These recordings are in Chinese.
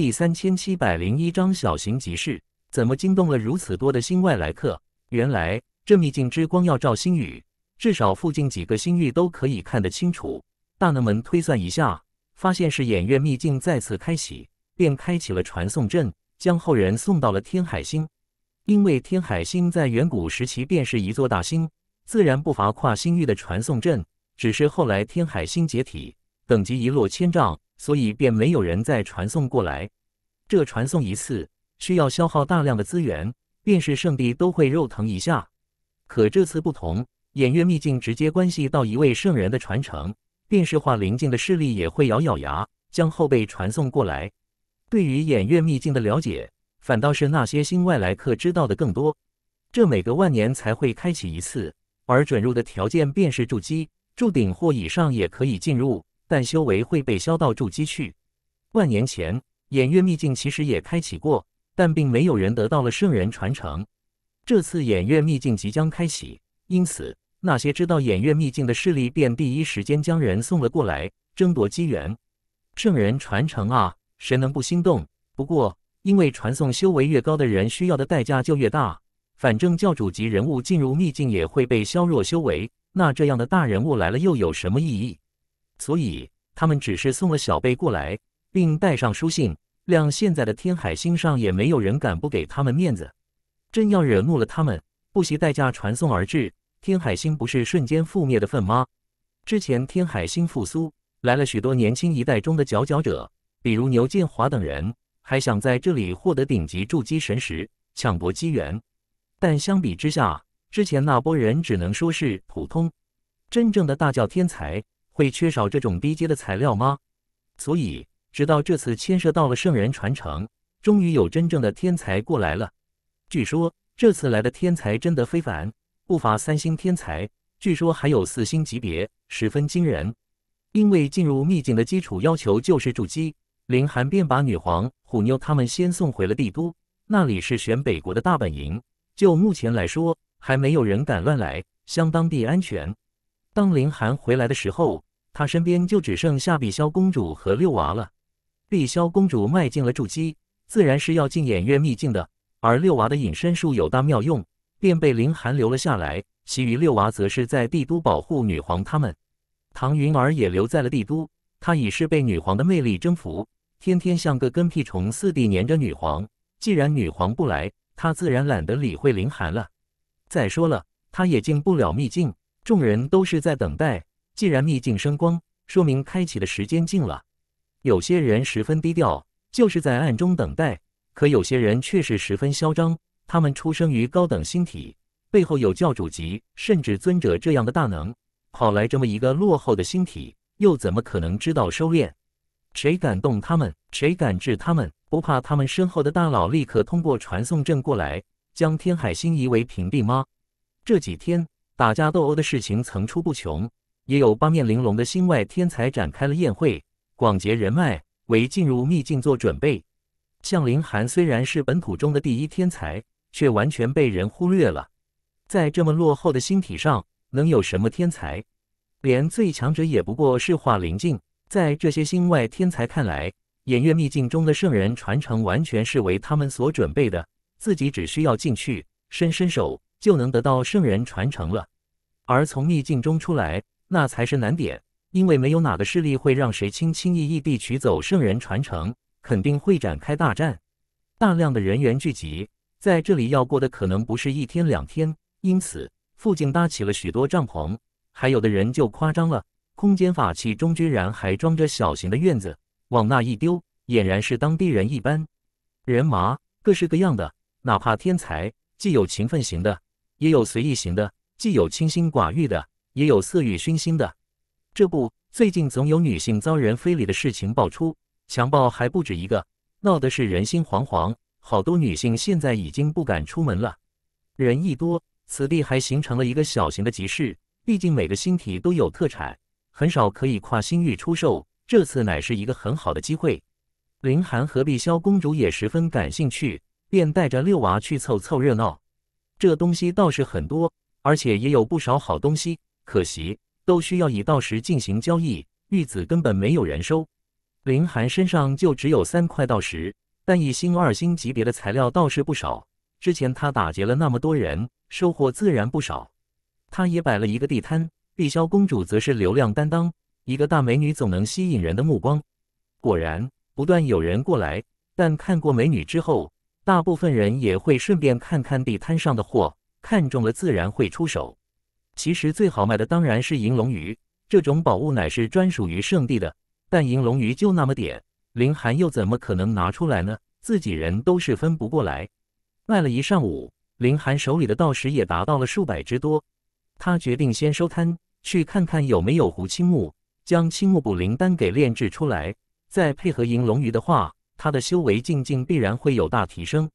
第三千七百零一章小型集市，怎么惊动了如此多的新外来客？原来这秘境之光要照星宇，至少附近几个星域都可以看得清楚。大能们推算一下，发现是偃月秘境再次开启，便开启了传送阵，将后人送到了天海星。因为天海星在远古时期便是一座大星，自然不乏跨星域的传送阵。只是后来天海星解体，等级一落千丈。所以便没有人再传送过来。这传送一次需要消耗大量的资源，便是圣地都会肉疼一下。可这次不同，偃月秘境直接关系到一位圣人的传承，便是化灵境的势力也会咬咬牙将后辈传送过来。对于偃月秘境的了解，反倒是那些新外来客知道的更多。这每隔万年才会开启一次，而准入的条件便是筑基、筑顶或以上也可以进入。但修为会被削到筑基去。万年前，演月秘境其实也开启过，但并没有人得到了圣人传承。这次演月秘境即将开启，因此那些知道演月秘境的势力便第一时间将人送了过来，争夺机缘。圣人传承啊，谁能不心动？不过，因为传送修为越高的人需要的代价就越大。反正教主级人物进入秘境也会被削弱修为，那这样的大人物来了又有什么意义？所以他们只是送了小贝过来，并带上书信。谅现在的天海星上也没有人敢不给他们面子，真要惹怒了他们，不惜代价传送而至。天海星不是瞬间覆灭的份吗？之前天海星复苏，来了许多年轻一代中的佼佼者，比如牛建华等人，还想在这里获得顶级筑基神石，抢夺机缘。但相比之下，之前那波人只能说是普通。真正的大教天才。会缺少这种低阶的材料吗？所以直到这次牵涉到了圣人传承，终于有真正的天才过来了。据说这次来的天才真的非凡，不乏三星天才，据说还有四星级别，十分惊人。因为进入秘境的基础要求就是筑基，林寒便把女皇、虎妞他们先送回了帝都，那里是玄北国的大本营。就目前来说，还没有人敢乱来，相当地安全。当林寒回来的时候。他身边就只剩下碧霄公主和六娃了。碧霄公主迈进了筑基，自然是要进偃月秘境的。而六娃的隐身术有大妙用，便被凌寒留了下来。其余六娃则是在帝都保护女皇他们。唐云儿也留在了帝都，她已是被女皇的魅力征服，天天像个跟屁虫似的粘着女皇。既然女皇不来，她自然懒得理会凌寒了。再说了，她也进不了秘境。众人都是在等待。既然秘境生光，说明开启的时间近了。有些人十分低调，就是在暗中等待；可有些人却是十分嚣张，他们出生于高等星体，背后有教主级甚至尊者这样的大能，跑来这么一个落后的星体，又怎么可能知道收敛？谁敢动他们，谁敢治他们，不怕他们身后的大佬立刻通过传送阵过来，将天海星夷为平地吗？这几天打架斗殴的事情层出不穷。也有八面玲珑的星外天才展开了宴会，广结人脉，为进入秘境做准备。向凌寒虽然是本土中的第一天才，却完全被人忽略了。在这么落后的星体上，能有什么天才？连最强者也不过是化灵境。在这些星外天才看来，演月秘境中的圣人传承完全是为他们所准备的，自己只需要进去伸伸手，就能得到圣人传承了。而从秘境中出来。那才是难点，因为没有哪个势力会让谁轻轻易易地取走圣人传承，肯定会展开大战。大量的人员聚集在这里，要过的可能不是一天两天。因此，附近搭起了许多帐篷，还有的人就夸张了，空间法器中居然还装着小型的院子，往那一丢，俨然是当地人一般。人麻，各式各样的，哪怕天才，既有勤奋型的，也有随意型的，既有清心寡欲的。也有色欲熏心的，这不，最近总有女性遭人非礼的事情爆出，强暴还不止一个，闹的是人心惶惶。好多女性现在已经不敢出门了，人一多，此地还形成了一个小型的集市。毕竟每个星体都有特产，很少可以跨星域出售，这次乃是一个很好的机会。林寒和碧霄公主也十分感兴趣，便带着六娃去凑凑热闹。这东西倒是很多，而且也有不少好东西。可惜都需要以道石进行交易，玉子根本没有人收。林寒身上就只有三块道石，但一星、二星级别的材料倒是不少。之前他打劫了那么多人，收获自然不少。他也摆了一个地摊，碧霄公主则是流量担当。一个大美女总能吸引人的目光。果然，不断有人过来，但看过美女之后，大部分人也会顺便看看地摊上的货，看中了自然会出手。其实最好卖的当然是银龙鱼这种宝物，乃是专属于圣地的。但银龙鱼就那么点，林寒又怎么可能拿出来呢？自己人都是分不过来。卖了一上午，林寒手里的道石也达到了数百之多。他决定先收摊，去看看有没有胡青木，将青木补灵丹给炼制出来，再配合银龙鱼的话，他的修为境界必然会有大提升。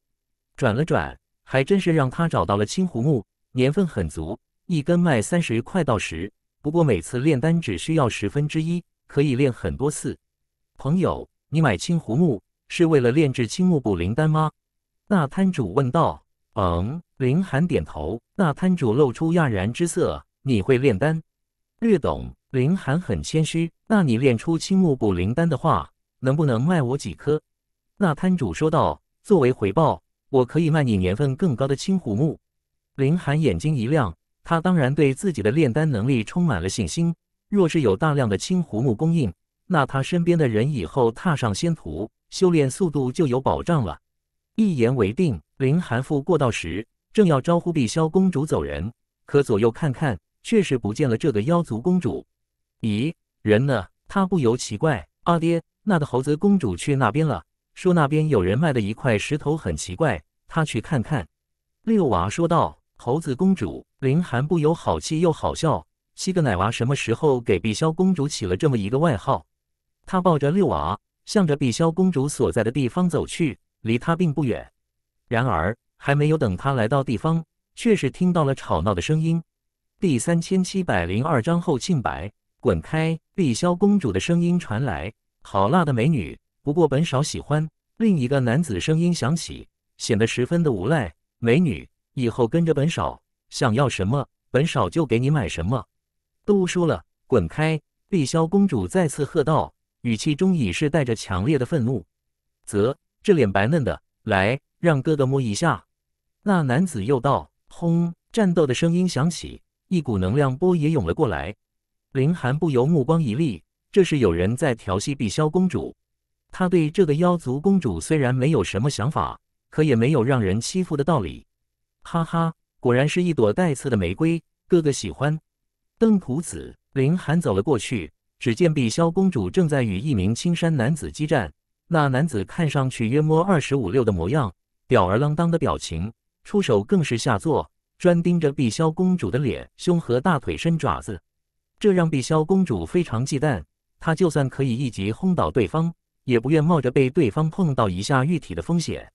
转了转，还真是让他找到了青胡木，年份很足。一根卖三十块到十，不过每次炼丹只需要十分之一，可以炼很多次。朋友，你买青胡木是为了炼制青木补灵丹吗？那摊主问道。嗯，林寒点头。那摊主露出讶然之色。你会炼丹？略懂。林寒很谦虚。那你炼出青木补灵丹的话，能不能卖我几颗？那摊主说道。作为回报，我可以卖你年份更高的青胡木。林寒眼睛一亮。他当然对自己的炼丹能力充满了信心。若是有大量的青狐木供应，那他身边的人以后踏上仙途，修炼速度就有保障了。一言为定。林寒复过道时，正要招呼碧霄公主走人，可左右看看，确实不见了这个妖族公主。咦，人呢？他不由奇怪。阿爹，那个猴子公主去那边了，说那边有人卖的一块石头很奇怪，他去看看。六娃说道。猴子公主林寒不由好气又好笑，七个奶娃什么时候给碧霄公主起了这么一个外号？他抱着六娃，向着碧霄公主所在的地方走去，离她并不远。然而还没有等他来到地方，却是听到了吵闹的声音。第三千七百零二章后庆白滚开！碧霄公主的声音传来：“好辣的美女，不过本少喜欢。”另一个男子声音响起，显得十分的无赖：“美女。”以后跟着本少，想要什么，本少就给你买什么。都说了，滚开！碧霄公主再次喝道，语气中已是带着强烈的愤怒。啧，这脸白嫩的，来，让哥哥摸一下。那男子又道。轰！战斗的声音响起，一股能量波也涌了过来。凌寒不由目光一厉，这是有人在调戏碧霄公主。他对这个妖族公主虽然没有什么想法，可也没有让人欺负的道理。哈哈，果然是一朵带刺的玫瑰。哥哥喜欢。邓普子林寒走了过去，只见碧霄公主正在与一名青衫男子激战。那男子看上去约摸二十五六的模样，吊儿郎当的表情，出手更是下作，专盯着碧霄公主的脸、胸和大腿伸爪子。这让碧霄公主非常忌惮。她就算可以一击轰倒对方，也不愿冒着被对方碰到一下玉体的风险。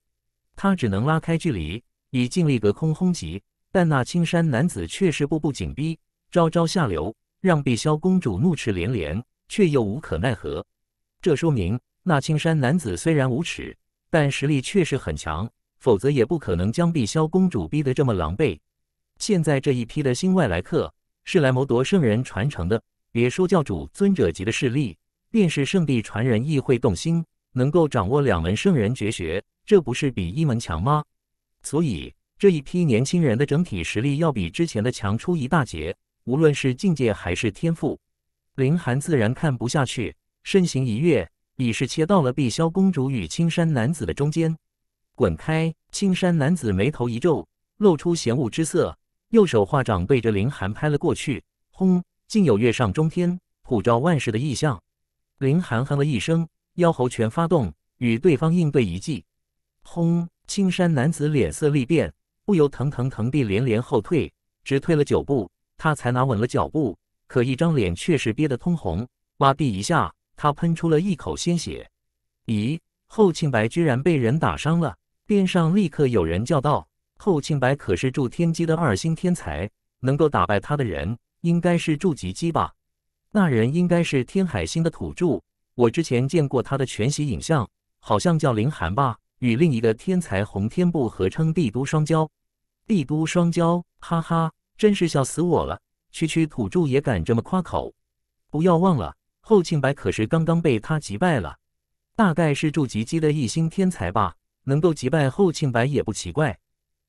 她只能拉开距离。已尽力隔空轰击，但那青衫男子却是步步紧逼，招招下流，让碧霄公主怒斥连连，却又无可奈何。这说明那青衫男子虽然无耻，但实力确实很强，否则也不可能将碧霄公主逼得这么狼狈。现在这一批的新外来客是来谋夺圣人传承的，别说教主尊者级的势力，便是圣地传人亦会动心。能够掌握两门圣人绝学，这不是比一门强吗？所以这一批年轻人的整体实力要比之前的强出一大截，无论是境界还是天赋，林寒自然看不下去，身形一跃，已是切到了碧霄公主与青山男子的中间。滚开！青山男子眉头一皱，露出嫌恶之色，右手画掌对着林寒拍了过去，轰，竟有月上中天，普照万世的异象。林寒哼了一声，妖猴拳发动，与对方应对一记。轰！青山男子脸色立变，不由疼疼疼地连连后退，只退了九步，他才拿稳了脚步。可一张脸却是憋得通红，哇地一下，他喷出了一口鲜血。咦，后庆白居然被人打伤了！边上立刻有人叫道：“后庆白可是筑天机的二星天才，能够打败他的人，应该是筑极机吧？那人应该是天海星的土著，我之前见过他的全息影像，好像叫林寒吧？”与另一个天才洪天布合称帝都双骄，帝都双骄，哈哈，真是笑死我了！区区土著也敢这么夸口？不要忘了，后庆白可是刚刚被他击败了，大概是筑基期的一星天才吧，能够击败后庆白也不奇怪。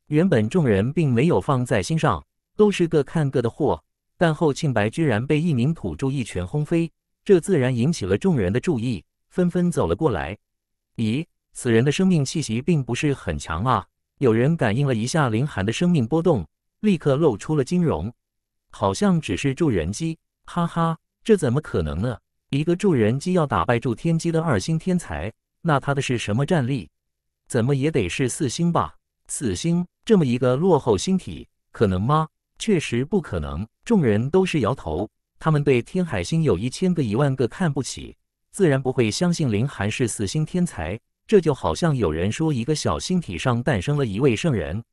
原本众人并没有放在心上，都是各看各的货，但后庆白居然被一名土著一拳轰飞，这自然引起了众人的注意，纷纷走了过来。咦？此人的生命气息并不是很强啊！有人感应了一下林寒的生命波动，立刻露出了金容，好像只是助人机，哈哈，这怎么可能呢？一个助人机要打败助天机的二星天才，那他的是什么战力？怎么也得是四星吧？四星，这么一个落后星体，可能吗？确实不可能！众人都是摇头，他们对天海星有一千个一万个看不起，自然不会相信林寒是四星天才。这就好像有人说一个小星体上诞生了一位圣人，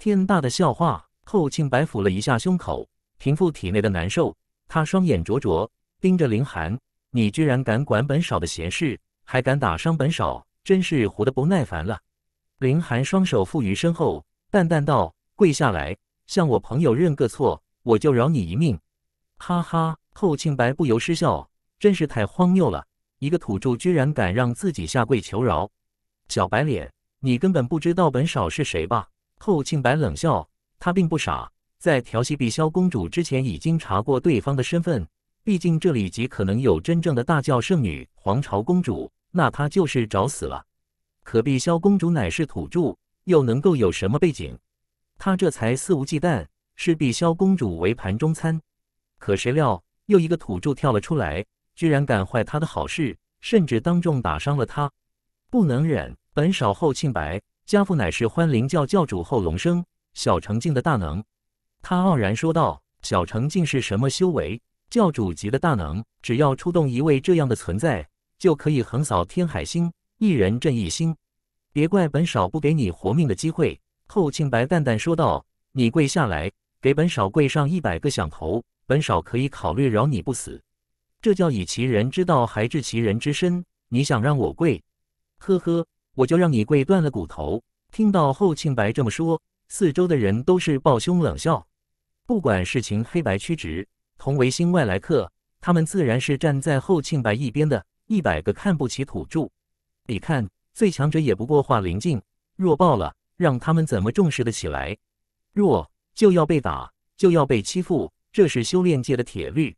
天大的笑话！后庆白抚了一下胸口，平复体内的难受。他双眼灼灼，盯着林寒：“你居然敢管本少的闲事，还敢打伤本少，真是活得不耐烦了！”林寒双手负于身后，淡淡道：“跪下来，向我朋友认个错，我就饶你一命。”哈哈，后庆白不由失笑，真是太荒谬了。一个土著居然敢让自己下跪求饶，小白脸，你根本不知道本少是谁吧？寇庆白冷笑，他并不傻，在调戏碧霄公主之前已经查过对方的身份，毕竟这里极可能有真正的大教圣女、皇朝公主，那他就是找死了。可碧霄公主乃是土著，又能够有什么背景？他这才肆无忌惮，视碧霄公主为盘中餐。可谁料，又一个土著跳了出来。居然敢坏他的好事，甚至当众打伤了他，不能忍！本少后庆白，家父乃是欢灵教教主后龙生，小成境的大能。他傲然说道：“小成境是什么修为？教主级的大能，只要出动一位这样的存在，就可以横扫天海星，一人镇一星。别怪本少不给你活命的机会。”后庆白淡淡说道：“你跪下来，给本少跪上一百个响头，本少可以考虑饶你不死。”这叫以其人之道还治其人之身。你想让我跪，呵呵，我就让你跪断了骨头。听到后庆白这么说，四周的人都是抱胸冷笑。不管事情黑白曲直，同为新外来客，他们自然是站在后庆白一边的，一百个看不起土著。你看，最强者也不过化灵境，弱爆了，让他们怎么重视的起来？弱就要被打，就要被欺负，这是修炼界的铁律。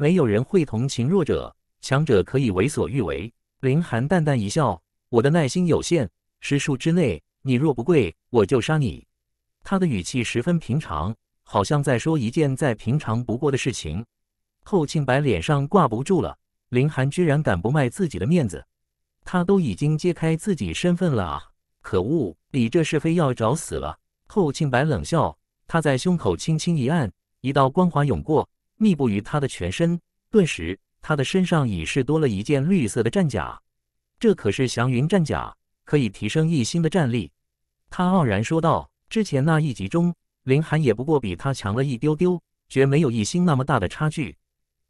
没有人会同情弱者，强者可以为所欲为。林寒淡淡一笑：“我的耐心有限，十数之内，你若不跪，我就杀你。”他的语气十分平常，好像在说一件再平常不过的事情。寇庆白脸上挂不住了，林寒居然敢不卖自己的面子，他都已经揭开自己身份了啊！可恶，你这是非要找死了！寇庆白冷笑，他在胸口轻轻一按，一道光华涌过。密布于他的全身，顿时他的身上已是多了一件绿色的战甲，这可是祥云战甲，可以提升一星的战力。他傲然说道：“之前那一集中，林寒也不过比他强了一丢丢，绝没有一星那么大的差距。”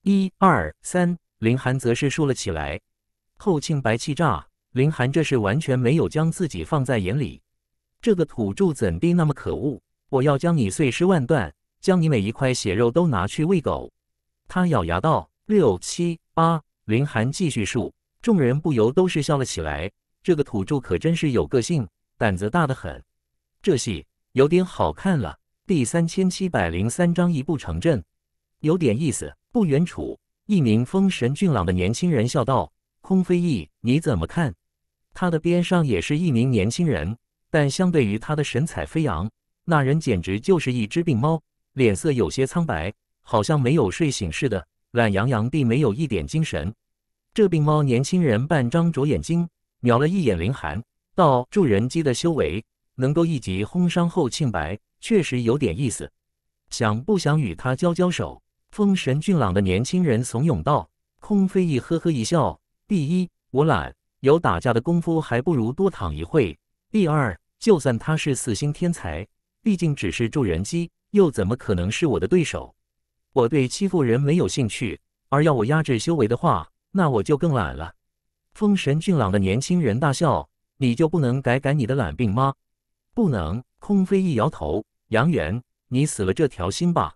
一二三，林寒则是竖了起来。后庆白气炸，林寒这是完全没有将自己放在眼里。这个土著怎地那么可恶？我要将你碎尸万段！将你每一块血肉都拿去喂狗，他咬牙道。六七八，林寒继续数，众人不由都是笑了起来。这个土著可真是有个性，胆子大得很。这戏有点好看了。第三千七百零三章一部成阵，有点意思。不远处，一名风神俊朗的年轻人笑道：“空飞翼，你怎么看？”他的边上也是一名年轻人，但相对于他的神采飞扬，那人简直就是一只病猫。脸色有些苍白，好像没有睡醒似的，懒洋洋，并没有一点精神。这病猫年轻人半张着眼睛，瞄了一眼林寒，道：“助人机的修为能够一级轰伤后庆白，确实有点意思。想不想与他交交手？”风神俊朗的年轻人怂恿道。空飞翼呵呵一笑：“第一，我懒，有打架的功夫还不如多躺一会；第二，就算他是四星天才，毕竟只是助人机。”又怎么可能是我的对手？我对欺负人没有兴趣，而要我压制修为的话，那我就更懒了。风神俊朗的年轻人大笑：“你就不能改改你的懒病吗？”不能。空飞翼摇头：“杨元，你死了这条心吧。”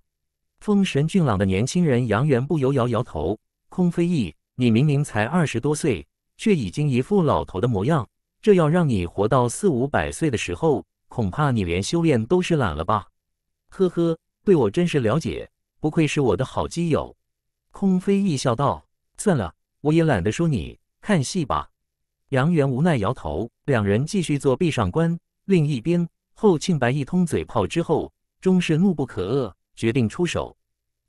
风神俊朗的年轻人杨元不由摇摇头：“空飞翼，你明明才二十多岁，却已经一副老头的模样，这要让你活到四五百岁的时候，恐怕你连修炼都是懒了吧？”呵呵，对我真是了解，不愧是我的好基友。”空飞一笑道，“算了，我也懒得说你，看戏吧。”杨元无奈摇头，两人继续作壁上观。另一边，后庆白一通嘴炮之后，终是怒不可遏，决定出手。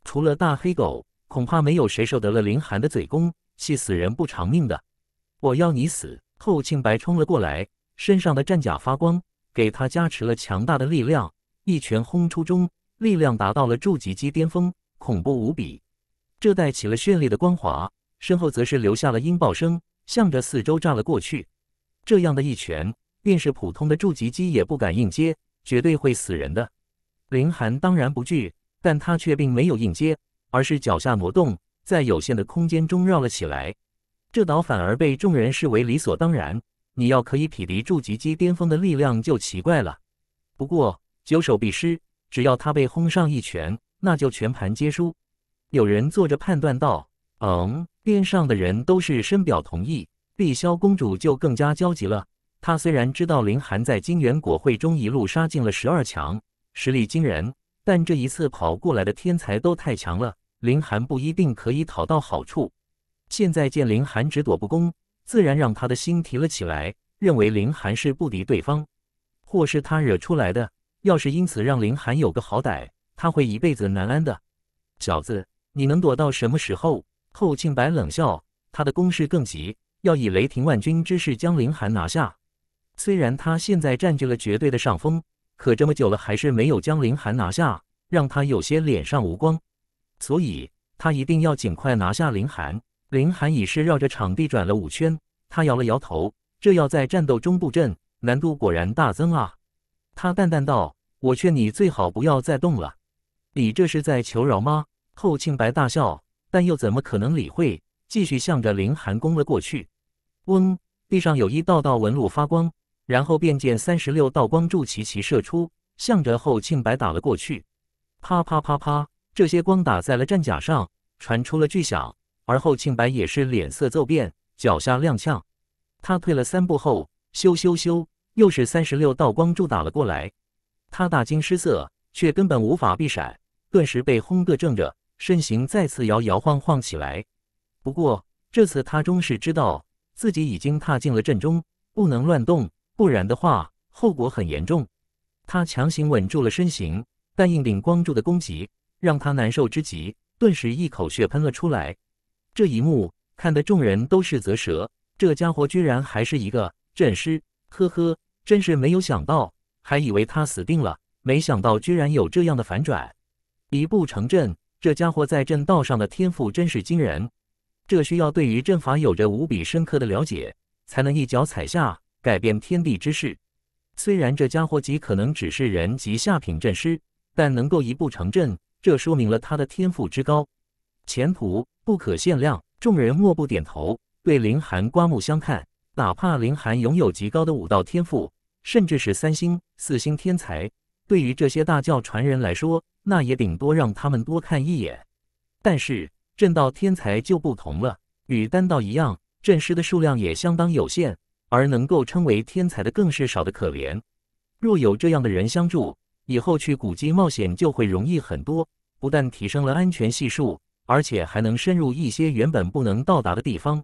除了大黑狗，恐怕没有谁受得了林寒的嘴功，气死人不偿命的。我要你死！后庆白冲了过来，身上的战甲发光，给他加持了强大的力量。一拳轰出中，力量达到了筑基期巅峰，恐怖无比。这带起了绚丽的光华，身后则是留下了音爆声，向着四周炸了过去。这样的一拳，便是普通的筑基期也不敢硬接，绝对会死人的。林寒当然不惧，但他却并没有硬接，而是脚下挪动，在有限的空间中绕了起来。这倒反而被众人视为理所当然。你要可以匹敌筑基期巅峰的力量，就奇怪了。不过。九手必失，只要他被轰上一拳，那就全盘皆输。有人坐着判断道：“嗯。”边上的人都是深表同意。碧霄公主就更加焦急了。她虽然知道林寒在金元果会中一路杀进了十二强，实力惊人，但这一次跑过来的天才都太强了，林寒不一定可以讨到好处。现在见林寒只躲不攻，自然让他的心提了起来，认为林寒是不敌对方，或是他惹出来的。要是因此让林寒有个好歹，他会一辈子难安的。小子，你能躲到什么时候？后庆白冷笑，他的攻势更急，要以雷霆万钧之势将林寒拿下。虽然他现在占据了绝对的上风，可这么久了还是没有将林寒拿下，让他有些脸上无光。所以，他一定要尽快拿下林寒。林寒已是绕着场地转了五圈，他摇了摇头，这要在战斗中布阵，难度果然大增啊。他淡淡道。我劝你最好不要再动了，你这是在求饶吗？后庆白大笑，但又怎么可能理会？继续向着凌寒攻了过去。嗡，地上有一道道纹路发光，然后便见三十六道光柱齐齐射出，向着后庆白打了过去。啪啪啪啪，这些光打在了战甲上，传出了巨响。而后庆白也是脸色骤变，脚下踉跄，他退了三步后，咻咻咻，又是三十六道光柱打了过来。他大惊失色，却根本无法避闪，顿时被轰个正着，身形再次摇摇晃晃起来。不过这次他终是知道自己已经踏进了阵中，不能乱动，不然的话后果很严重。他强行稳住了身形，但硬顶光柱的攻击让他难受之极，顿时一口血喷了出来。这一幕看得众人都是啧舌，这家伙居然还是一个阵师，呵呵，真是没有想到。还以为他死定了，没想到居然有这样的反转，一步成阵，这家伙在阵道上的天赋真是惊人。这需要对于阵法有着无比深刻的了解，才能一脚踩下，改变天地之势。虽然这家伙极可能只是人级下品阵师，但能够一步成阵，这说明了他的天赋之高，前途不可限量。众人默不点头，对林寒刮目相看。哪怕林寒拥有极高的武道天赋。甚至是三星、四星天才，对于这些大教传人来说，那也顶多让他们多看一眼。但是阵道天才就不同了，与丹道一样，阵师的数量也相当有限，而能够称为天才的更是少得可怜。若有这样的人相助，以后去古迹冒险就会容易很多，不但提升了安全系数，而且还能深入一些原本不能到达的地方，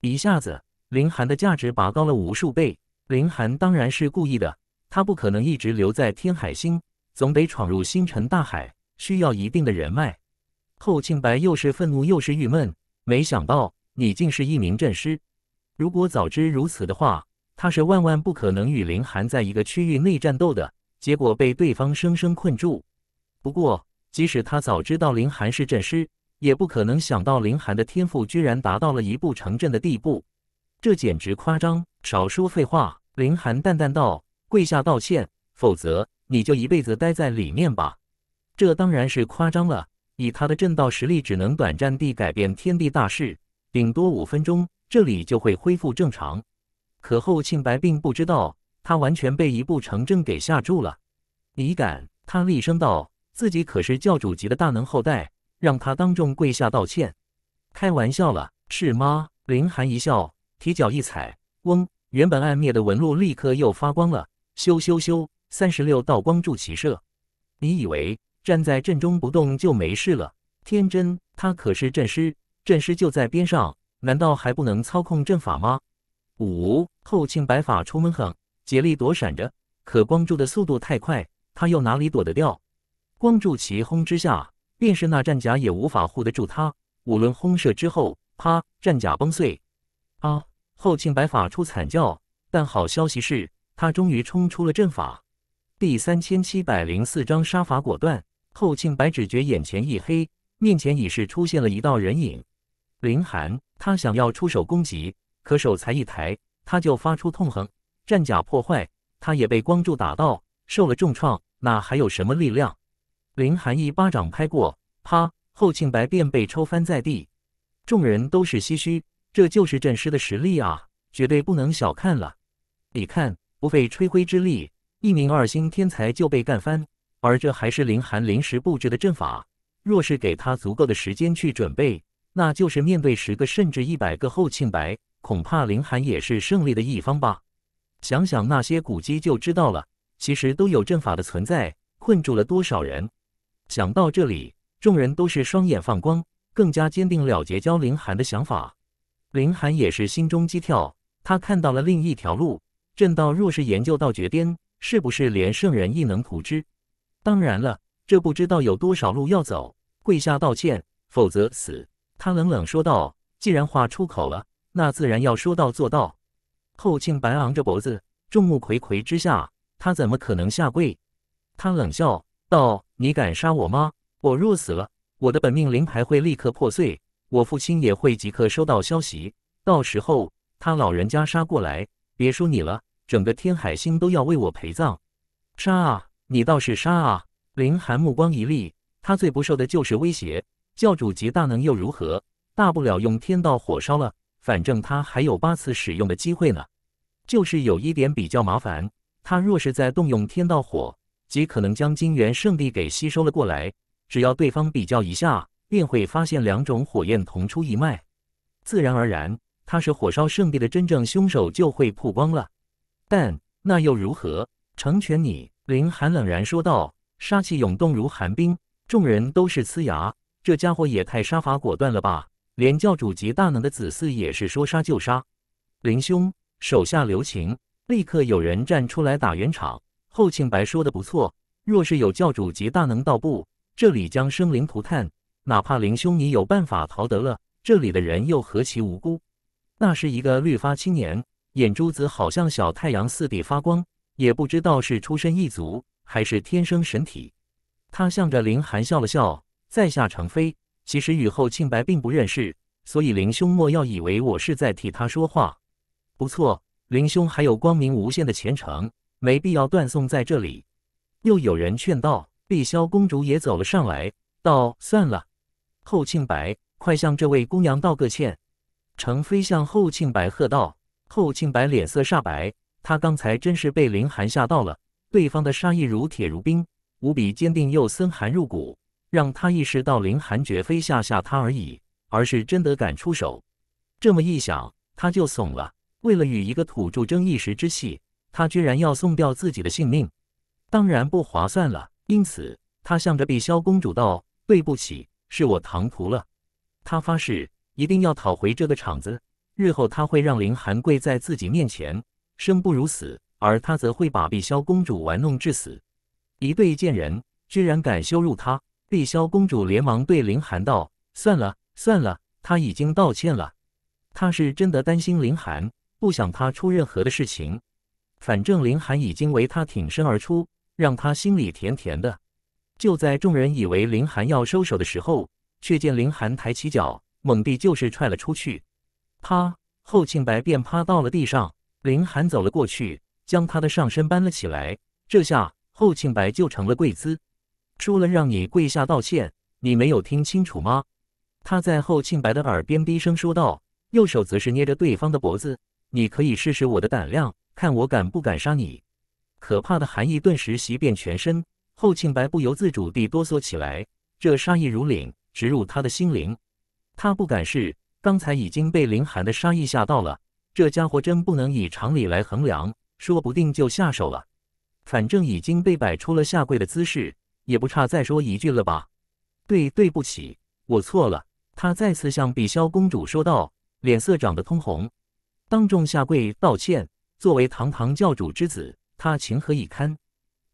一下子林寒的价值拔高了无数倍。林寒当然是故意的，他不可能一直留在天海星，总得闯入星辰大海，需要一定的人脉。后庆白又是愤怒又是郁闷，没想到你竟是一名阵师。如果早知如此的话，他是万万不可能与林寒在一个区域内战斗的，结果被对方生生困住。不过，即使他早知道林寒是阵师，也不可能想到林寒的天赋居然达到了一步成阵的地步，这简直夸张。少说废话，林寒淡淡道：“跪下道歉，否则你就一辈子待在里面吧。”这当然是夸张了，以他的阵道实力，只能短暂地改变天地大势，顶多五分钟，这里就会恢复正常。可后庆白并不知道，他完全被一步成阵给吓住了。“你敢！”他厉声道，“自己可是教主级的大能后代，让他当众跪下道歉，开玩笑了，是吗？”林寒一笑，提脚一踩，嗡。原本暗灭的纹路立刻又发光了，咻咻咻，三十六道光柱齐射。你以为站在阵中不动就没事了？天真！他可是阵师，阵师就在边上，难道还不能操控阵法吗？五后庆白发出闷哼，竭力躲闪着，可光柱的速度太快，他又哪里躲得掉？光柱齐轰之下，便是那战甲也无法护得住他。五轮轰射之后，啪，战甲崩碎。啊！后庆白发出惨叫，但好消息是他终于冲出了阵法。第三千七百零四章杀伐果断。后庆白只觉眼前一黑，面前已是出现了一道人影，林寒。他想要出手攻击，可手才一抬，他就发出痛哼，战甲破坏，他也被光柱打到，受了重创，哪还有什么力量？林寒一巴掌拍过，啪！后庆白便被抽翻在地，众人都是唏嘘。这就是阵师的实力啊，绝对不能小看了。你看，不费吹灰之力，一名二星天才就被干翻，而这还是林寒临时布置的阵法。若是给他足够的时间去准备，那就是面对十个甚至一百个后庆白，恐怕林寒也是胜利的一方吧。想想那些古迹就知道了，其实都有阵法的存在，困住了多少人。想到这里，众人都是双眼放光，更加坚定了结交林寒的想法。林寒也是心中激跳，他看到了另一条路。正道若是研究到绝巅，是不是连圣人亦能图之？当然了，这不知道有多少路要走。跪下道歉，否则死！他冷冷说道。既然话出口了，那自然要说到做到。后庆白昂着脖子，众目睽睽之下，他怎么可能下跪？他冷笑道：“你敢杀我吗？我若死了，我的本命灵牌会立刻破碎。”我父亲也会即刻收到消息，到时候他老人家杀过来，别说你了，整个天海星都要为我陪葬。杀啊！你倒是杀啊！林寒目光一厉，他最不受的就是威胁，教主级大能又如何？大不了用天道火烧了，反正他还有八次使用的机会呢。就是有一点比较麻烦，他若是在动用天道火，极可能将金元圣地给吸收了过来，只要对方比较一下。便会发现两种火焰同出一脉，自然而然，他是火烧圣地的真正凶手就会曝光了。但那又如何？成全你，林寒冷然说道，杀气涌动如寒冰。众人都是呲牙，这家伙也太杀伐果断了吧！连教主级大能的子嗣也是说杀就杀。林兄，手下留情！立刻有人站出来打圆场。后庆白说的不错，若是有教主级大能到步，这里将生灵涂炭。哪怕林兄你有办法逃得了，这里的人又何其无辜！那是一个绿发青年，眼珠子好像小太阳似的发光，也不知道是出身异族还是天生神体。他向着林寒笑了笑：“在下程飞，其实雨后庆白并不认识，所以林兄莫要以为我是在替他说话。不错，林兄还有光明无限的前程，没必要断送在这里。”又有人劝道：“碧霄公主也走了上来，道算了。”后庆白，快向这位姑娘道个歉！”程飞向后庆白喝道。后庆白脸色煞白，他刚才真是被林寒吓到了。对方的杀意如铁如冰，无比坚定又森寒入骨，让他意识到林寒绝非吓吓他而已，而是真的敢出手。这么一想，他就怂了。为了与一个土著争一时之气，他居然要送掉自己的性命，当然不划算了。因此，他向着碧霄公主道：“对不起。”是我唐突了，他发誓一定要讨回这个场子。日后他会让林寒跪在自己面前，生不如死；而他则会把碧霄公主玩弄致死。一对贱人居然敢羞辱他！碧霄公主连忙对林寒道：“算了，算了，他已经道歉了。他是真的担心林寒，不想他出任何的事情。反正林寒已经为他挺身而出，让他心里甜甜的。”就在众人以为林寒要收手的时候，却见林寒抬起脚，猛地就是踹了出去。啪！后庆白便趴到了地上。林寒走了过去，将他的上身搬了起来。这下，后庆白就成了跪姿。输了让你跪下道歉，你没有听清楚吗？他在后庆白的耳边低声说道，右手则是捏着对方的脖子。你可以试试我的胆量，看我敢不敢杀你。可怕的寒意顿时袭遍全身。后庆白不由自主地哆嗦起来，这杀意如凛，直入他的心灵。他不敢试，刚才已经被林寒的杀意吓到了。这家伙真不能以常理来衡量，说不定就下手了。反正已经被摆出了下跪的姿势，也不差再说一句了吧？对，对不起，我错了。他再次向碧霄公主说道，脸色涨得通红，当众下跪道歉。作为堂堂教主之子，他情何以堪？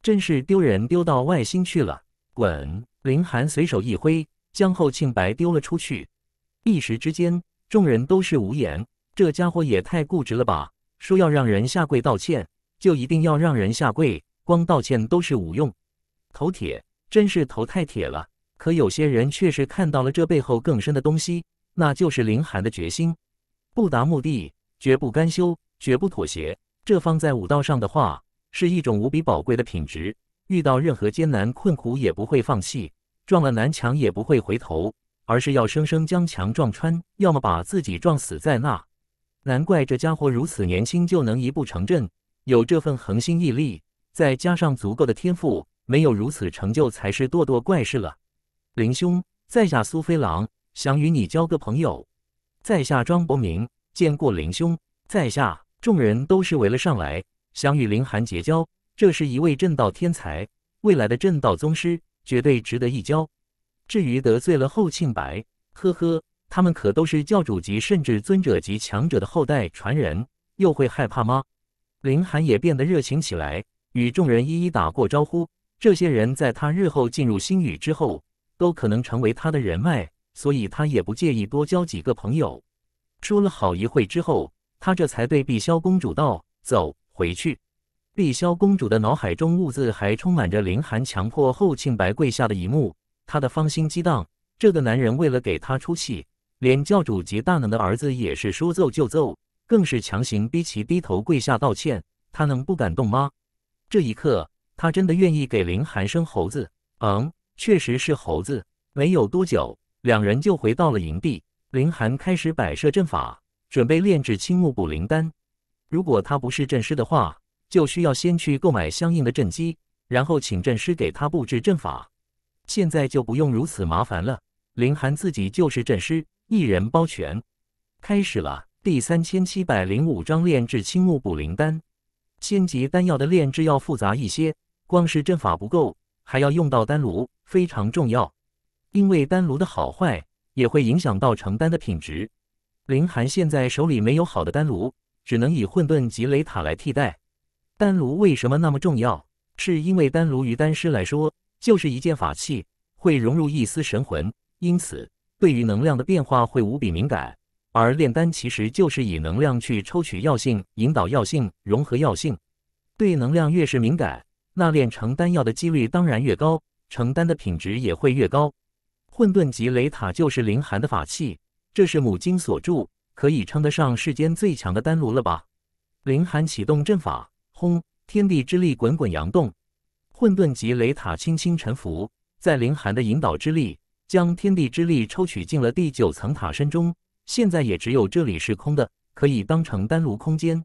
真是丢人丢到外星去了！滚！林寒随手一挥，将后庆白丢了出去。一时之间，众人都是无言。这家伙也太固执了吧？说要让人下跪道歉，就一定要让人下跪，光道歉都是无用。头铁，真是头太铁了。可有些人却是看到了这背后更深的东西，那就是林寒的决心：不达目的，绝不甘休，绝不妥协。这放在武道上的话。是一种无比宝贵的品质，遇到任何艰难困苦也不会放弃，撞了南墙也不会回头，而是要生生将墙撞穿，要么把自己撞死在那。难怪这家伙如此年轻就能一步成阵，有这份恒心毅力，再加上足够的天赋，没有如此成就才是咄咄怪事了。林兄，在下苏飞狼，想与你交个朋友。在下庄伯明，见过林兄。在下，众人都是围了上来。想与林寒结交，这是一位正道天才，未来的正道宗师，绝对值得一交。至于得罪了后庆白，呵呵，他们可都是教主级甚至尊者级强者的后代传人，又会害怕吗？林寒也变得热情起来，与众人一一打过招呼。这些人在他日后进入星宇之后，都可能成为他的人脉，所以他也不介意多交几个朋友。说了好一会之后，他这才对碧霄公主道：“走。”回去，碧霄公主的脑海中兀自还充满着林寒强迫后庆白跪下的一幕，她的芳心激荡。这个男人为了给她出气，连教主级大能的儿子也是说揍就揍，更是强行逼其低头跪下道歉，他能不感动吗？这一刻，他真的愿意给林寒生猴子。嗯，确实是猴子。没有多久，两人就回到了营地，林寒开始摆设阵法，准备炼制青木补灵丹。如果他不是阵师的话，就需要先去购买相应的阵机，然后请阵师给他布置阵法。现在就不用如此麻烦了，林寒自己就是阵师，一人包全。开始了第三千七百零五章炼制青木补灵丹。仙级丹药的炼制要复杂一些，光是阵法不够，还要用到丹炉，非常重要。因为丹炉的好坏也会影响到成丹的品质。林寒现在手里没有好的丹炉。只能以混沌级雷塔来替代丹炉，为什么那么重要？是因为丹炉于丹师来说就是一件法器，会融入一丝神魂，因此对于能量的变化会无比敏感。而炼丹其实就是以能量去抽取药性，引导药性，融合药性。对能量越是敏感，那炼成丹药的几率当然越高，成丹的品质也会越高。混沌级雷塔就是凌寒的法器，这是母金所铸。可以称得上世间最强的丹炉了吧？凌寒启动阵法，轰！天地之力滚滚扬动，混沌级雷塔轻轻沉浮。在凌寒的引导之力，将天地之力抽取进了第九层塔身中。现在也只有这里是空的，可以当成丹炉空间。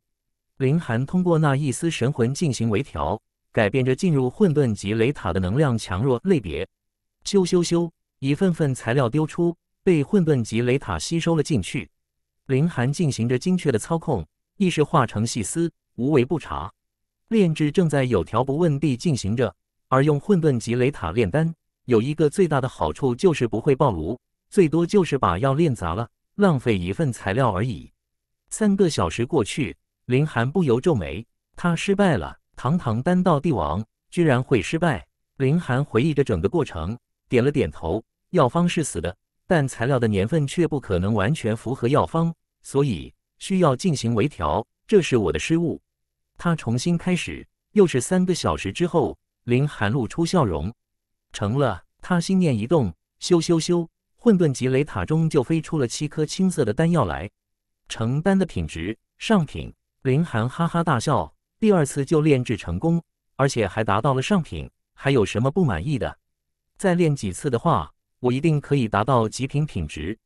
凌寒通过那一丝神魂进行微调，改变着进入混沌级雷塔的能量强弱类别。咻咻咻！一份份材料丢出，被混沌级雷塔吸收了进去。林寒进行着精确的操控，意识化成细丝，无微不察。炼制正在有条不紊地进行着。而用混沌级雷塔炼丹，有一个最大的好处就是不会爆炉，最多就是把药炼砸了，浪费一份材料而已。三个小时过去，林寒不由皱眉，他失败了。堂堂丹道帝王，居然会失败？林寒回忆着整个过程，点了点头。药方是死的。但材料的年份却不可能完全符合药方，所以需要进行微调。这是我的失误。他重新开始，又是三个小时之后，林寒露出笑容，成了。他心念一动，咻咻咻，混沌级雷塔中就飞出了七颗青色的丹药来。成丹的品质上品。林寒哈哈大笑，第二次就炼制成功，而且还达到了上品，还有什么不满意的？再炼几次的话。我一定可以达到极品品质，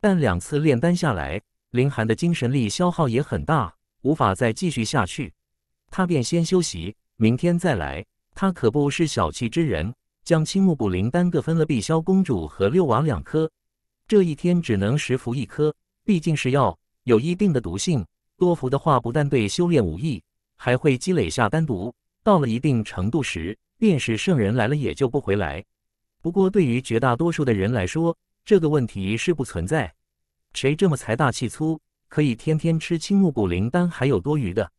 但两次炼丹下来，林寒的精神力消耗也很大，无法再继续下去。他便先休息，明天再来。他可不是小气之人，将青木补灵丹各分了碧霄公主和六娃两颗。这一天只能食服一颗，毕竟是药，有一定的毒性。多服的话，不但对修炼无益，还会积累下丹毒。到了一定程度时，便是圣人来了也救不回来。不过，对于绝大多数的人来说，这个问题是不存在。谁这么财大气粗，可以天天吃青木补灵丹，还有多余的？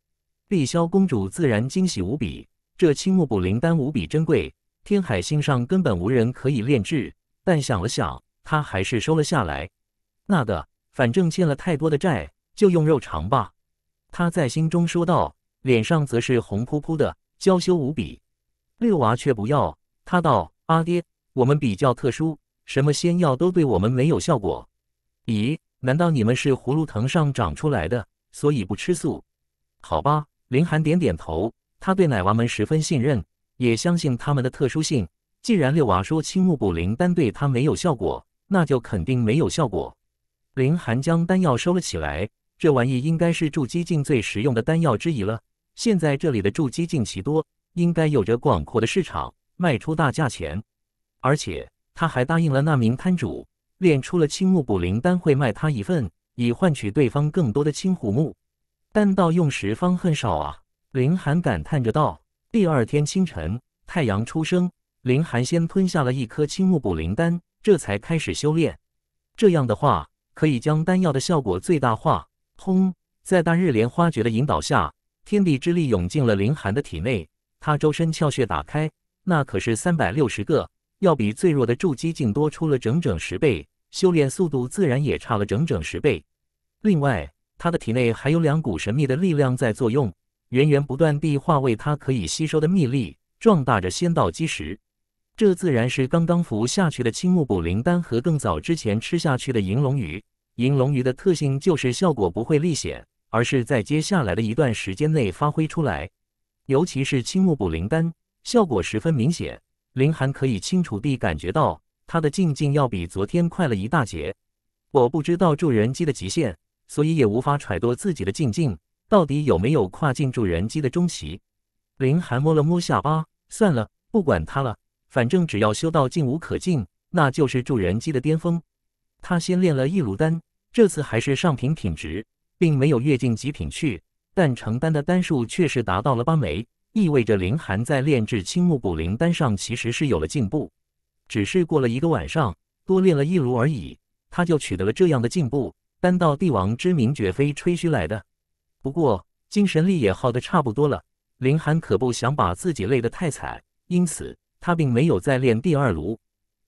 碧霄公主自然惊喜无比。这青木补灵丹无比珍贵，天海星上根本无人可以炼制。但想了想，她还是收了下来。那个，反正欠了太多的债，就用肉偿吧。她在心中说道，脸上则是红扑扑的，娇羞无比。六娃却不要，他道：“阿爹。”我们比较特殊，什么仙药都对我们没有效果。咦，难道你们是葫芦藤上长出来的，所以不吃素？好吧，林寒点点头，他对奶娃们十分信任，也相信他们的特殊性。既然六娃说青木补灵丹对他没有效果，那就肯定没有效果。林寒将丹药收了起来，这玩意应该是筑基境最实用的丹药之一了。现在这里的筑基境奇多，应该有着广阔的市场，卖出大价钱。而且他还答应了那名摊主，炼出了青木补灵丹会卖他一份，以换取对方更多的青虎木。丹到用时方恨少啊！林寒感叹着道。第二天清晨，太阳初升，林寒先吞下了一颗青木补灵丹，这才开始修炼。这样的话，可以将丹药的效果最大化。轰！在大日莲花诀的引导下，天地之力涌进了林寒的体内，他周身窍穴打开，那可是三百六十个。要比最弱的筑基境多出了整整十倍，修炼速度自然也差了整整十倍。另外，他的体内还有两股神秘的力量在作用，源源不断地化为他可以吸收的秘力，壮大着仙道基石。这自然是刚刚服下去的青木补灵丹和更早之前吃下去的银龙鱼。银龙鱼的特性就是效果不会立显，而是在接下来的一段时间内发挥出来。尤其是青木补灵丹，效果十分明显。林寒可以清楚地感觉到，他的境界要比昨天快了一大截。我不知道助人机的极限，所以也无法揣度自己的境界到底有没有跨进助人机的终极。林寒摸了摸下巴，算了，不管他了，反正只要修到进无可进，那就是助人机的巅峰。他先练了一炉丹，这次还是上品品质，并没有越进极品去，但承担的丹数确实达到了八枚。意味着林寒在炼制青木补灵丹上其实是有了进步，只是过了一个晚上，多炼了一炉而已，他就取得了这样的进步。丹道帝王之名绝非吹嘘来的。不过精神力也耗得差不多了，林寒可不想把自己累得太惨，因此他并没有再炼第二炉。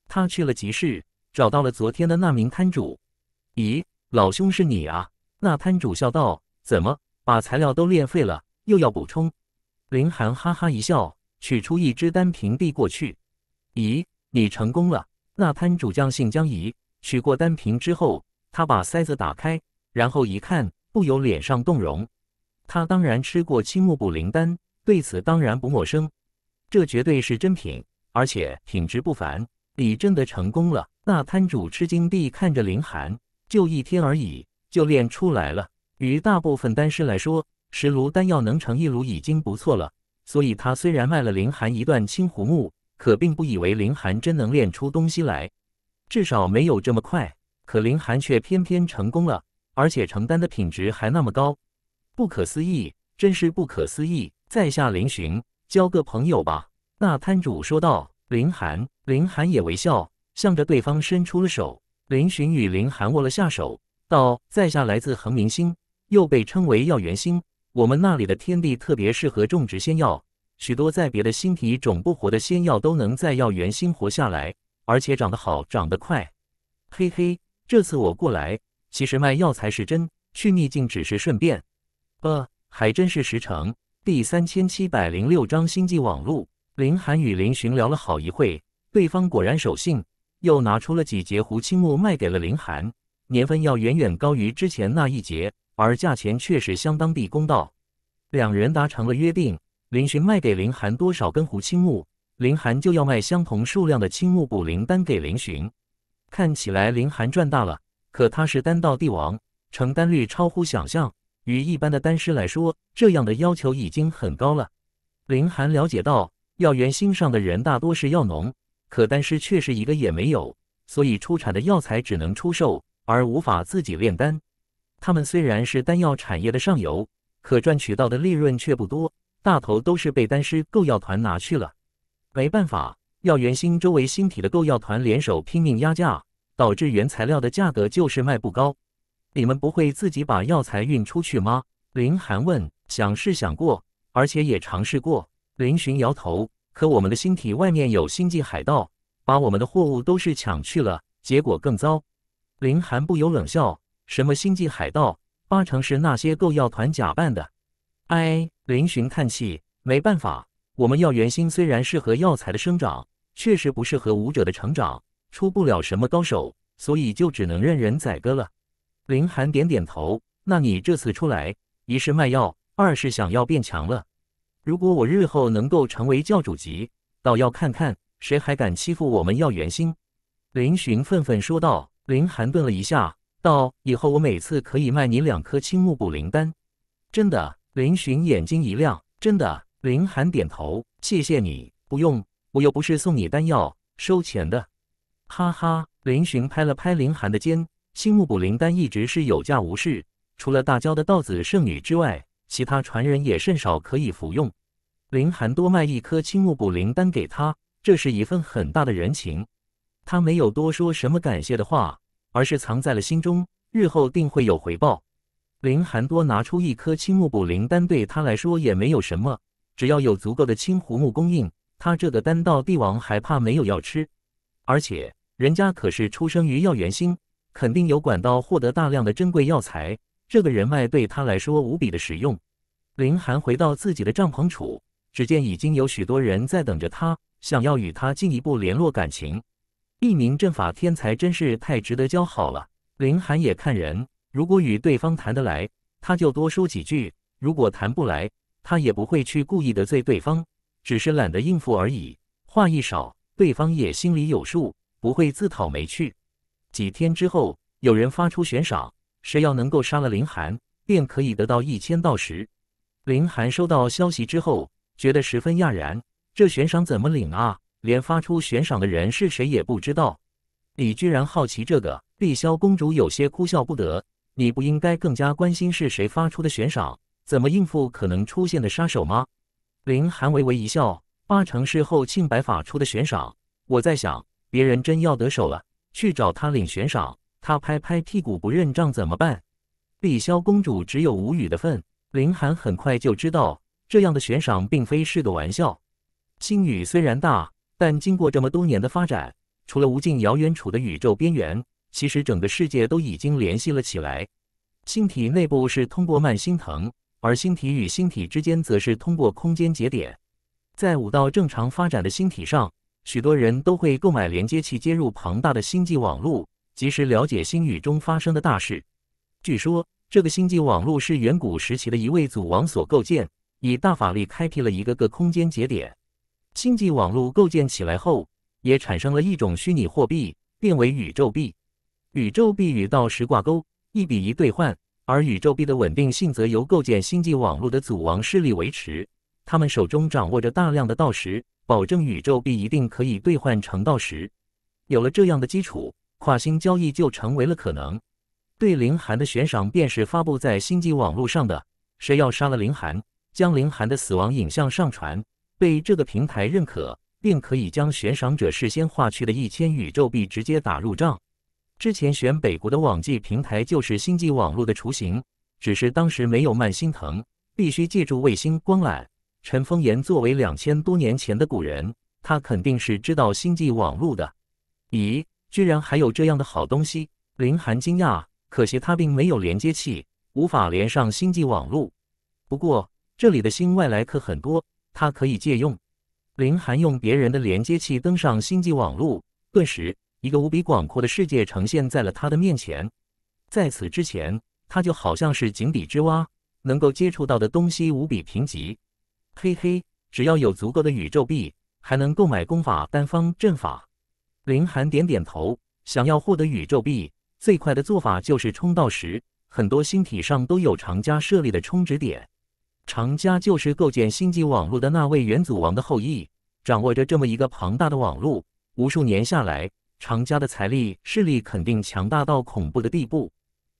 他去了集市，找到了昨天的那名摊主。咦，老兄是你啊！那摊主笑道：“怎么把材料都炼废了，又要补充？”林寒哈哈一笑，取出一只丹瓶递过去。“咦，你成功了？”那摊主将信将疑，取过丹瓶之后，他把塞子打开，然后一看，不由脸上动容。他当然吃过青木补灵丹，对此当然不陌生。这绝对是真品，而且品质不凡。你真的成功了？那摊主吃惊地看着林寒，就一天而已，就练出来了。于大部分丹师来说，石炉丹药能成一炉已经不错了，所以他虽然卖了林寒一段青胡木，可并不以为林寒真能炼出东西来，至少没有这么快。可林寒却偏偏成功了，而且成丹的品质还那么高，不可思议，真是不可思议！在下林寻，交个朋友吧。”那摊主说道。林寒，林寒也微笑，向着对方伸出了手。林寻与林寒握了下手，道：“在下来自恒明星，又被称为药元星。”我们那里的天地特别适合种植仙药，许多在别的星体种不活的仙药都能在药园星活下来，而且长得好，长得快。嘿嘿，这次我过来，其实卖药材是真，去逆境只是顺便。呃，还真是实诚。第三千七百零六章星际网路。林寒与林寻聊了好一会，对方果然守信，又拿出了几节胡青木卖给了林寒，年份要远远高于之前那一节。而价钱却是相当地公道，两人达成了约定：林寻卖给林寒多少根胡青木，林寒就要卖相同数量的青木补灵丹给林寻。看起来林寒赚大了，可他是丹道帝王，成丹率超乎想象，与一般的丹师来说，这样的要求已经很高了。林寒了解到，药园心上的人大多是药农，可丹师却是一个也没有，所以出产的药材只能出售，而无法自己炼丹。他们虽然是丹药产业的上游，可赚取到的利润却不多，大头都是被丹师购药团拿去了。没办法，药源星周围星体的购药团联手拼命压价，导致原材料的价格就是卖不高。你们不会自己把药材运出去吗？林寒问。想是想过，而且也尝试过。林寻摇头。可我们的星体外面有星际海盗，把我们的货物都是抢去了，结果更糟。林寒不由冷笑。什么星际海盗，八成是那些购药团假扮的。哎，林寻叹气，没办法，我们药源心虽然适合药材的生长，确实不适合武者的成长，出不了什么高手，所以就只能任人宰割了。林寒点点头，那你这次出来，一是卖药，二是想要变强了。如果我日后能够成为教主级，倒要看看谁还敢欺负我们药原心。林寻愤愤说道。林寒顿了一下。到以后，我每次可以卖你两颗青木补灵丹，真的。林寻眼睛一亮，真的。林寒点头，谢谢你，不用，我又不是送你丹药，收钱的。哈哈，林寻拍了拍林寒的肩，青木补灵丹一直是有价无市，除了大教的道子圣女之外，其他传人也甚少可以服用。林寒多卖一颗青木补灵丹给他，这是一份很大的人情，他没有多说什么感谢的话。而是藏在了心中，日后定会有回报。林寒多拿出一颗青木补灵丹，对他来说也没有什么，只要有足够的青胡木供应，他这个丹道帝王还怕没有药吃？而且人家可是出生于药元星，肯定有管道获得大量的珍贵药材，这个人脉对他来说无比的实用。林寒回到自己的帐篷处，只见已经有许多人在等着他，想要与他进一步联络感情。一名阵法天才真是太值得交好了。林寒也看人，如果与对方谈得来，他就多说几句；如果谈不来，他也不会去故意得罪对方，只是懒得应付而已。话一少，对方也心里有数，不会自讨没趣。几天之后，有人发出悬赏，谁要能够杀了林寒，便可以得到一千道石。林寒收到消息之后，觉得十分讶然，这悬赏怎么领啊？连发出悬赏的人是谁也不知道，你居然好奇这个？碧霄公主有些哭笑不得。你不应该更加关心是谁发出的悬赏，怎么应付可能出现的杀手吗？林寒微微一笑，八成是后庆白发出的悬赏。我在想，别人真要得手了，去找他领悬赏，他拍拍屁股不认账怎么办？碧霄公主只有无语的份。林寒很快就知道，这样的悬赏并非是个玩笑。心宇虽然大。但经过这么多年的发展，除了无尽遥远处的宇宙边缘，其实整个世界都已经联系了起来。星体内部是通过慢星藤，而星体与星体之间则是通过空间节点。在五道正常发展的星体上，许多人都会购买连接器接入庞大的星际网络，及时了解星宇中发生的大事。据说，这个星际网络是远古时期的一位祖王所构建，以大法力开辟了一个个空间节点。星际网络构建起来后，也产生了一种虚拟货币，变为宇宙币。宇宙币与道时挂钩，一比一兑换。而宇宙币的稳定性则由构建星际网络的祖王势力维持。他们手中掌握着大量的道石，保证宇宙币一定可以兑换成道石。有了这样的基础，跨星交易就成为了可能。对林寒的悬赏便是发布在星际网络上的，谁要杀了林寒，将林寒的死亡影像上传。被这个平台认可，并可以将悬赏者事先划去的一千宇宙币直接打入账。之前选北国的网际平台就是星际网络的雏形，只是当时没有慢心藤，必须借助卫星光缆。陈风岩作为两千多年前的古人，他肯定是知道星际网络的。咦，居然还有这样的好东西！林寒惊讶，可惜他并没有连接器，无法连上星际网络。不过这里的星外来客很多。他可以借用林寒用别人的连接器登上星际网路，顿时，一个无比广阔的世界呈现在了他的面前。在此之前，他就好像是井底之蛙，能够接触到的东西无比贫瘠。嘿嘿，只要有足够的宇宙币，还能购买功法、单方、阵法。林寒点点头，想要获得宇宙币，最快的做法就是充到时，很多星体上都有长家设立的充值点。常家就是构建星际网络的那位元祖王的后裔，掌握着这么一个庞大的网络。无数年下来，常家的财力势力肯定强大到恐怖的地步。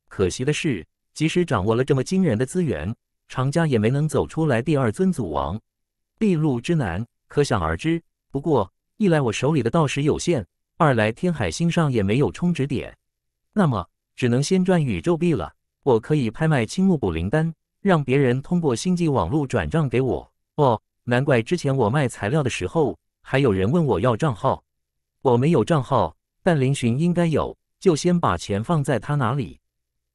可惜的是，即使掌握了这么惊人的资源，常家也没能走出来第二尊祖王，毕露之难可想而知。不过，一来我手里的道石有限，二来天海星上也没有充值点，那么只能先赚宇宙币了。我可以拍卖青木补灵丹。让别人通过星际网络转账给我哦，难怪之前我卖材料的时候还有人问我要账号。我没有账号，但林寻应该有，就先把钱放在他哪里。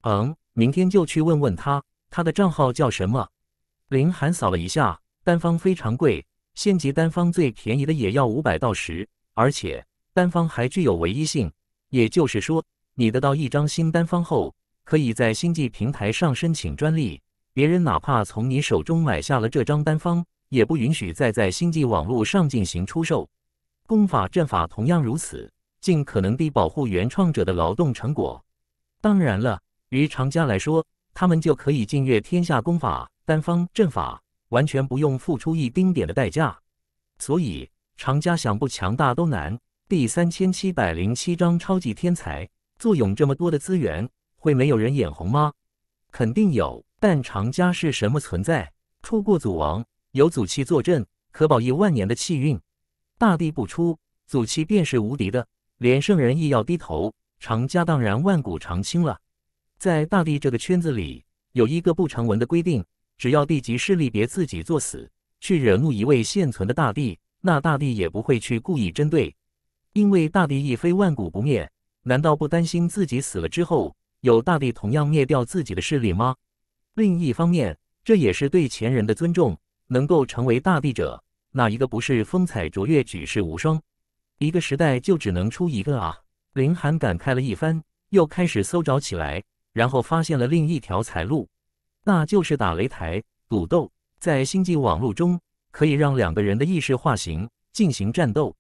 嗯，明天就去问问他，他的账号叫什么。林寒扫了一下，单方非常贵，县级单方最便宜的也要五百到十，而且单方还具有唯一性，也就是说，你得到一张新单方后，可以在星际平台上申请专利。别人哪怕从你手中买下了这张单方，也不允许再在星际网络上进行出售。功法阵法同样如此，尽可能地保护原创者的劳动成果。当然了，于常家来说，他们就可以禁阅天下功法、单方、阵法，完全不用付出一丁点的代价。所以，常家想不强大都难。第三千七百零七章超级天才，坐拥这么多的资源，会没有人眼红吗？肯定有，但常家是什么存在？出过祖王，有祖气坐镇，可保一万年的气运。大帝不出，祖气便是无敌的，连圣人亦要低头。常家当然万古长青了。在大帝这个圈子里，有一个不成文的规定：只要地级势力别自己作死，去惹怒一位现存的大帝，那大帝也不会去故意针对，因为大帝亦非万古不灭。难道不担心自己死了之后？有大帝同样灭掉自己的势力吗？另一方面，这也是对前人的尊重。能够成为大帝者，哪一个不是风采卓越、举世无双？一个时代就只能出一个啊！林寒感慨了一番，又开始搜找起来，然后发现了另一条财路，那就是打擂台赌斗。在星际网络中，可以让两个人的意识化形进行战斗，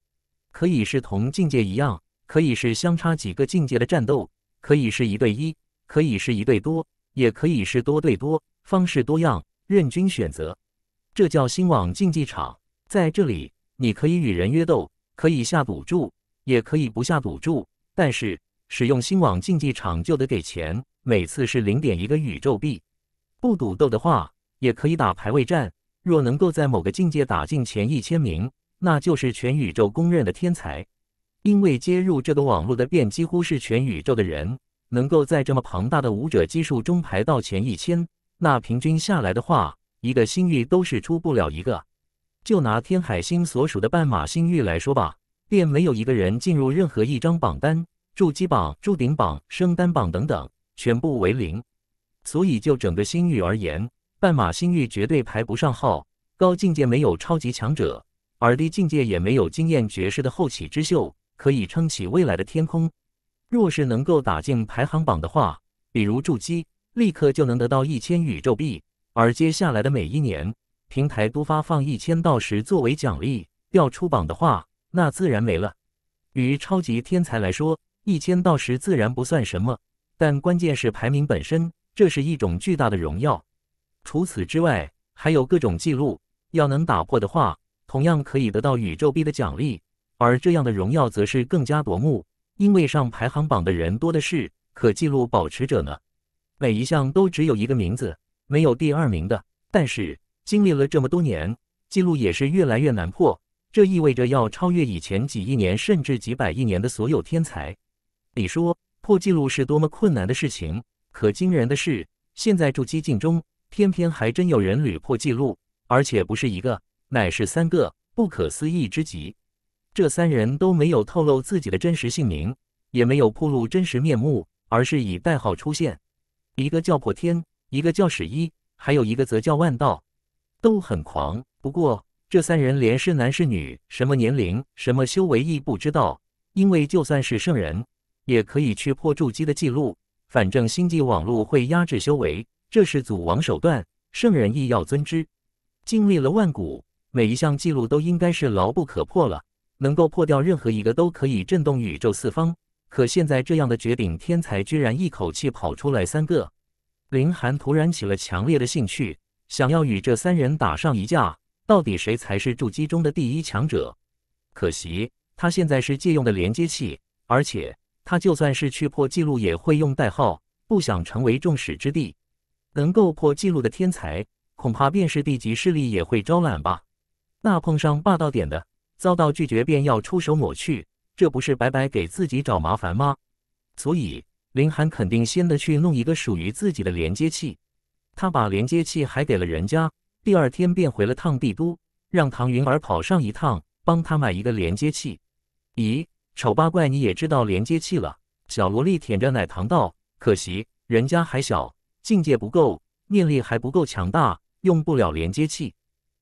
可以是同境界一样，可以是相差几个境界的战斗。可以是一对一，可以是一对多，也可以是多对多，方式多样，任君选择。这叫星网竞技场，在这里你可以与人约斗，可以下赌注，也可以不下赌注。但是使用星网竞技场就得给钱，每次是零点一个宇宙币。不赌斗的话，也可以打排位战。若能够在某个境界打进前一千名，那就是全宇宙公认的天才。因为接入这个网络的便几乎是全宇宙的人，能够在这么庞大的舞者基数中排到前一千，那平均下来的话，一个星域都是出不了一个。就拿天海星所属的半马星域来说吧，便没有一个人进入任何一张榜单，筑基榜、筑顶榜、升丹榜等等，全部为零。所以就整个星域而言，半马星域绝对排不上号。高境界没有超级强者，而低境界也没有经验绝世的后起之秀。可以撑起未来的天空。若是能够打进排行榜的话，比如筑基，立刻就能得到一千宇宙币。而接下来的每一年，平台多发放一千到十作为奖励。掉出榜的话，那自然没了。与超级天才来说，一千到十自然不算什么，但关键是排名本身，这是一种巨大的荣耀。除此之外，还有各种记录，要能打破的话，同样可以得到宇宙币的奖励。而这样的荣耀则是更加夺目，因为上排行榜的人多的是，可记录保持者呢，每一项都只有一个名字，没有第二名的。但是经历了这么多年，记录也是越来越难破，这意味着要超越以前几亿年甚至几百亿年的所有天才。你说破记录是多么困难的事情？可惊人的是，现在筑基境中，偏偏还真有人屡破记录，而且不是一个，乃是三个，不可思议之极。这三人都没有透露自己的真实姓名，也没有暴露真实面目，而是以代号出现。一个叫破天，一个叫史一，还有一个则叫万道，都很狂。不过，这三人连是男是女、什么年龄、什么修为亦不知道，因为就算是圣人，也可以去破筑基的记录。反正星际网络会压制修为，这是祖王手段，圣人亦要尊之。经历了万古，每一项记录都应该是牢不可破了。能够破掉任何一个都可以震动宇宙四方，可现在这样的绝顶天才居然一口气跑出来三个，林寒突然起了强烈的兴趣，想要与这三人打上一架，到底谁才是筑基中的第一强者？可惜他现在是借用的连接器，而且他就算是去破记录也会用代号，不想成为众矢之的。能够破记录的天才，恐怕便是地级势力也会招揽吧？那碰上霸道点的。遭到拒绝便要出手抹去，这不是白白给自己找麻烦吗？所以林寒肯定先得去弄一个属于自己的连接器。他把连接器还给了人家，第二天便回了趟帝都，让唐云儿跑上一趟，帮他买一个连接器。咦，丑八怪，你也知道连接器了？小萝莉舔着奶糖道：“可惜人家还小，境界不够，念力还不够强大，用不了连接器。”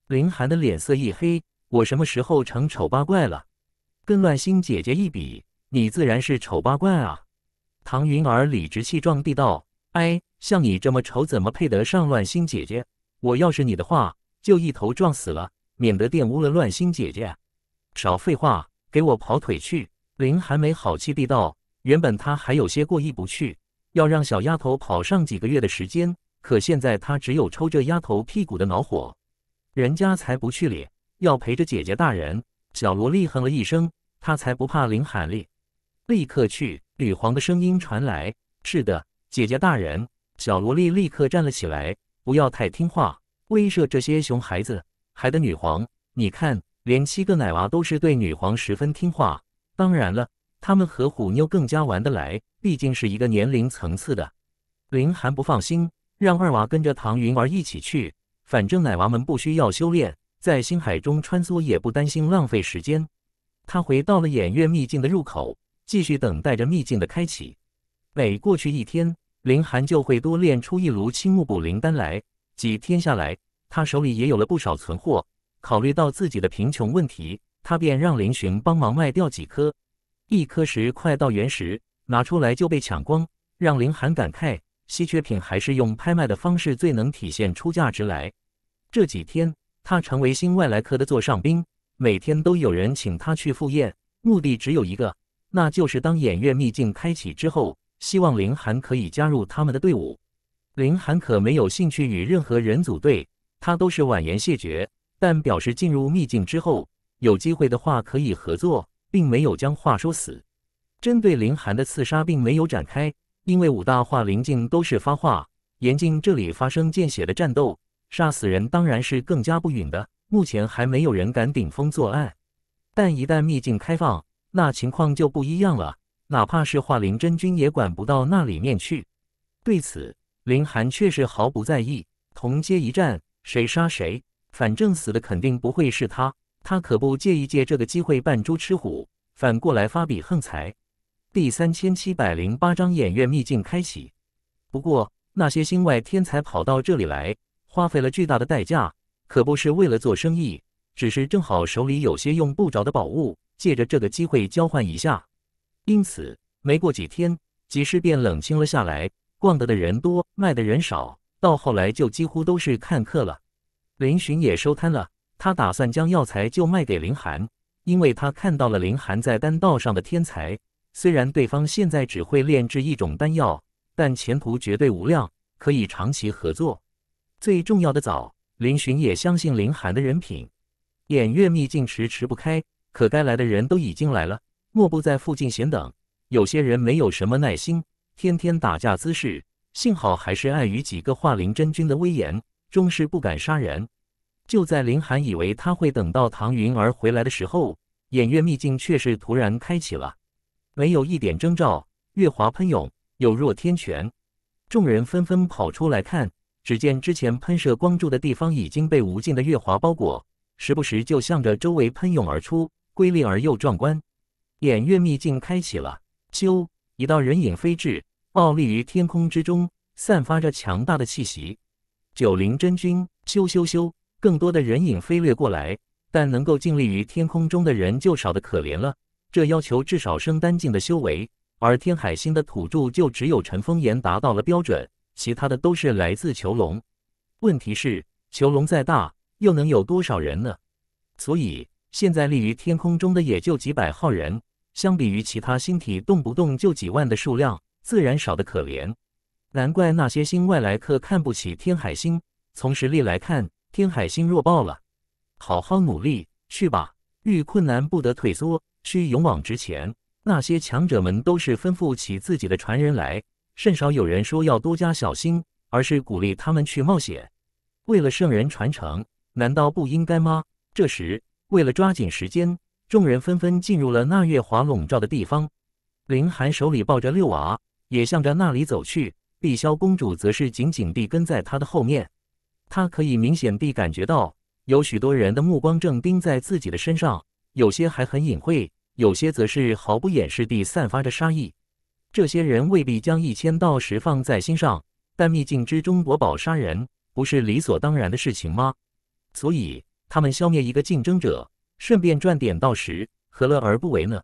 林寒的脸色一黑。我什么时候成丑八怪了？跟乱心姐姐一比，你自然是丑八怪啊！唐云儿理直气壮地道：“哎，像你这么丑，怎么配得上乱心姐姐？我要是你的话，就一头撞死了，免得玷污了乱心姐姐。”少废话，给我跑腿去！林寒梅好气地道：“原本他还有些过意不去，要让小丫头跑上几个月的时间，可现在他只有抽着丫头屁股的恼火，人家才不去咧。”要陪着姐姐大人，小萝莉哼了一声，她才不怕林喊哩。立刻去，女皇的声音传来。是的，姐姐大人，小萝莉立刻站了起来。不要太听话，威慑这些熊孩子。还得女皇，你看，连七个奶娃都是对女皇十分听话。当然了，他们和虎妞更加玩得来，毕竟是一个年龄层次的。林寒不放心，让二娃跟着唐云儿一起去，反正奶娃们不需要修炼。在星海中穿梭也不担心浪费时间，他回到了偃月秘境的入口，继续等待着秘境的开启。每过去一天，林寒就会多炼出一炉青木补灵丹来。几天下来，他手里也有了不少存货。考虑到自己的贫穷问题，他便让林寻帮忙卖掉几颗，一颗石块到原石，拿出来就被抢光，让林寒感慨：稀缺品还是用拍卖的方式最能体现出价值来。这几天。他成为新外来客的座上宾，每天都有人请他去赴宴，目的只有一个，那就是当偃月秘境开启之后，希望林寒可以加入他们的队伍。林寒可没有兴趣与任何人组队，他都是婉言谢绝，但表示进入秘境之后，有机会的话可以合作，并没有将话说死。针对林寒的刺杀并没有展开，因为五大化灵境都是发话，严禁这里发生见血的战斗。杀死人当然是更加不允的，目前还没有人敢顶风作案，但一旦秘境开放，那情况就不一样了。哪怕是化灵真君也管不到那里面去。对此，林寒却是毫不在意。同阶一战，谁杀谁，反正死的肯定不会是他。他可不介意借这个机会扮猪吃虎，反过来发笔横财。第三千七百零八章演月秘境开启。不过，那些心外天才跑到这里来。花费了巨大的代价，可不是为了做生意，只是正好手里有些用不着的宝物，借着这个机会交换一下。因此，没过几天，集市便冷清了下来，逛的的人多，卖的人少，到后来就几乎都是看客了。林寻也收摊了，他打算将药材就卖给林寒，因为他看到了林寒在丹道上的天才。虽然对方现在只会炼制一种丹药，但前途绝对无量，可以长期合作。最重要的早，林巡也相信林寒的人品。偃月秘境迟迟不开，可该来的人都已经来了，莫不在附近闲等。有些人没有什么耐心，天天打架滋事，幸好还是碍于几个化灵真君的威严，终是不敢杀人。就在林寒以为他会等到唐云儿回来的时候，偃月秘境却是突然开启了，没有一点征兆，月华喷涌，有若天泉，众人纷纷跑出来看。只见之前喷射光柱的地方已经被无尽的月华包裹，时不时就向着周围喷涌而出，瑰丽而又壮观。偃月秘境开启了，咻！一道人影飞至，傲立于天空之中，散发着强大的气息。九灵真君，咻咻咻！更多的人影飞掠过来，但能够静立于天空中的人就少得可怜了。这要求至少升丹境的修为，而天海星的土著就只有陈风岩达到了标准。其他的都是来自囚笼，问题是囚笼再大，又能有多少人呢？所以现在立于天空中的也就几百号人，相比于其他星体，动不动就几万的数量，自然少得可怜。难怪那些星外来客看不起天海星，从实力来看，天海星弱爆了。好好努力去吧，遇困难不得退缩，需勇往直前。那些强者们都是吩咐起自己的传人来。甚少有人说要多加小心，而是鼓励他们去冒险。为了圣人传承，难道不应该吗？这时，为了抓紧时间，众人纷纷进入了那月华笼罩的地方。林寒手里抱着六娃，也向着那里走去。碧霄公主则是紧紧地跟在他的后面。她可以明显地感觉到，有许多人的目光正盯在自己的身上，有些还很隐晦，有些则是毫不掩饰地散发着杀意。这些人未必将一千道石放在心上，但秘境之中夺宝杀人，不是理所当然的事情吗？所以他们消灭一个竞争者，顺便赚点道石，何乐而不为呢？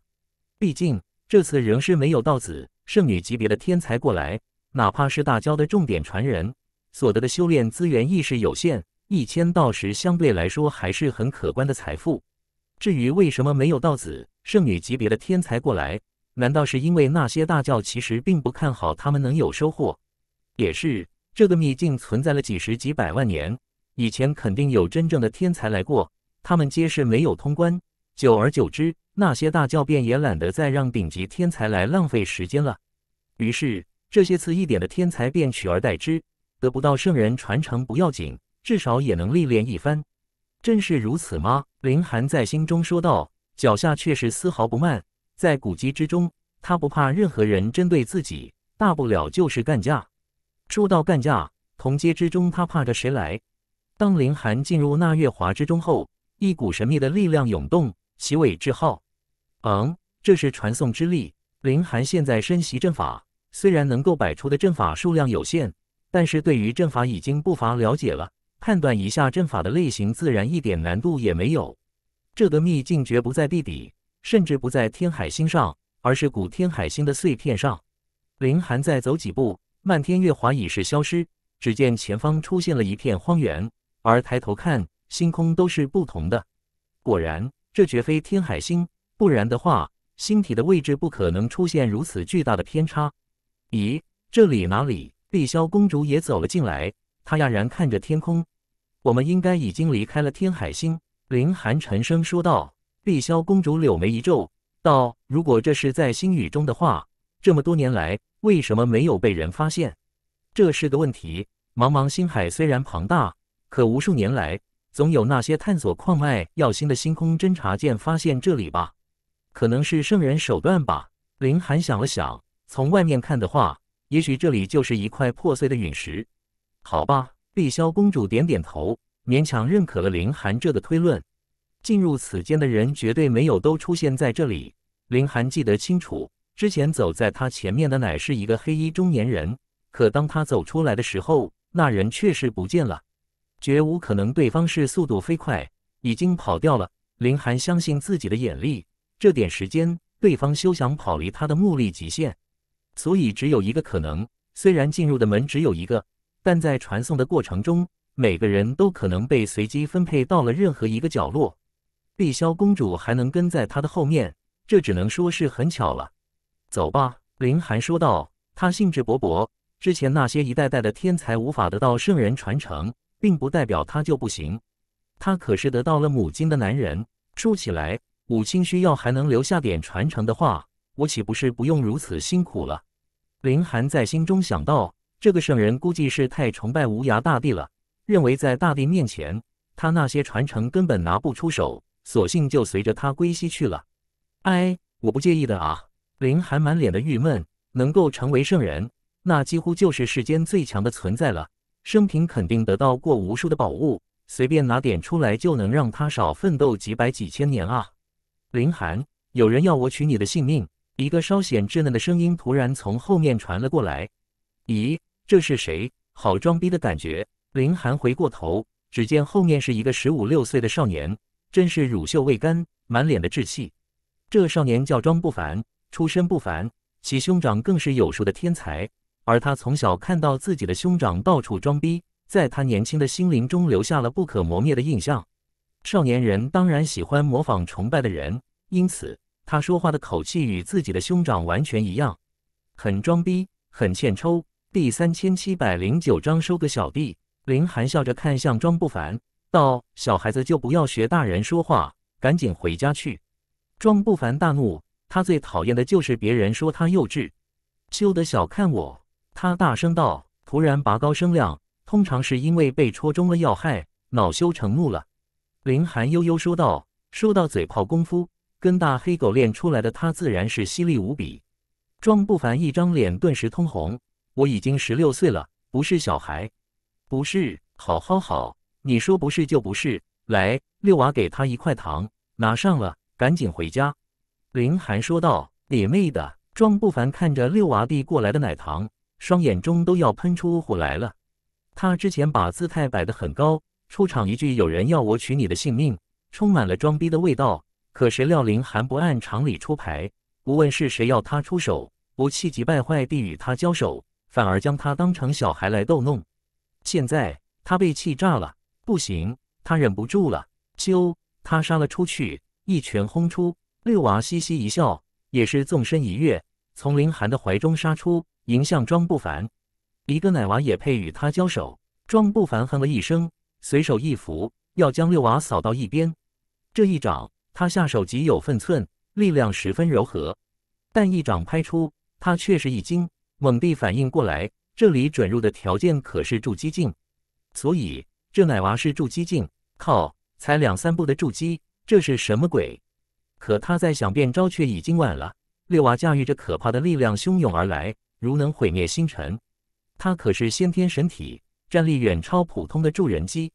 毕竟这次仍是没有道子圣女级别的天才过来，哪怕是大娇的重点传人，所得的修炼资源意识有限，一千道石相对来说还是很可观的财富。至于为什么没有道子圣女级别的天才过来？难道是因为那些大教其实并不看好他们能有收获？也是，这个秘境存在了几十几百万年，以前肯定有真正的天才来过，他们皆是没有通关。久而久之，那些大教便也懒得再让顶级天才来浪费时间了。于是，这些次一点的天才便取而代之。得不到圣人传承不要紧，至少也能历练一番。正是如此吗？林寒在心中说道，脚下却是丝毫不慢。在古籍之中，他不怕任何人针对自己，大不了就是干架。说到干架，同街之中他怕着谁来？当林寒进入那月华之中后，一股神秘的力量涌动。其为至浩。嗯，这是传送之力。林寒现在身习阵法，虽然能够摆出的阵法数量有限，但是对于阵法已经不乏了解了。判断一下阵法的类型，自然一点难度也没有。这个秘境绝不在地底。甚至不在天海星上，而是古天海星的碎片上。林寒再走几步，漫天月华已是消失，只见前方出现了一片荒原，而抬头看，星空都是不同的。果然，这绝非天海星，不然的话，星体的位置不可能出现如此巨大的偏差。咦，这里哪里？碧霄公主也走了进来，她讶然看着天空：“我们应该已经离开了天海星。”林寒沉声说道。碧霄公主柳眉一皱，道：“如果这是在星宇中的话，这么多年来为什么没有被人发现？这是个问题。茫茫星海虽然庞大，可无数年来总有那些探索矿脉、耀星的星空侦察舰发现这里吧？可能是圣人手段吧。”林寒想了想，从外面看的话，也许这里就是一块破碎的陨石。好吧，碧霄公主点点头，勉强认可了林寒这个推论。进入此间的人绝对没有都出现在这里。林寒记得清楚，之前走在他前面的乃是一个黑衣中年人。可当他走出来的时候，那人却是不见了。绝无可能，对方是速度飞快，已经跑掉了。林寒相信自己的眼力，这点时间，对方休想跑离他的目力极限。所以只有一个可能：虽然进入的门只有一个，但在传送的过程中，每个人都可能被随机分配到了任何一个角落。碧霄公主还能跟在他的后面，这只能说是很巧了。走吧，林寒说道，他兴致勃勃。之前那些一代代的天才无法得到圣人传承，并不代表他就不行。他可是得到了母亲的男人。说起来，母亲需要还能留下点传承的话，我岂不是不用如此辛苦了？林寒在心中想到。这个圣人估计是太崇拜无涯大帝了，认为在大帝面前，他那些传承根本拿不出手。索性就随着他归西去了。哎，我不介意的啊。林寒满脸的郁闷，能够成为圣人，那几乎就是世间最强的存在了。生平肯定得到过无数的宝物，随便拿点出来就能让他少奋斗几百几千年啊。林寒，有人要我取你的性命。一个稍显稚嫩的声音突然从后面传了过来。咦，这是谁？好装逼的感觉。林寒回过头，只见后面是一个十五六岁的少年。真是乳臭未干，满脸的稚气。这少年叫庄不凡，出身不凡，其兄长更是有数的天才。而他从小看到自己的兄长到处装逼，在他年轻的心灵中留下了不可磨灭的印象。少年人当然喜欢模仿崇拜的人，因此他说话的口气与自己的兄长完全一样，很装逼，很欠抽。第三千七百零九章收个小弟。林含笑着看向庄不凡。道：“小孩子就不要学大人说话，赶紧回家去。”庄不凡大怒，他最讨厌的就是别人说他幼稚，羞得小看我。他大声道，突然拔高声量，通常是因为被戳中了要害，恼羞成怒了。林寒悠悠说道：“说到嘴炮功夫，跟大黑狗练出来的，他自然是犀利无比。”庄不凡一张脸顿时通红：“我已经十六岁了，不是小孩，不是，好好好。”你说不是就不是，来六娃给他一块糖，拿上了，赶紧回家。”林寒说道。“你妹的！”庄不凡看着六娃递过来的奶糖，双眼中都要喷出火来了。他之前把姿态摆得很高，出场一句“有人要我取你的性命”，充满了装逼的味道。可谁料林寒不按常理出牌，不问是谁要他出手，不气急败坏地与他交手，反而将他当成小孩来逗弄。现在他被气炸了。不行，他忍不住了！咻，他杀了出去，一拳轰出。六娃嘻嘻一笑，也是纵身一跃，从林寒的怀中杀出，迎向庄不凡。一个奶娃也配与他交手？庄不凡哼了一声，随手一拂，要将六娃扫到一边。这一掌，他下手极有分寸，力量十分柔和。但一掌拍出，他却是一惊，猛地反应过来，这里准入的条件可是筑基境，所以。这奶娃是筑基境，靠，才两三步的筑基，这是什么鬼？可他在想变招，却已经晚了。六娃驾驭着可怕的力量汹涌而来，如能毁灭星辰。他可是先天神体，战力远超普通的助人机。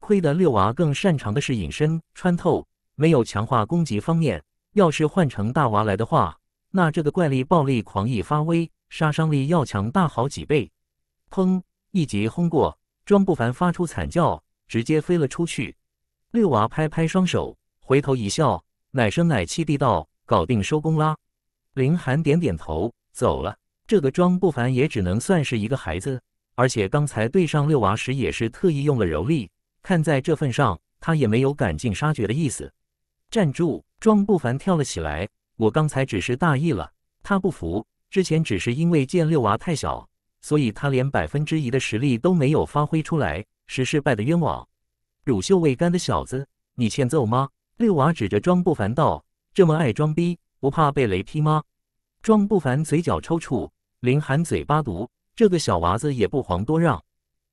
亏得六娃更擅长的是隐身、穿透，没有强化攻击方面。要是换成大娃来的话，那这个怪力、暴力、狂意发威，杀伤力要强大好几倍。砰！一击轰过。庄不凡发出惨叫，直接飞了出去。六娃拍拍双手，回头一笑，奶声奶气地道：“搞定，收工啦。”林寒点点头，走了。这个庄不凡也只能算是一个孩子，而且刚才对上六娃时也是特意用了柔力。看在这份上，他也没有赶尽杀绝的意思。站住！庄不凡跳了起来：“我刚才只是大意了。”他不服，之前只是因为见六娃太小。所以他连百分之一的实力都没有发挥出来，是失败的冤枉。乳臭未干的小子，你欠揍吗？六娃指着庄不凡道：“这么爱装逼，不怕被雷劈吗？”庄不凡嘴角抽搐。林寒嘴巴毒，这个小娃子也不遑多让。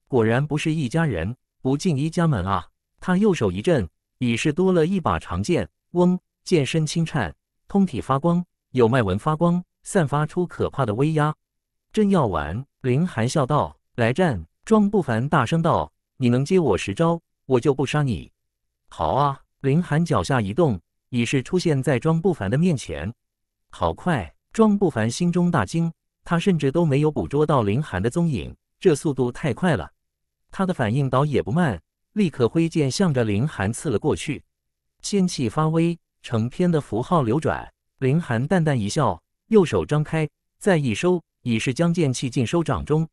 果然不是一家人，不进一家门啊！他右手一震，已是多了一把长剑。嗡，剑身轻颤，通体发光，有脉纹发光，散发出可怕的威压。真要玩。林寒笑道：“来战！”庄不凡大声道：“你能接我十招，我就不杀你。”“好啊！”林寒脚下一动，已是出现在庄不凡的面前。好快！庄不凡心中大惊，他甚至都没有捕捉到林寒的踪影，这速度太快了。他的反应倒也不慢，立刻挥剑向着林寒刺了过去。仙气发威，成片的符号流转。林寒淡淡一笑，右手张开，再一收。已是将剑气尽收掌中，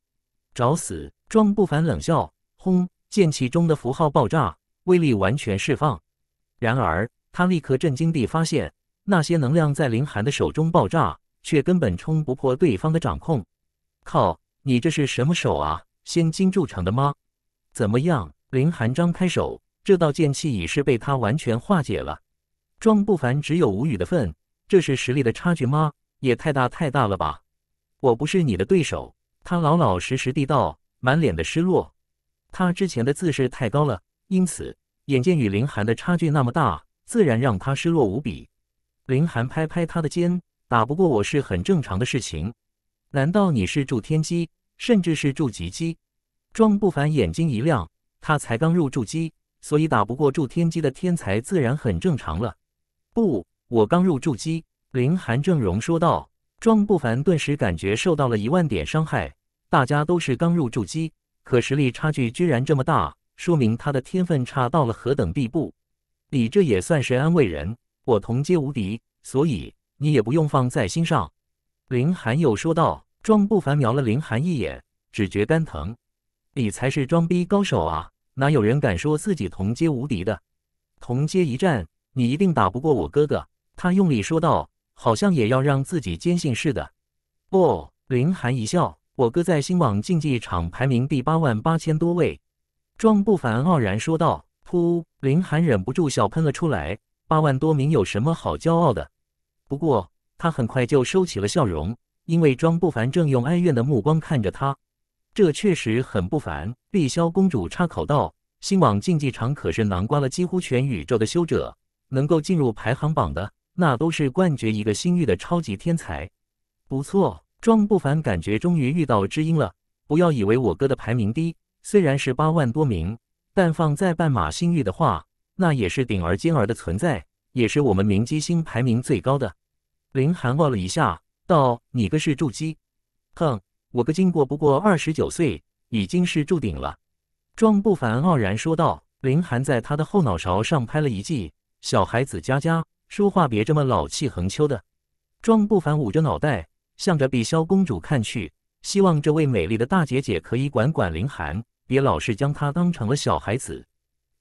找死！庄不凡冷笑，轰！剑气中的符号爆炸，威力完全释放。然而他立刻震惊地发现，那些能量在林寒的手中爆炸，却根本冲不破对方的掌控。靠！你这是什么手啊？仙金铸成的吗？怎么样？林寒张开手，这道剑气已是被他完全化解了。庄不凡只有无语的份。这是实力的差距吗？也太大太大了吧！我不是你的对手。”他老老实实地道，满脸的失落。他之前的自视太高了，因此眼见与林寒的差距那么大，自然让他失落无比。林寒拍拍他的肩：“打不过我是很正常的事情。难道你是助天机，甚至是助极机？”庄不凡眼睛一亮，他才刚入筑基，所以打不过助天机的天才，自然很正常了。不，我刚入筑基。”林寒正容说道。庄不凡顿时感觉受到了一万点伤害。大家都是刚入筑基，可实力差距居然这么大，说明他的天分差到了何等地步？你这也算是安慰人，我同阶无敌，所以你也不用放在心上。林寒又说道。庄不凡瞄了林寒一眼，只觉肝疼。你才是装逼高手啊！哪有人敢说自己同阶无敌的？同阶一战，你一定打不过我哥哥。他用力说道。好像也要让自己坚信似的。哦，林寒一笑，我哥在新网竞技场排名第八万八千多位。庄不凡傲然说道。噗！林寒忍不住笑喷了出来。八万多名有什么好骄傲的？不过他很快就收起了笑容，因为庄不凡正用哀怨的目光看着他。这确实很不凡。碧霄公主插口道：“新网竞技场可是囊括了几乎全宇宙的修者，能够进入排行榜的。”那都是冠绝一个星域的超级天才，不错。庄不凡感觉终于遇到知音了。不要以为我哥的排名低，虽然是八万多名，但放在半马星域的话，那也是顶儿尖儿的存在，也是我们明基星排名最高的。林寒望了一下，道：“你哥是筑基？哼，我哥经过不过二十九岁，已经是筑顶了。”庄不凡傲然说道。林寒在他的后脑勺上拍了一记：“小孩子家家。”说话别这么老气横秋的。庄不凡捂着脑袋，向着碧霄公主看去，希望这位美丽的大姐姐可以管管林寒，别老是将她当成了小孩子。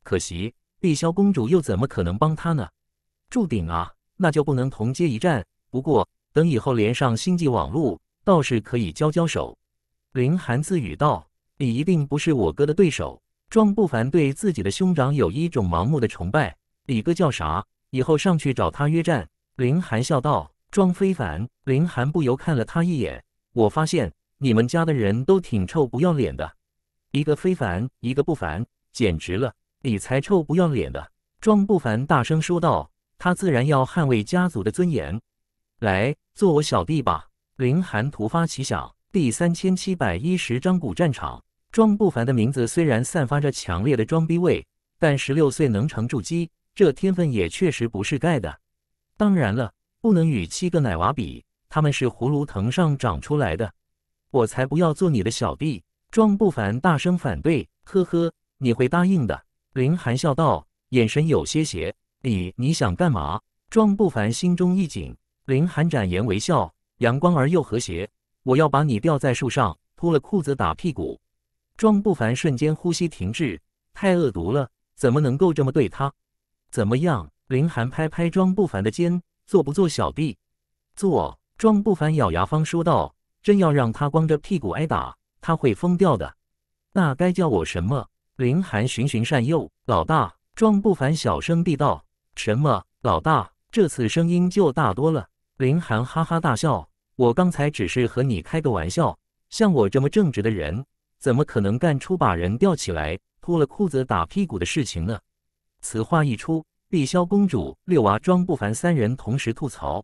可惜，碧霄公主又怎么可能帮他呢？注定啊，那就不能同街一战。不过，等以后连上星际网络，倒是可以交交手。林寒自语道：“你一定不是我哥的对手。”庄不凡对自己的兄长有一种盲目的崇拜。李哥叫啥？以后上去找他约战，林寒笑道：“庄非凡。”林寒不由看了他一眼。我发现你们家的人都挺臭不要脸的，一个非凡，一个不凡，简直了！你才臭不要脸的。”庄不凡大声说道。他自然要捍卫家族的尊严，来做我小弟吧！林寒突发奇想。第三千七百一十章古战场。庄不凡的名字虽然散发着强烈的装逼味，但十六岁能成筑基。这天分也确实不是盖的，当然了，不能与七个奶娃比，他们是葫芦藤上长出来的。我才不要做你的小弟！庄不凡大声反对。呵呵，你会答应的。林寒笑道，眼神有些邪。你你想干嘛？庄不凡心中一紧。林寒展颜微笑，阳光而又和谐。我要把你吊在树上，脱了裤子打屁股。庄不凡瞬间呼吸停滞，太恶毒了，怎么能够这么对他？怎么样？林寒拍拍庄不凡的肩，做不做小弟？做。庄不凡咬牙方说道：“真要让他光着屁股挨打，他会疯掉的。那该叫我什么？”林寒循循善诱：“老大。”庄不凡小声地道：“什么？老大？”这次声音就大多了。林寒哈哈大笑：“我刚才只是和你开个玩笑。像我这么正直的人，怎么可能干出把人吊起来脱了裤子打屁股的事情呢？”此话一出，碧霄公主、六娃、庄不凡三人同时吐槽：“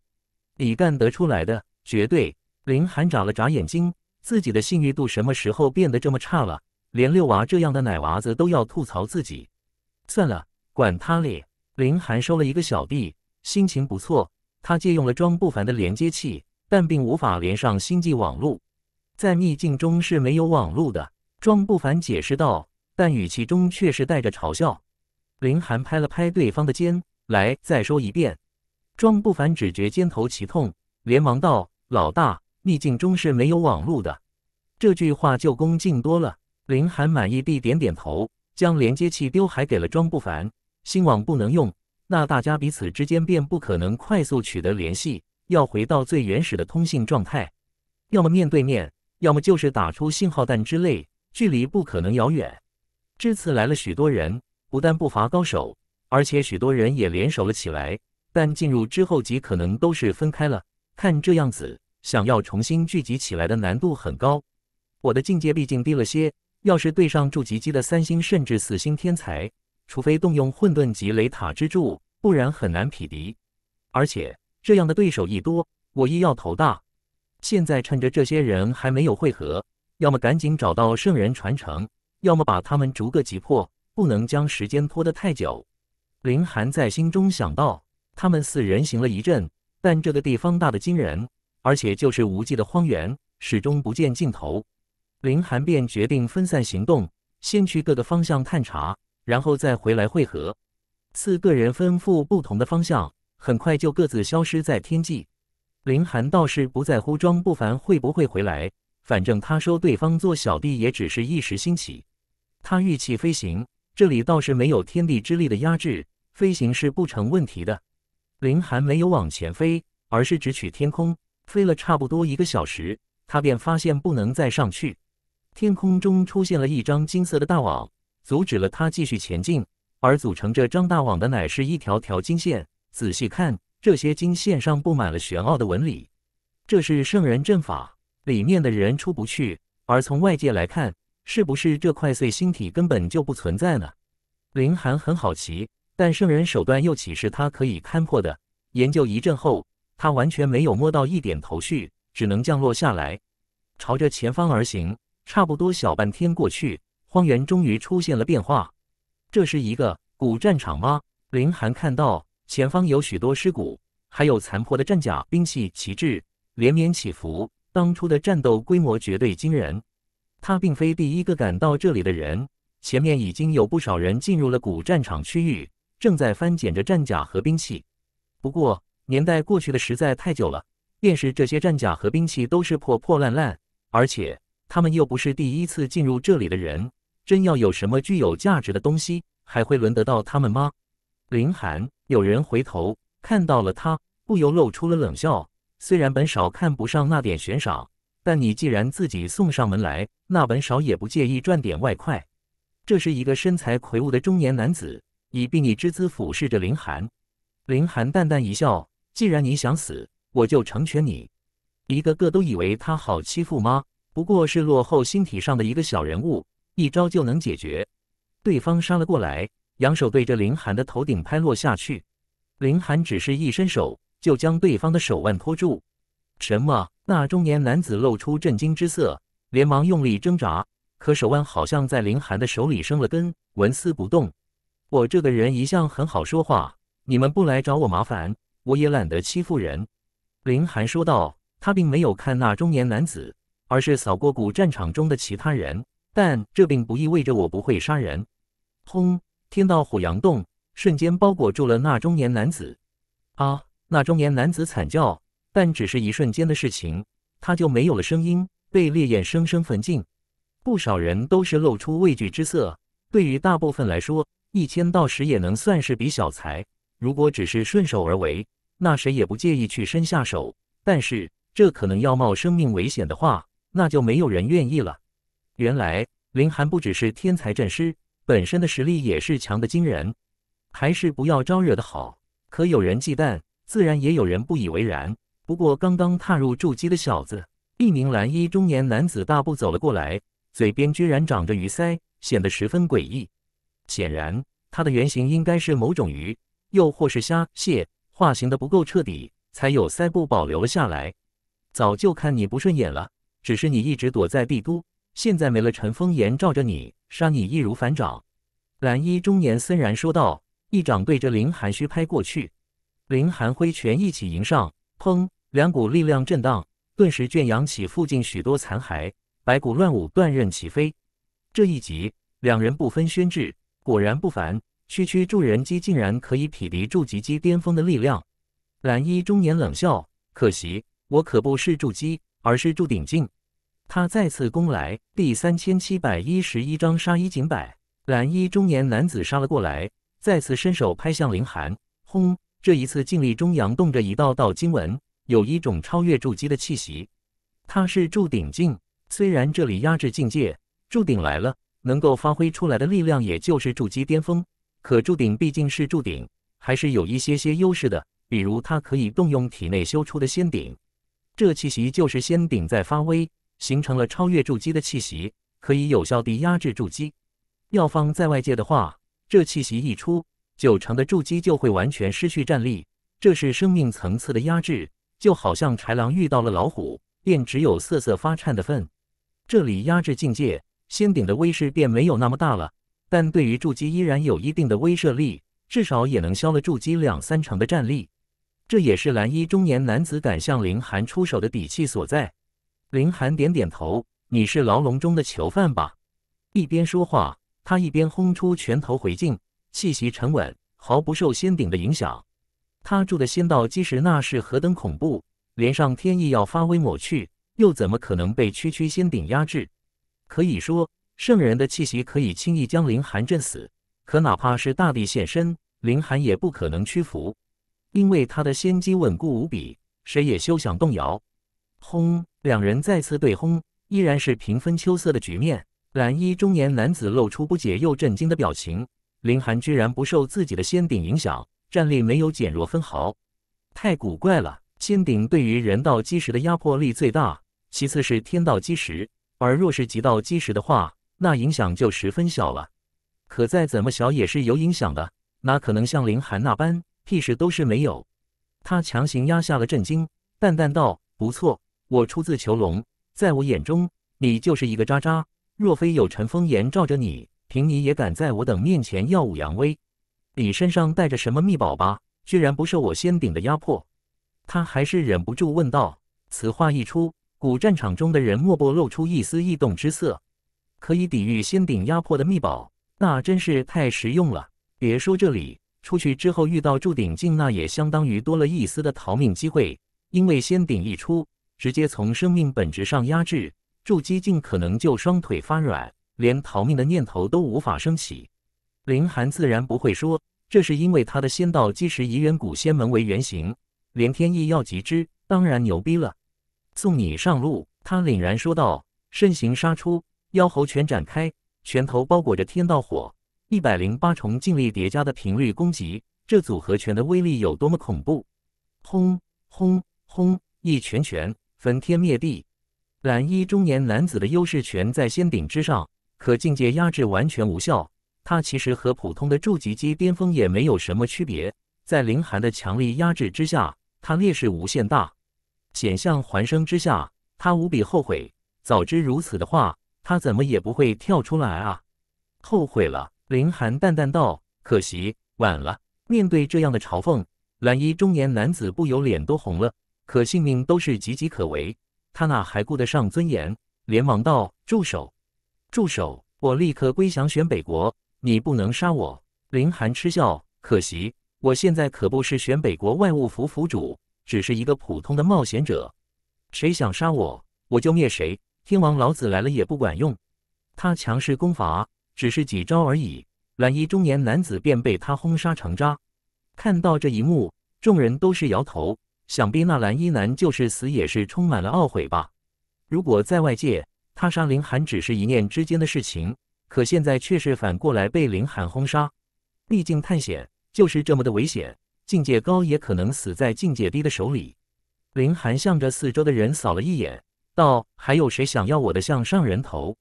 李干得出来的？绝对！”林寒眨了眨眼睛，自己的信誉度什么时候变得这么差了？连六娃这样的奶娃子都要吐槽自己？算了，管他哩！林寒收了一个小币，心情不错。他借用了庄不凡的连接器，但并无法连上星际网路。在秘境中是没有网路的，庄不凡解释道，但语气中却是带着嘲笑。林寒拍了拍对方的肩，来再说一遍。庄不凡只觉肩头奇痛，连忙道：“老大，秘境中是没有网路的。”这句话就恭敬多了。林寒满意地点点头，将连接器丢还给了庄不凡。新网不能用，那大家彼此之间便不可能快速取得联系，要回到最原始的通信状态，要么面对面，要么就是打出信号弹之类，距离不可能遥远。这次来了许多人。不但不乏高手，而且许多人也联手了起来。但进入之后，极可能都是分开了。看这样子，想要重新聚集起来的难度很高。我的境界毕竟低了些，要是对上筑基期的三星甚至四星天才，除非动用混沌级雷塔之柱，不然很难匹敌。而且这样的对手一多，我亦要头大。现在趁着这些人还没有汇合，要么赶紧找到圣人传承，要么把他们逐个击破。不能将时间拖得太久，林寒在心中想到。他们四人行了一阵，但这个地方大的惊人，而且就是无际的荒原，始终不见尽头。林寒便决定分散行动，先去各个方向探查，然后再回来汇合。四个人吩咐不同的方向，很快就各自消失在天际。林寒倒是不在乎庄不凡会不会回来，反正他收对方做小弟也只是一时兴起。他御气飞行。这里倒是没有天地之力的压制，飞行是不成问题的。林寒没有往前飞，而是直取天空。飞了差不多一个小时，他便发现不能再上去。天空中出现了一张金色的大网，阻止了他继续前进。而组成这张大网的，乃是一条条金线。仔细看，这些金线上布满了玄奥的纹理。这是圣人阵法，里面的人出不去，而从外界来看。是不是这块碎星体根本就不存在呢？林寒很好奇，但圣人手段又岂是他可以勘破的？研究一阵后，他完全没有摸到一点头绪，只能降落下来，朝着前方而行。差不多小半天过去，荒原终于出现了变化。这是一个古战场吗？林寒看到前方有许多尸骨，还有残破的战甲、兵器、旗帜，连绵起伏。当初的战斗规模绝对惊人。他并非第一个赶到这里的人，前面已经有不少人进入了古战场区域，正在翻捡着战甲和兵器。不过年代过去的实在太久了，便是这些战甲和兵器都是破破烂烂，而且他们又不是第一次进入这里的人，真要有什么具有价值的东西，还会轮得到他们吗？林寒，有人回头看到了他，不由露出了冷笑。虽然本少看不上那点悬赏。但你既然自己送上门来，那本少也不介意赚点外快。这是一个身材魁梧的中年男子，以睥睨之姿俯视着林寒。林寒淡淡一笑：“既然你想死，我就成全你。”一个个都以为他好欺负吗？不过是落后星体上的一个小人物，一招就能解决。对方杀了过来，扬手对着林寒的头顶拍落下去。林寒只是一伸手，就将对方的手腕托住。什么？那中年男子露出震惊之色，连忙用力挣扎，可手腕好像在林寒的手里生了根，纹丝不动。我这个人一向很好说话，你们不来找我麻烦，我也懒得欺负人。”林寒说道。他并没有看那中年男子，而是扫过古战场中的其他人。但这并不意味着我不会杀人。轰！天道虎阳洞瞬间包裹住了那中年男子。啊！那中年男子惨叫。但只是一瞬间的事情，他就没有了声音，被烈焰生生焚尽。不少人都是露出畏惧之色。对于大部分来说，一千到十也能算是笔小财。如果只是顺手而为，那谁也不介意去伸下手。但是这可能要冒生命危险的话，那就没有人愿意了。原来林寒不只是天才阵师，本身的实力也是强得惊人，还是不要招惹的好。可有人忌惮，自然也有人不以为然。不过刚刚踏入筑基的小子，一名蓝衣中年男子大步走了过来，嘴边居然长着鱼鳃，显得十分诡异。显然，他的原型应该是某种鱼，又或是虾、蟹，化形的不够彻底，才有腮部保留了下来。早就看你不顺眼了，只是你一直躲在帝都，现在没了陈风炎罩着你，杀你易如反掌。蓝衣中年森然说道，一掌对着林寒虚拍过去，林寒挥拳一起迎上。砰！两股力量震荡，顿时圈扬起附近许多残骸，白骨乱舞，断刃齐飞。这一击，两人不分轩制，果然不凡。区区助人机竟然可以匹敌筑基机巅峰的力量。蓝衣中年冷笑：“可惜，我可不是筑基，而是筑顶境。”他再次攻来。第三千七百一十一章杀一儆百。蓝衣中年男子杀了过来，再次伸手拍向凌寒。轰！这一次，镜力中扬动着一道道经文，有一种超越筑基的气息。它是筑顶境，虽然这里压制境界，筑顶来了，能够发挥出来的力量也就是筑基巅峰。可筑顶毕竟是筑顶，还是有一些些优势的，比如它可以动用体内修出的仙顶。这气息就是仙顶在发威，形成了超越筑基的气息，可以有效地压制筑基。要放在外界的话，这气息一出。九成的筑基就会完全失去战力，这是生命层次的压制，就好像豺狼遇到了老虎，便只有瑟瑟发颤的份。这里压制境界，仙顶的威势便没有那么大了，但对于筑基依然有一定的威慑力，至少也能消了筑基两三成的战力。这也是蓝衣中年男子敢向林寒出手的底气所在。林寒点点头：“你是牢笼中的囚犯吧？”一边说话，他一边轰出拳头回敬。气息沉稳，毫不受仙顶的影响。他住的仙道基石那是何等恐怖，连上天意要发威抹去，又怎么可能被区区仙顶压制？可以说，圣人的气息可以轻易将凌寒震死。可哪怕是大地现身，凌寒也不可能屈服，因为他的仙机稳固无比，谁也休想动摇。轰！两人再次对轰，依然是平分秋色的局面。蓝衣中年男子露出不解又震惊的表情。林寒居然不受自己的仙鼎影响，战力没有减弱分毫，太古怪了。仙鼎对于人道基石的压迫力最大，其次是天道基石，而若是极道基石的话，那影响就十分小了。可再怎么小也是有影响的，哪可能像林寒那般屁事都是没有？他强行压下了震惊，淡淡道：“不错，我出自囚笼，在我眼中你就是一个渣渣。若非有陈风炎罩着你。”凭你也敢在我等面前耀武扬威？你身上带着什么秘宝吧？居然不受我仙顶的压迫？他还是忍不住问道。此话一出，古战场中的人莫不露出一丝异动之色。可以抵御仙顶压迫的秘宝，那真是太实用了。别说这里，出去之后遇到筑顶境，那也相当于多了一丝的逃命机会。因为仙顶一出，直接从生命本质上压制筑基境，可能就双腿发软。连逃命的念头都无法升起，林寒自然不会说，这是因为他的仙道基石以远古仙门为原型，连天意要极之，当然牛逼了。送你上路，他凛然说道，身形杀出，妖猴拳展开，拳头包裹着天道火，一百零八重劲力叠加的频率攻击，这组合拳的威力有多么恐怖？轰轰轰！一拳拳，焚天灭地。蓝衣中年男子的优势拳在仙顶之上。可境界压制完全无效，他其实和普通的筑基期巅峰也没有什么区别。在凌寒的强力压制之下，他劣势无限大，险象环生之下，他无比后悔。早知如此的话，他怎么也不会跳出来啊！后悔了，凌寒淡淡道：“可惜，晚了。”面对这样的嘲讽，蓝衣中年男子不由脸都红了。可性命都是岌岌可危，他哪还顾得上尊严？连忙道：“住手！”住手！我立刻归降选北国，你不能杀我。林寒嗤笑，可惜我现在可不是选北国外务府府主，只是一个普通的冒险者。谁想杀我，我就灭谁。天王老子来了也不管用，他强势攻伐，只是几招而已，蓝衣中年男子便被他轰杀成渣。看到这一幕，众人都是摇头，想必那蓝衣男就是死也是充满了懊悔吧。如果在外界，他杀林寒只是一念之间的事情，可现在却是反过来被林寒轰杀。毕竟探险就是这么的危险，境界高也可能死在境界低的手里。林寒向着四周的人扫了一眼，道：“还有谁想要我的向上人头？”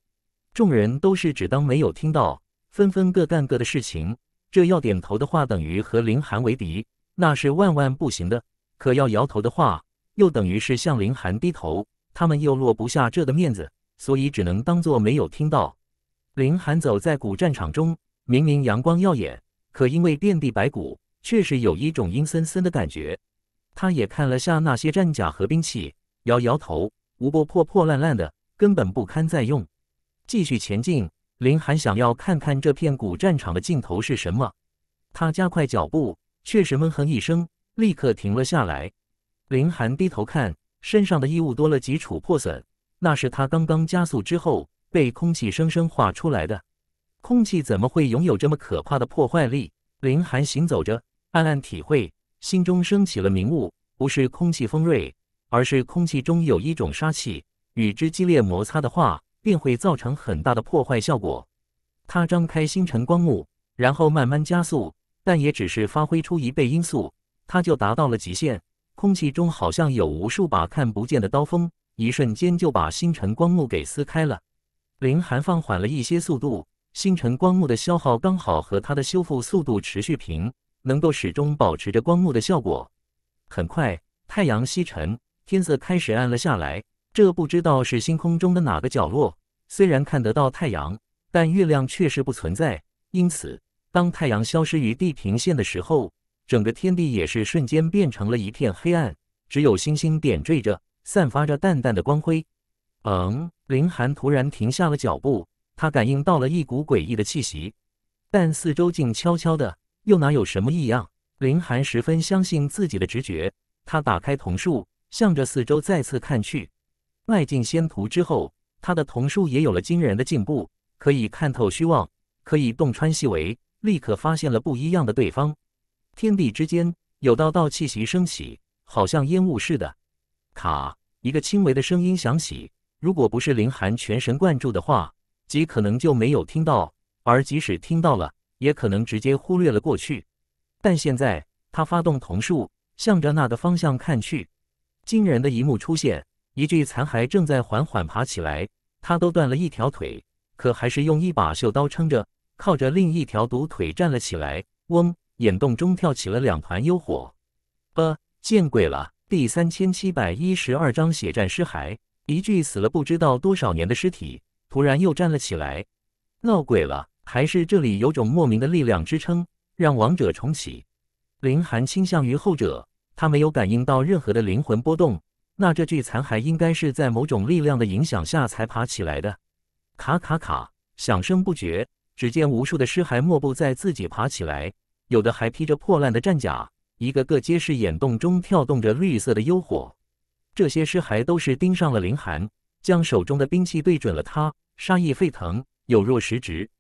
众人都是只当没有听到，纷纷各干各的事情。这要点头的话，等于和林寒为敌，那是万万不行的；可要摇头的话，又等于是向林寒低头，他们又落不下这的面子。所以只能当作没有听到。林寒走在古战场中，明明阳光耀眼，可因为遍地白骨，确实有一种阴森森的感觉。他也看了下那些战甲和兵器，摇摇头，无不破破烂烂的，根本不堪再用。继续前进，林寒想要看看这片古战场的尽头是什么。他加快脚步，却是闷哼一声，立刻停了下来。林寒低头看，身上的衣物多了几处破损。那是他刚刚加速之后被空气生生化出来的。空气怎么会拥有这么可怕的破坏力？林寒行走着，暗暗体会，心中升起了明悟：不是空气锋锐，而是空气中有一种杀气，与之激烈摩擦的话，便会造成很大的破坏效果。他张开星辰光幕，然后慢慢加速，但也只是发挥出一倍音速，他就达到了极限。空气中好像有无数把看不见的刀锋。一瞬间就把星辰光幕给撕开了，林寒放缓了一些速度，星辰光幕的消耗刚好和他的修复速度持续平，能够始终保持着光幕的效果。很快，太阳西沉，天色开始暗了下来。这不知道是星空中的哪个角落，虽然看得到太阳，但月亮确实不存在。因此，当太阳消失于地平线的时候，整个天地也是瞬间变成了一片黑暗，只有星星点缀着。散发着淡淡的光辉。嗯，林寒突然停下了脚步，他感应到了一股诡异的气息，但四周静悄悄的，又哪有什么异样？林寒十分相信自己的直觉，他打开瞳术，向着四周再次看去。迈进仙途之后，他的瞳术也有了惊人的进步，可以看透虚妄，可以洞穿细微，立刻发现了不一样的对方。天地之间有道道气息升起，好像烟雾似的。卡，一个轻微的声音响起。如果不是林寒全神贯注的话，极可能就没有听到；而即使听到了，也可能直接忽略了过去。但现在，他发动桐树，向着那个方向看去，惊人的一幕出现：一具残骸正在缓缓爬起来。他都断了一条腿，可还是用一把锈刀撑着，靠着另一条独腿站了起来。嗡，眼洞中跳起了两团幽火。呃，见鬼了！第三千七百一十二章血战尸骸。一具死了不知道多少年的尸体，突然又站了起来，闹鬼了？还是这里有种莫名的力量支撑，让亡者重启？林寒倾向于后者。他没有感应到任何的灵魂波动，那这具残骸应该是在某种力量的影响下才爬起来的。卡卡卡，响声不绝，只见无数的尸骸莫不在自己爬起来，有的还披着破烂的战甲。一个个皆是眼洞中跳动着绿色的幽火，这些尸骸都是盯上了林寒，将手中的兵器对准了他，杀意沸腾，有若实质。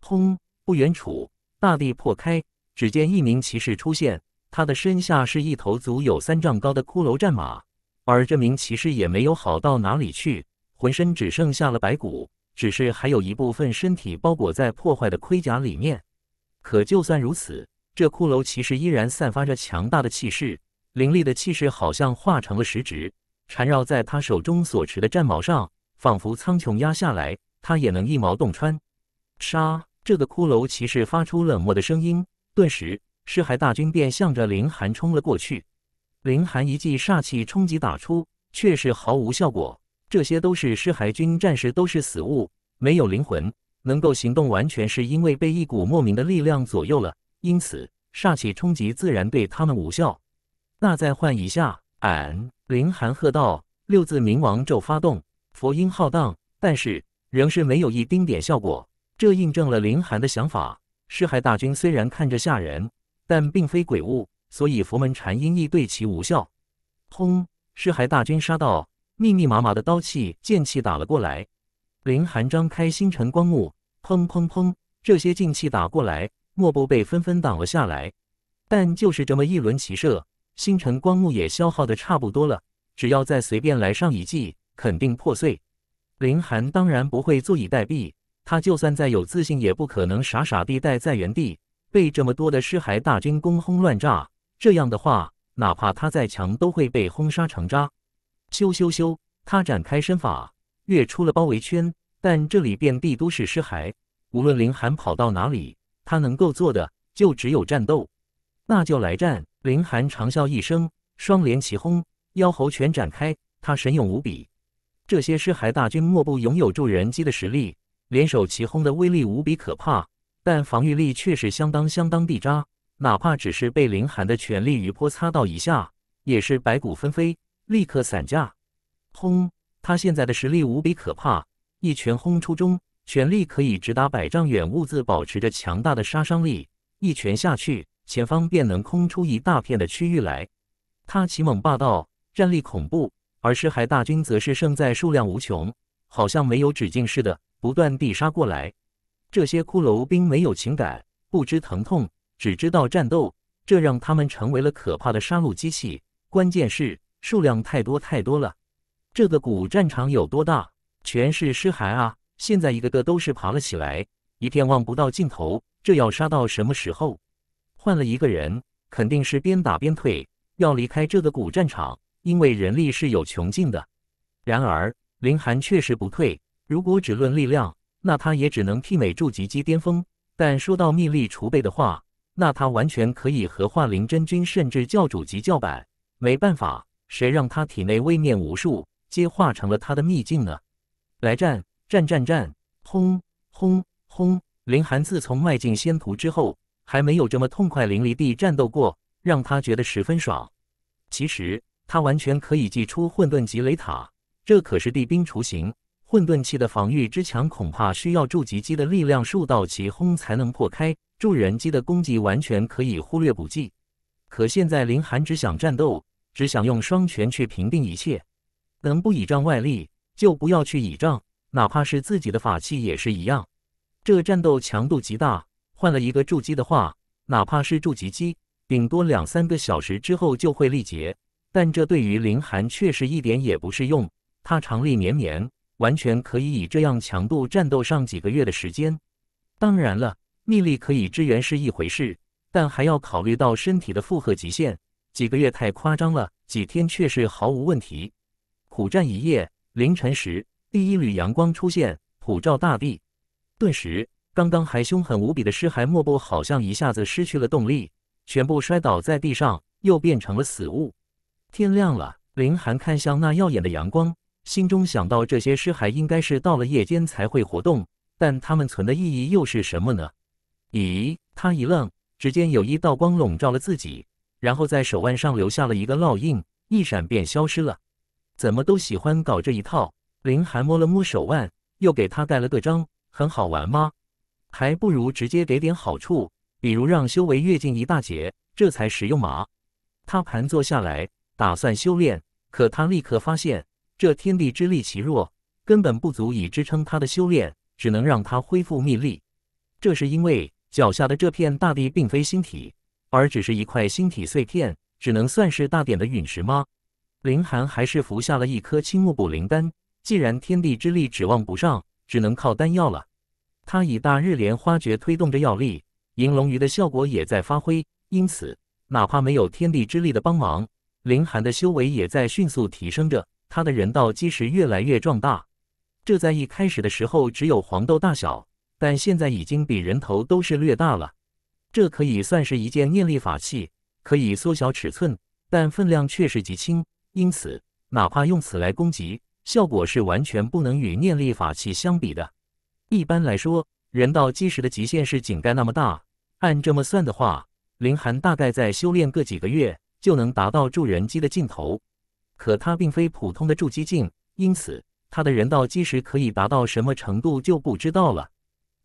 轰！不远处，大地破开，只见一名骑士出现，他的身下是一头足有三丈高的骷髅战马，而这名骑士也没有好到哪里去，浑身只剩下了白骨，只是还有一部分身体包裹在破坏的盔甲里面。可就算如此。这骷髅骑士依然散发着强大的气势，凌厉的气势好像化成了实质，缠绕在他手中所持的战矛上，仿佛苍穹压下来，他也能一矛洞穿。杀！这个骷髅骑士发出冷漠的声音，顿时尸骸大军便向着林寒冲了过去。林寒一记煞气冲击打出，却是毫无效果。这些都是尸骸军战士，都是死物，没有灵魂，能够行动完全是因为被一股莫名的力量左右了。因此，煞气冲击自然对他们无效。那再换一下，俺林寒喝道：“六字冥王咒发动，佛音浩荡，但是仍是没有一丁点效果。这印证了林寒的想法：尸骸大军虽然看着吓人，但并非鬼物，所以佛门禅音亦对其无效。”轰！尸骸大军杀到，密密麻麻的刀气、剑气打了过来。林寒张开星辰光幕，砰砰砰，这些劲气打过来。莫不被纷纷挡了下来，但就是这么一轮骑射，星辰光幕也消耗的差不多了。只要再随便来上一记，肯定破碎。林寒当然不会坐以待毙，他就算再有自信，也不可能傻傻地待在原地，被这么多的尸骸大军攻轰乱炸。这样的话，哪怕他再强，都会被轰杀成渣。咻咻咻！他展开身法，跃出了包围圈，但这里遍地都是尸骸，无论林寒跑到哪里。他能够做的就只有战斗，那就来战！林寒长啸一声，双连齐轰，妖猴拳展开，他神勇无比。这些尸骸大军莫不拥有助人机的实力，联手齐轰的威力无比可怕，但防御力却是相当相当的渣。哪怕只是被林寒的全力余波擦到一下，也是白骨纷飞，立刻散架。轰！他现在的实力无比可怕，一拳轰出中。全力可以直达百丈远，兀自保持着强大的杀伤力。一拳下去，前方便能空出一大片的区域来。他奇猛霸道，战力恐怖，而尸骸大军则是胜在数量无穷，好像没有止境似的，不断地杀过来。这些骷髅兵没有情感，不知疼痛，只知道战斗，这让他们成为了可怕的杀戮机器。关键是数量太多太多了。这个古战场有多大？全是尸骸啊！现在一个个都是爬了起来，一片望不到尽头，这要杀到什么时候？换了一个人，肯定是边打边退，要离开这个古战场，因为人力是有穷尽的。然而林寒确实不退，如果只论力量，那他也只能媲美筑基期巅峰；但说到秘力储备的话，那他完全可以和化灵真君甚至教主级叫板。没办法，谁让他体内位面无数，皆化成了他的秘境呢？来战！战战战，轰轰轰！林寒自从迈进仙途之后，还没有这么痛快淋漓地战斗过，让他觉得十分爽。其实他完全可以祭出混沌级雷塔，这可是地兵雏形，混沌器的防御之强，恐怕需要筑基机的力量数道其轰才能破开，筑人机的攻击完全可以忽略不计。可现在林寒只想战斗，只想用双拳去平定一切，能不倚仗外力就不要去倚仗。哪怕是自己的法器也是一样，这战斗强度极大。换了一个筑基的话，哪怕是筑基期，顶多两三个小时之后就会力竭。但这对于凌寒确实一点也不适用，他长力绵绵，完全可以以这样强度战斗上几个月的时间。当然了，逆力可以支援是一回事，但还要考虑到身体的负荷极限。几个月太夸张了，几天却是毫无问题。苦战一夜，凌晨时。第一缕阳光出现，普照大地。顿时，刚刚还凶狠无比的尸骸，莫不好像一下子失去了动力，全部摔倒在地上，又变成了死物。天亮了，林寒看向那耀眼的阳光，心中想到：这些尸骸应该是到了夜间才会活动，但他们存的意义又是什么呢？咦，他一愣，只见有一道光笼罩了自己，然后在手腕上留下了一个烙印，一闪便消失了。怎么都喜欢搞这一套。林寒摸了摸手腕，又给他盖了个章，很好玩吗？还不如直接给点好处，比如让修为跃进一大截，这才实用嘛。他盘坐下来，打算修炼，可他立刻发现，这天地之力奇弱，根本不足以支撑他的修炼，只能让他恢复秘力。这是因为脚下的这片大地并非星体，而只是一块星体碎片，只能算是大点的陨石吗？林寒还是服下了一颗青木补灵丹。既然天地之力指望不上，只能靠丹药了。他以大日莲花诀推动着药力，银龙鱼的效果也在发挥。因此，哪怕没有天地之力的帮忙，林寒的修为也在迅速提升着。他的人道基石越来越壮大，这在一开始的时候只有黄豆大小，但现在已经比人头都是略大了。这可以算是一件念力法器，可以缩小尺寸，但分量却是极轻。因此，哪怕用此来攻击。效果是完全不能与念力法器相比的。一般来说，人道基石的极限是井盖那么大。按这么算的话，林寒大概在修炼个几个月就能达到筑人机的尽头。可他并非普通的筑基境，因此他的人道基石可以达到什么程度就不知道了。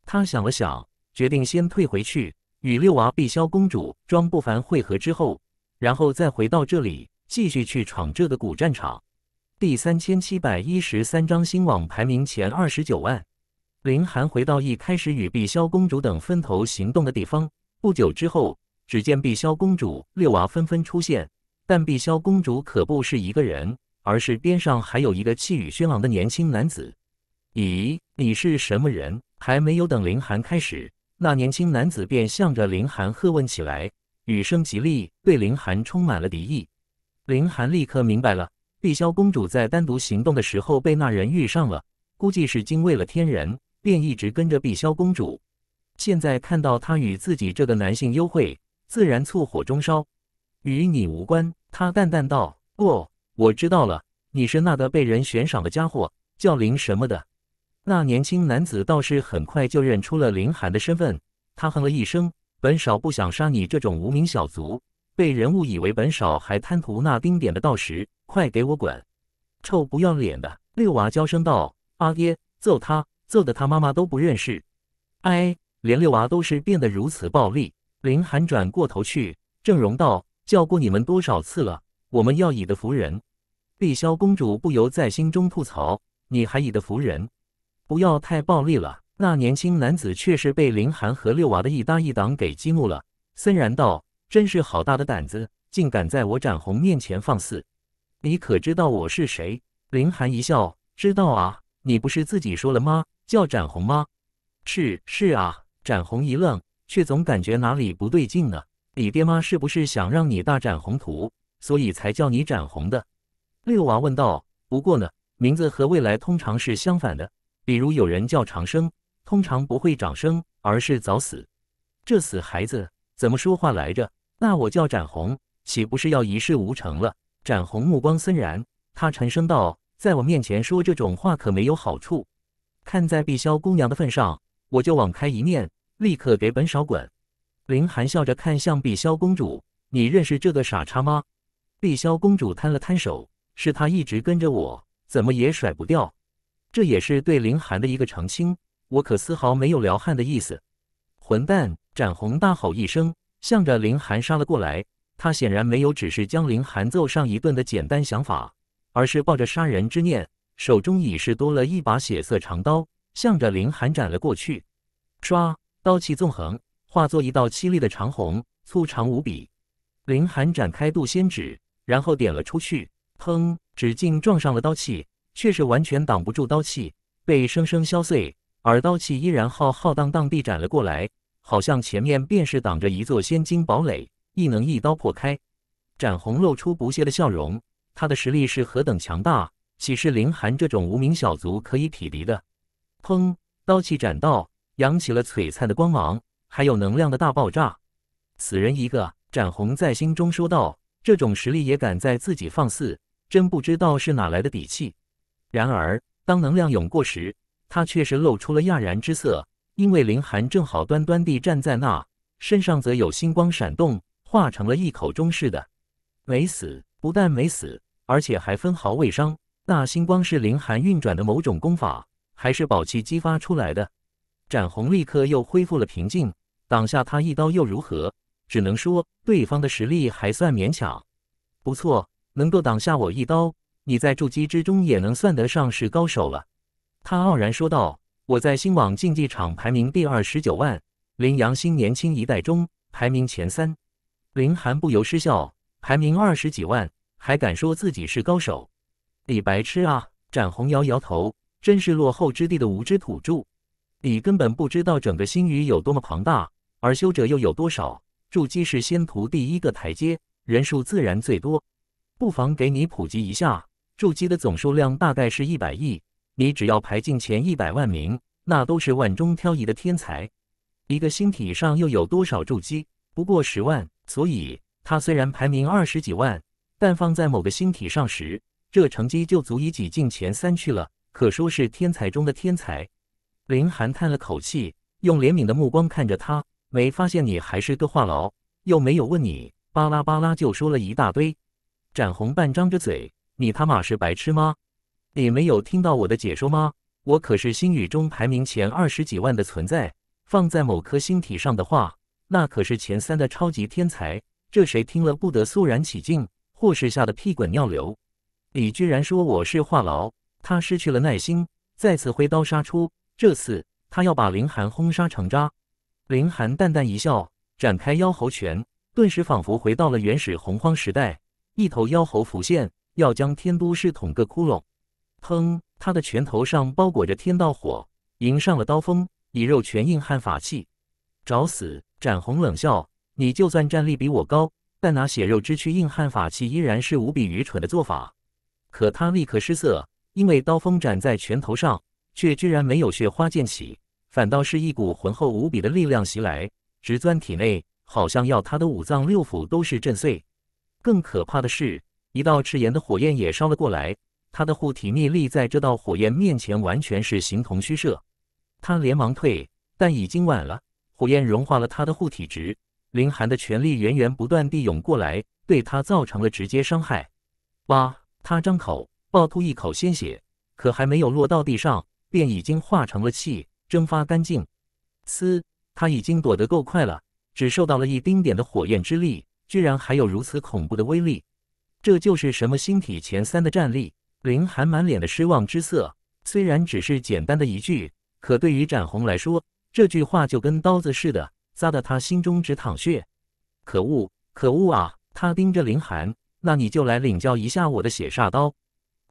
他想了想，决定先退回去，与六娃碧霄公主、庄不凡会合之后，然后再回到这里，继续去闯这个古战场。第三千七百一十三章，星网排名前二十九万。林寒回到一开始与碧霄公主等分头行动的地方。不久之后，只见碧霄公主六娃纷纷出现，但碧霄公主可不是一个人，而是边上还有一个气宇轩昂的年轻男子。咦，你是什么人？还没有等林寒开始，那年轻男子便向着林寒喝问起来，语声极厉，对林寒充满了敌意。林寒立刻明白了。碧霄公主在单独行动的时候被那人遇上了，估计是惊为了天人，便一直跟着碧霄公主。现在看到她与自己这个男性幽会，自然醋火中烧。与你无关，他淡淡道：“哦，我知道了，你是那个被人悬赏的家伙，叫林什么的。”那年轻男子倒是很快就认出了林寒的身份，他哼了一声：“本少不想杀你这种无名小卒，被人误以为本少还贪图那丁点的道石。”快给我滚！臭不要脸的六娃娇声道：“阿爹，揍他，揍得他妈妈都不认识。”哎，连六娃都是变得如此暴力。林寒转过头去，郑容道：“叫过你们多少次了？我们要以德服人。”碧霄公主不由在心中吐槽：“你还以德服人？不要太暴力了。”那年轻男子却是被林寒和六娃的一搭一挡给激怒了，森然道：“真是好大的胆子，竟敢在我展红面前放肆！”你可知道我是谁？林寒一笑，知道啊，你不是自己说了吗？叫展红吗？是是啊，展红一愣，却总感觉哪里不对劲呢。你爹妈是不是想让你大展宏图，所以才叫你展红的？六娃问道。不过呢，名字和未来通常是相反的，比如有人叫长生，通常不会长生，而是早死。这死孩子怎么说话来着？那我叫展红，岂不是要一事无成了？展红目光森然，他沉声道：“在我面前说这种话可没有好处。看在碧霄姑娘的份上，我就网开一面，立刻给本少滚！”林寒笑着看向碧霄公主：“你认识这个傻叉吗？”碧霄公主摊了摊手：“是他一直跟着我，怎么也甩不掉。这也是对林寒的一个澄清。我可丝毫没有撩汉的意思。”混蛋！展红大吼一声，向着林寒杀了过来。他显然没有只是将林寒揍上一顿的简单想法，而是抱着杀人之念，手中已是多了一把血色长刀，向着林寒斩了过去。唰，刀气纵横，化作一道凄厉的长虹，粗长无比。林寒展开渡仙指，然后点了出去。砰，纸径撞上了刀气，却是完全挡不住刀气，被生生削碎。而刀气依然浩浩荡荡地斩了过来，好像前面便是挡着一座仙金堡垒。亦能一刀破开，展红露出不屑的笑容。他的实力是何等强大，岂是林寒这种无名小卒可以匹敌的？砰！刀气斩到，扬起了璀璨的光芒，还有能量的大爆炸。死人一个！展红在心中说道：“这种实力也敢在自己放肆，真不知道是哪来的底气。”然而，当能量涌过时，他却是露出了讶然之色，因为林寒正好端端地站在那，身上则有星光闪动。化成了一口钟似的，没死，不但没死，而且还分毫未伤。那星光是凌寒运转的某种功法，还是宝器激发出来的？展红立刻又恢复了平静，挡下他一刀又如何？只能说对方的实力还算勉强。不错，能够挡下我一刀，你在筑基之中也能算得上是高手了。他傲然说道：“我在星网竞技场排名第二十九万，林阳新年轻一代中排名前三。”林寒不由失笑，排名二十几万，还敢说自己是高手？李白痴啊！展红摇摇头，真是落后之地的无知土著，你根本不知道整个星宇有多么庞大，而修者又有多少？筑基是仙途第一个台阶，人数自然最多。不妨给你普及一下，筑基的总数量大概是一百亿，你只要排进前一百万名，那都是万中挑一的天才。一个星体上又有多少筑基？不过十万。所以，他虽然排名二十几万，但放在某个星体上时，这成绩就足以挤进前三去了。可说是天才中的天才。林寒叹了口气，用怜悯的目光看着他，没发现你还是个话痨，又没有问你，巴拉巴拉就说了一大堆。展红半张着嘴：“你他妈是白痴吗？你没有听到我的解说吗？我可是星宇中排名前二十几万的存在，放在某颗星体上的话。”那可是前三的超级天才，这谁听了不得肃然起敬，或是吓得屁滚尿流？你居然说我是话痨！他失去了耐心，再次挥刀杀出，这次他要把林寒轰杀成渣。林寒淡淡一笑，展开妖猴拳，顿时仿佛回到了原始洪荒时代，一头妖猴浮现，要将天都市捅个窟窿。砰！他的拳头上包裹着天道火，迎上了刀锋，以肉拳硬汉法器，找死！展宏冷笑：“你就算战力比我高，但拿血肉之躯硬撼法器，依然是无比愚蠢的做法。”可他立刻失色，因为刀锋斩在拳头上，却居然没有血花溅起，反倒是一股浑厚无比的力量袭来，直钻体内，好像要他的五脏六腑都是震碎。更可怕的是，一道炽炎的火焰也烧了过来，他的护体秘力在这道火焰面前完全是形同虚设。他连忙退，但已经晚了。火焰融化了他的护体值，林寒的权力源源不断地涌过来，对他造成了直接伤害。哇！他张口暴吐一口鲜血，可还没有落到地上，便已经化成了气，蒸发干净。嘶！他已经躲得够快了，只受到了一丁点的火焰之力，居然还有如此恐怖的威力！这就是什么星体前三的战力？林寒满脸的失望之色。虽然只是简单的一句，可对于展红来说。这句话就跟刀子似的，扎得他心中直淌血。可恶，可恶啊！他盯着林寒，那你就来领教一下我的血煞刀。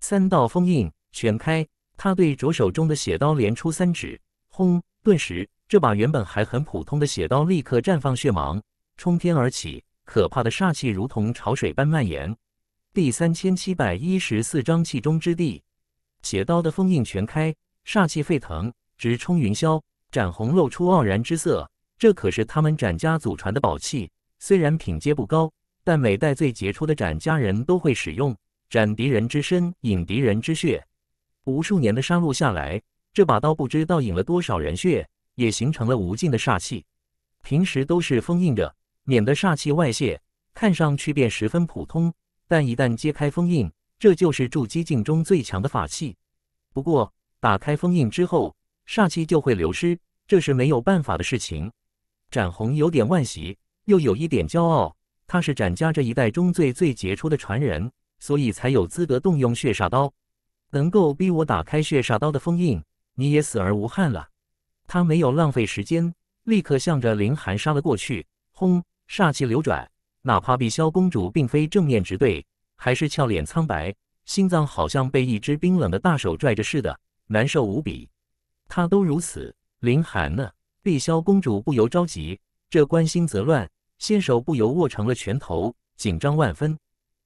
三道封印全开，他对着手中的血刀连出三指，轰！顿时，这把原本还很普通的血刀立刻绽放血芒，冲天而起。可怕的煞气如同潮水般蔓延。第三千七百一十四章气中之地。血刀的封印全开，煞气沸腾，直冲云霄。展红露出傲然之色，这可是他们展家祖传的宝器。虽然品阶不高，但每代最杰出的展家人都会使用，斩敌人之身，引敌人之血。无数年的杀戮下来，这把刀不知道引了多少人血，也形成了无尽的煞气。平时都是封印着，免得煞气外泄，看上去便十分普通。但一旦揭开封印，这就是筑基境中最强的法器。不过打开封印之后，煞气就会流失，这是没有办法的事情。展宏有点万喜，又有一点骄傲。他是展家这一代中最最杰出的传人，所以才有资格动用血煞刀。能够逼我打开血煞刀的封印，你也死而无憾了。他没有浪费时间，立刻向着林寒杀了过去。轰！煞气流转，哪怕碧霄公主并非正面直对，还是俏脸苍白，心脏好像被一只冰冷的大手拽着似的，难受无比。他都如此，凌寒呢？碧霄公主不由着急，这关心则乱，先手不由握成了拳头，紧张万分。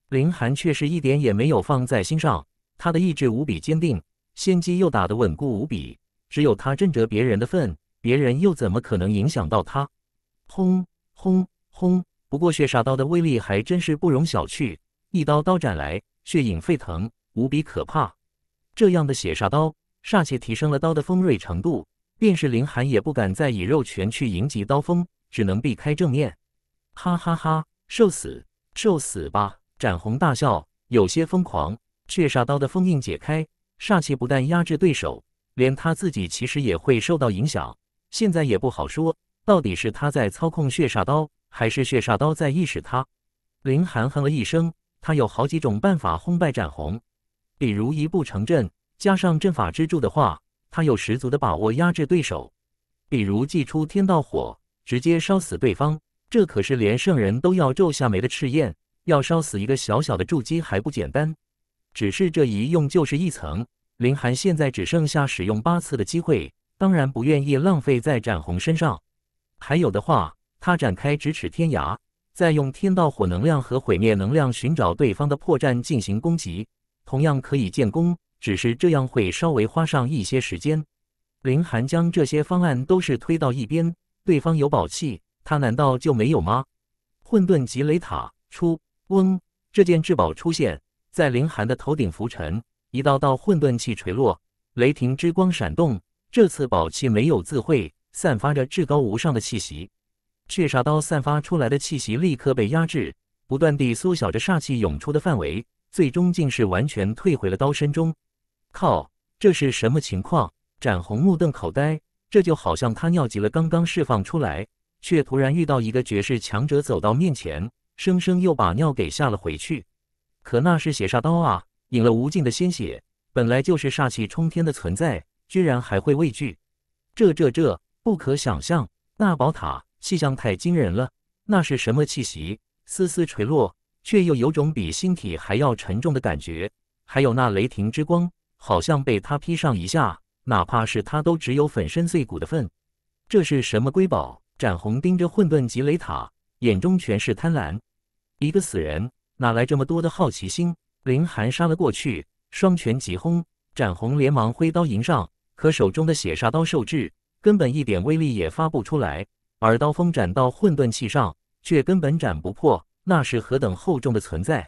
凌寒却是一点也没有放在心上，他的意志无比坚定，先机又打得稳固无比，只有他震着别人的份，别人又怎么可能影响到他？轰轰轰！不过血煞刀的威力还真是不容小觑，一刀刀斩来，血影沸腾，无比可怕。这样的血煞刀。煞气提升了刀的锋锐程度，便是林寒也不敢再以肉拳去迎击刀锋，只能避开正面。哈哈哈，受死，受死吧！斩红大笑，有些疯狂。血煞刀的封印解开，煞气不但压制对手，连他自己其实也会受到影响。现在也不好说，到底是他在操控血煞刀，还是血煞刀在意识他？林寒哼了一声，他有好几种办法轰败斩红，比如一步成阵。加上阵法支柱的话，他有十足的把握压制对手。比如祭出天道火，直接烧死对方。这可是连圣人都要皱下眉的赤焰，要烧死一个小小的筑基还不简单？只是这一用就是一层。林寒现在只剩下使用八次的机会，当然不愿意浪费在展红身上。还有的话，他展开咫尺天涯，再用天道火能量和毁灭能量寻找对方的破绽进行攻击，同样可以建功。只是这样会稍微花上一些时间。林寒将这些方案都是推到一边。对方有宝器，他难道就没有吗？混沌极雷塔出，嗡！这件至宝出现在林寒的头顶浮沉，一道道混沌气垂落，雷霆之光闪动。这次宝器没有自慧，散发着至高无上的气息。血煞刀散发出来的气息立刻被压制，不断地缩小着煞气涌出的范围，最终竟是完全退回了刀身中。靠！这是什么情况？展红目瞪口呆。这就好像他尿急了，刚刚释放出来，却突然遇到一个绝世强者走到面前，生生又把尿给吓了回去。可那是血煞刀啊，引了无尽的鲜血。本来就是煞气冲天的存在，居然还会畏惧？这、这、这不可想象！那宝塔气象太惊人了，那是什么气息？丝丝垂落，却又有种比星体还要沉重的感觉。还有那雷霆之光。好像被他劈上一下，哪怕是他都只有粉身碎骨的份。这是什么瑰宝？展红盯着混沌级雷塔，眼中全是贪婪。一个死人哪来这么多的好奇心？林寒杀了过去，双拳急轰。展红连忙挥刀迎上，可手中的血杀刀受制，根本一点威力也发不出来。而刀锋斩到混沌气上，却根本斩不破，那是何等厚重的存在！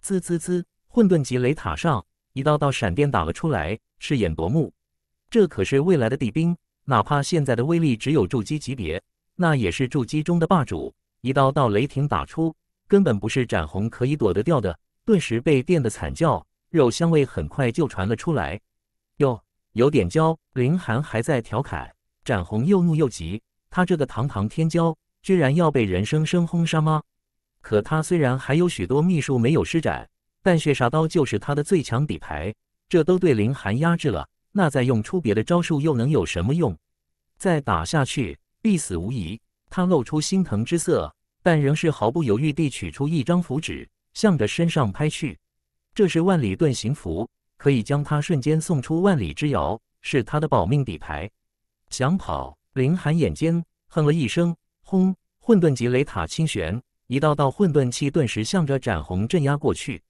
滋滋滋，混沌级雷塔上。一道道闪电打了出来，赤眼夺目。这可是未来的帝兵，哪怕现在的威力只有筑基级别，那也是筑基中的霸主。一道道雷霆打出，根本不是展红可以躲得掉的。顿时被电得惨叫，肉香味很快就传了出来。哟，有点焦。林寒还在调侃，展红又怒又急。他这个堂堂天骄，居然要被人生生轰杀吗？可他虽然还有许多秘术没有施展。但血杀刀就是他的最强底牌，这都对林寒压制了，那再用出别的招数又能有什么用？再打下去必死无疑。他露出心疼之色，但仍是毫不犹豫地取出一张符纸，向着身上拍去。这是万里遁形符，可以将他瞬间送出万里之遥，是他的保命底牌。想跑？林寒眼尖，哼了一声，轰！混沌级雷塔清旋，一道道混沌气顿时向着展红镇压过去。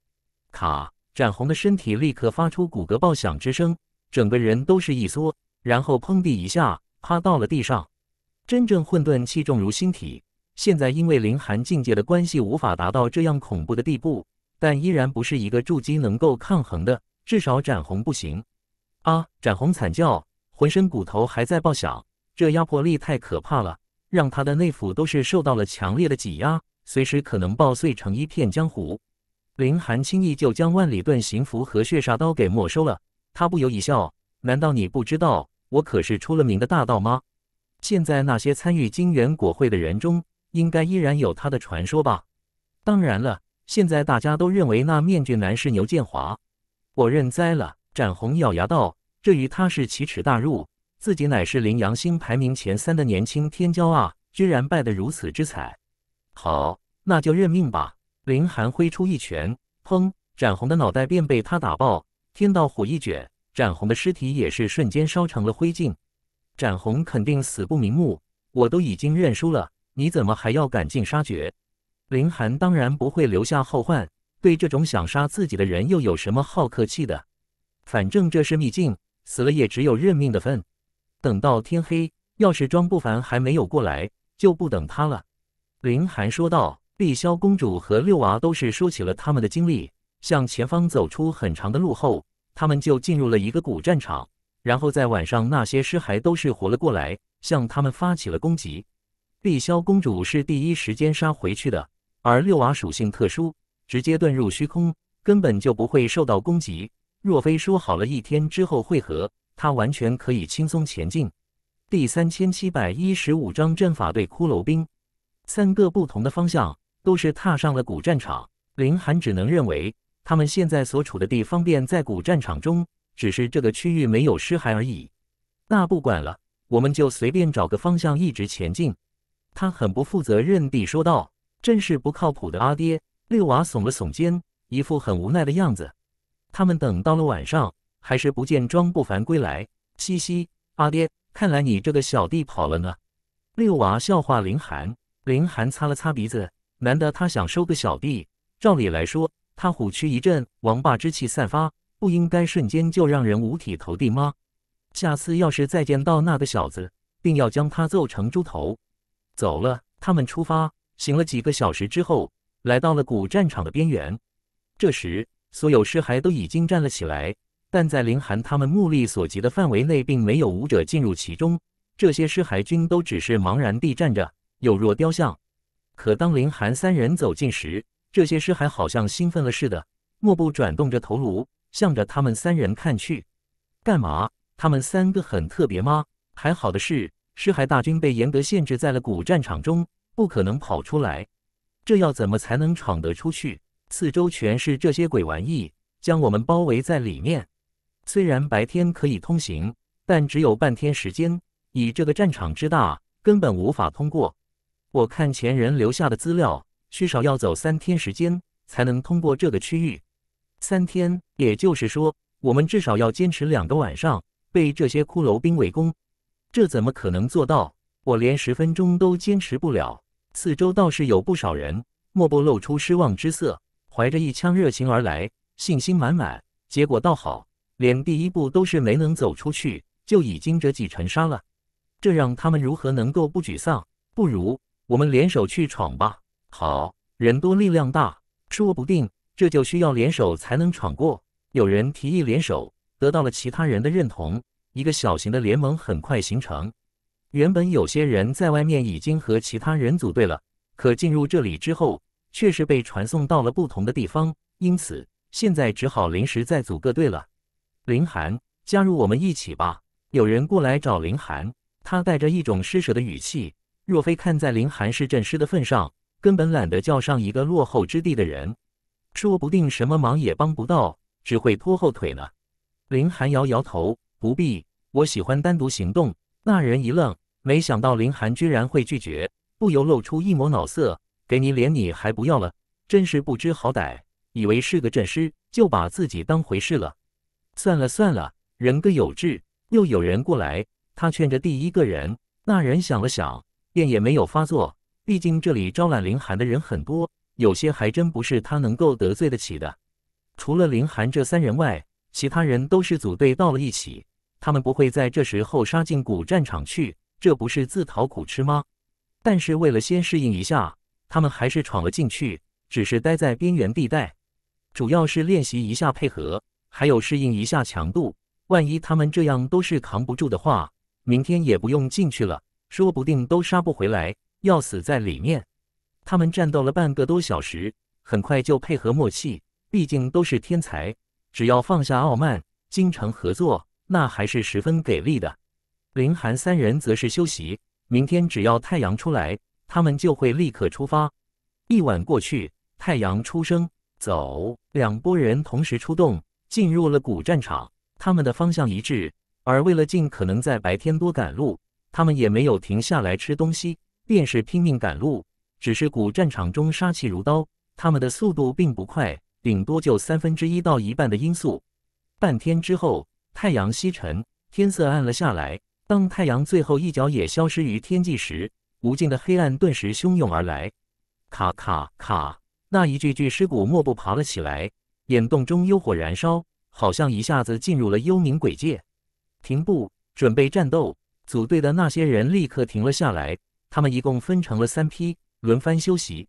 卡！展红的身体立刻发出骨骼爆响之声，整个人都是一缩，然后砰地一下趴到了地上。真正混沌气重如星体，现在因为凌寒境界的关系，无法达到这样恐怖的地步，但依然不是一个筑基能够抗衡的，至少展红不行。啊！展红惨叫，浑身骨头还在爆响，这压迫力太可怕了，让他的内腑都是受到了强烈的挤压，随时可能爆碎成一片江湖。林寒轻易就将万里遁行符和血煞刀给没收了，他不由一笑：“难道你不知道我可是出了名的大盗吗？现在那些参与金元果会的人中，应该依然有他的传说吧？当然了，现在大家都认为那面具男是牛建华，我认栽了。”展红咬牙道：“这与他是奇耻大辱，自己乃是羚羊星排名前三的年轻天骄啊，居然败得如此之惨！好，那就认命吧。”林寒挥出一拳，砰！展红的脑袋便被他打爆。天道火一卷，展红的尸体也是瞬间烧成了灰烬。展红肯定死不瞑目。我都已经认输了，你怎么还要赶尽杀绝？林寒当然不会留下后患，对这种想杀自己的人又有什么好客气的？反正这是秘境，死了也只有认命的份。等到天黑，要是庄不凡还没有过来，就不等他了。林寒说道。碧霄公主和六娃都是说起了他们的经历。向前方走出很长的路后，他们就进入了一个古战场。然后在晚上，那些尸骸都是活了过来，向他们发起了攻击。碧霄公主是第一时间杀回去的，而六娃属性特殊，直接遁入虚空，根本就不会受到攻击。若非说好了一天之后会合，他完全可以轻松前进。第三千七百一十五章阵法对骷髅兵，三个不同的方向。都是踏上了古战场，林寒只能认为他们现在所处的地方便在古战场中，只是这个区域没有尸骸而已。那不管了，我们就随便找个方向一直前进。他很不负责任地说道：“真是不靠谱的阿爹。”六娃耸了耸肩，一副很无奈的样子。他们等到了晚上，还是不见庄不凡归来。嘻嘻，阿爹，看来你这个小弟跑了呢。六娃笑话林寒，林寒擦了擦鼻子。难得他想收个小弟，照理来说，他虎躯一震，王霸之气散发，不应该瞬间就让人五体投地吗？下次要是再见到那个小子，定要将他揍成猪头。走了，他们出发。行了几个小时之后，来到了古战场的边缘。这时，所有尸骸都已经站了起来，但在林寒他们目力所及的范围内，并没有武者进入其中。这些尸骸均都只是茫然地站着，有若雕像。可当林寒三人走近时，这些尸骸好像兴奋了似的，莫不转动着头颅，向着他们三人看去。干嘛？他们三个很特别吗？还好的是，尸骸大军被严格限制在了古战场中，不可能跑出来。这要怎么才能闯得出去？四周全是这些鬼玩意，将我们包围在里面。虽然白天可以通行，但只有半天时间，以这个战场之大，根本无法通过。我看前人留下的资料，至少要走三天时间才能通过这个区域。三天，也就是说，我们至少要坚持两个晚上，被这些骷髅兵围攻。这怎么可能做到？我连十分钟都坚持不了。四周倒是有不少人，莫不露出失望之色，怀着一腔热情而来，信心满满。结果倒好，连第一步都是没能走出去，就已经折戟沉沙了。这让他们如何能够不沮丧？不如。我们联手去闯吧！好人多力量大，说不定这就需要联手才能闯过。有人提议联手，得到了其他人的认同，一个小型的联盟很快形成。原本有些人在外面已经和其他人组队了，可进入这里之后，却是被传送到了不同的地方，因此现在只好临时再组个队了。林寒，加入我们一起吧！有人过来找林寒，他带着一种施舍的语气。若非看在林寒是阵师的份上，根本懒得叫上一个落后之地的人，说不定什么忙也帮不到，只会拖后腿了。林寒摇摇头：“不必，我喜欢单独行动。”那人一愣，没想到林寒居然会拒绝，不由露出一抹恼色：“给你脸你还不要了，真是不知好歹，以为是个阵师就把自己当回事了。”算了算了，人各有志。又有人过来，他劝着第一个人，那人想了想。便也没有发作，毕竟这里招揽林寒的人很多，有些还真不是他能够得罪得起的。除了林寒这三人外，其他人都是组队到了一起，他们不会在这时候杀进古战场去，这不是自讨苦吃吗？但是为了先适应一下，他们还是闯了进去，只是待在边缘地带，主要是练习一下配合，还有适应一下强度。万一他们这样都是扛不住的话，明天也不用进去了。说不定都杀不回来，要死在里面。他们战斗了半个多小时，很快就配合默契。毕竟都是天才，只要放下傲慢，精诚合作，那还是十分给力的。林寒三人则是休息，明天只要太阳出来，他们就会立刻出发。一晚过去，太阳初升，走，两拨人同时出动，进入了古战场。他们的方向一致，而为了尽可能在白天多赶路。他们也没有停下来吃东西，便是拼命赶路。只是古战场中杀气如刀，他们的速度并不快，顶多就三分之一到一半的音速。半天之后，太阳西沉，天色暗了下来。当太阳最后一角也消失于天际时，无尽的黑暗顿时汹涌而来。咔咔咔，那一具具尸骨莫不爬了起来，眼洞中幽火燃烧，好像一下子进入了幽冥鬼界。停步，准备战斗。组队的那些人立刻停了下来，他们一共分成了三批，轮番休息。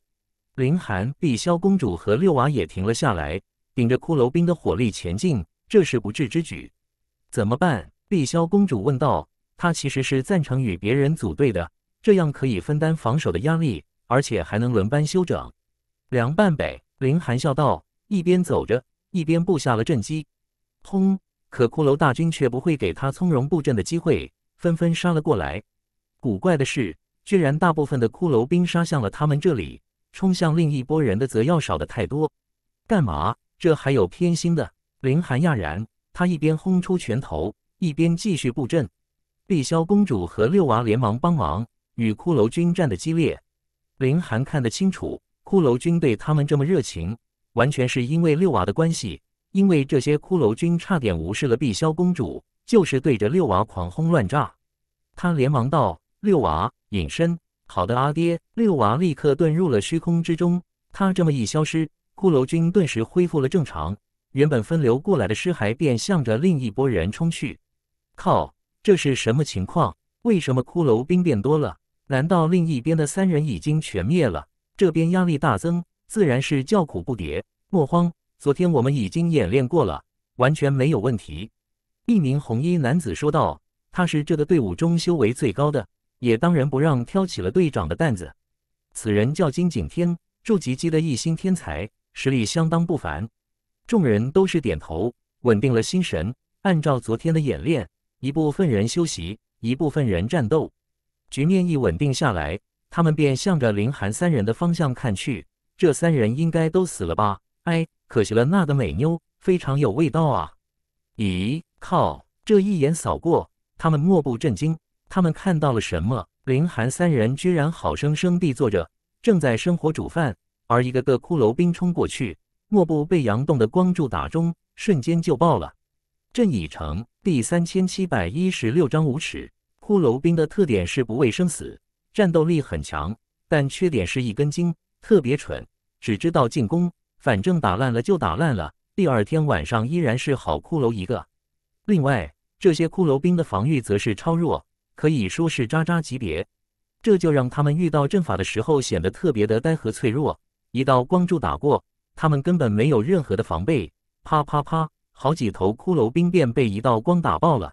林寒、碧霄公主和六娃也停了下来，顶着骷髅兵的火力前进，这是不智之举。怎么办？碧霄公主问道。她其实是赞成与别人组队的，这样可以分担防守的压力，而且还能轮班休整。凉拌呗，林寒笑道，一边走着，一边布下了阵机。轰！可骷髅大军却不会给他从容布阵的机会。纷纷杀了过来。古怪的是，居然大部分的骷髅兵杀向了他们这里，冲向另一波人的则要少的太多。干嘛？这还有偏心的？林寒讶然，他一边轰出拳头，一边继续布阵。碧霄公主和六娃连忙帮忙，与骷髅军战得激烈。林寒看得清楚，骷髅军对他们这么热情，完全是因为六娃的关系，因为这些骷髅军差点无视了碧霄公主。就是对着六娃狂轰乱炸，他连忙道：“六娃，隐身。”“好的，阿爹。”六娃立刻遁入了虚空之中。他这么一消失，骷髅军顿时恢复了正常，原本分流过来的尸骸便向着另一波人冲去。靠，这是什么情况？为什么骷髅兵变多了？难道另一边的三人已经全灭了？这边压力大增，自然是叫苦不迭。莫慌，昨天我们已经演练过了，完全没有问题。一名红衣男子说道：“他是这个队伍中修为最高的，也当仁不让挑起了队长的担子。此人叫金景天，筑基期的一星天才，实力相当不凡。”众人都是点头，稳定了心神。按照昨天的演练，一部分人休息，一部分人战斗。局面一稳定下来，他们便向着林寒三人的方向看去。这三人应该都死了吧？哎，可惜了那个美妞，非常有味道啊！咦？靠！这一眼扫过，他们莫不震惊。他们看到了什么？林寒三人居然好生生地坐着，正在生火煮饭，而一个个骷髅兵冲过去，莫不被阳洞的光柱打中，瞬间就爆了。阵已成第三千七百一十六章无耻。骷髅兵的特点是不畏生死，战斗力很强，但缺点是一根筋，特别蠢，只知道进攻，反正打烂了就打烂了。第二天晚上依然是好骷髅一个。另外，这些骷髅兵的防御则是超弱，可以说是渣渣级别。这就让他们遇到阵法的时候显得特别的呆和脆弱。一道光柱打过，他们根本没有任何的防备。啪啪啪，好几头骷髅兵便被一道光打爆了。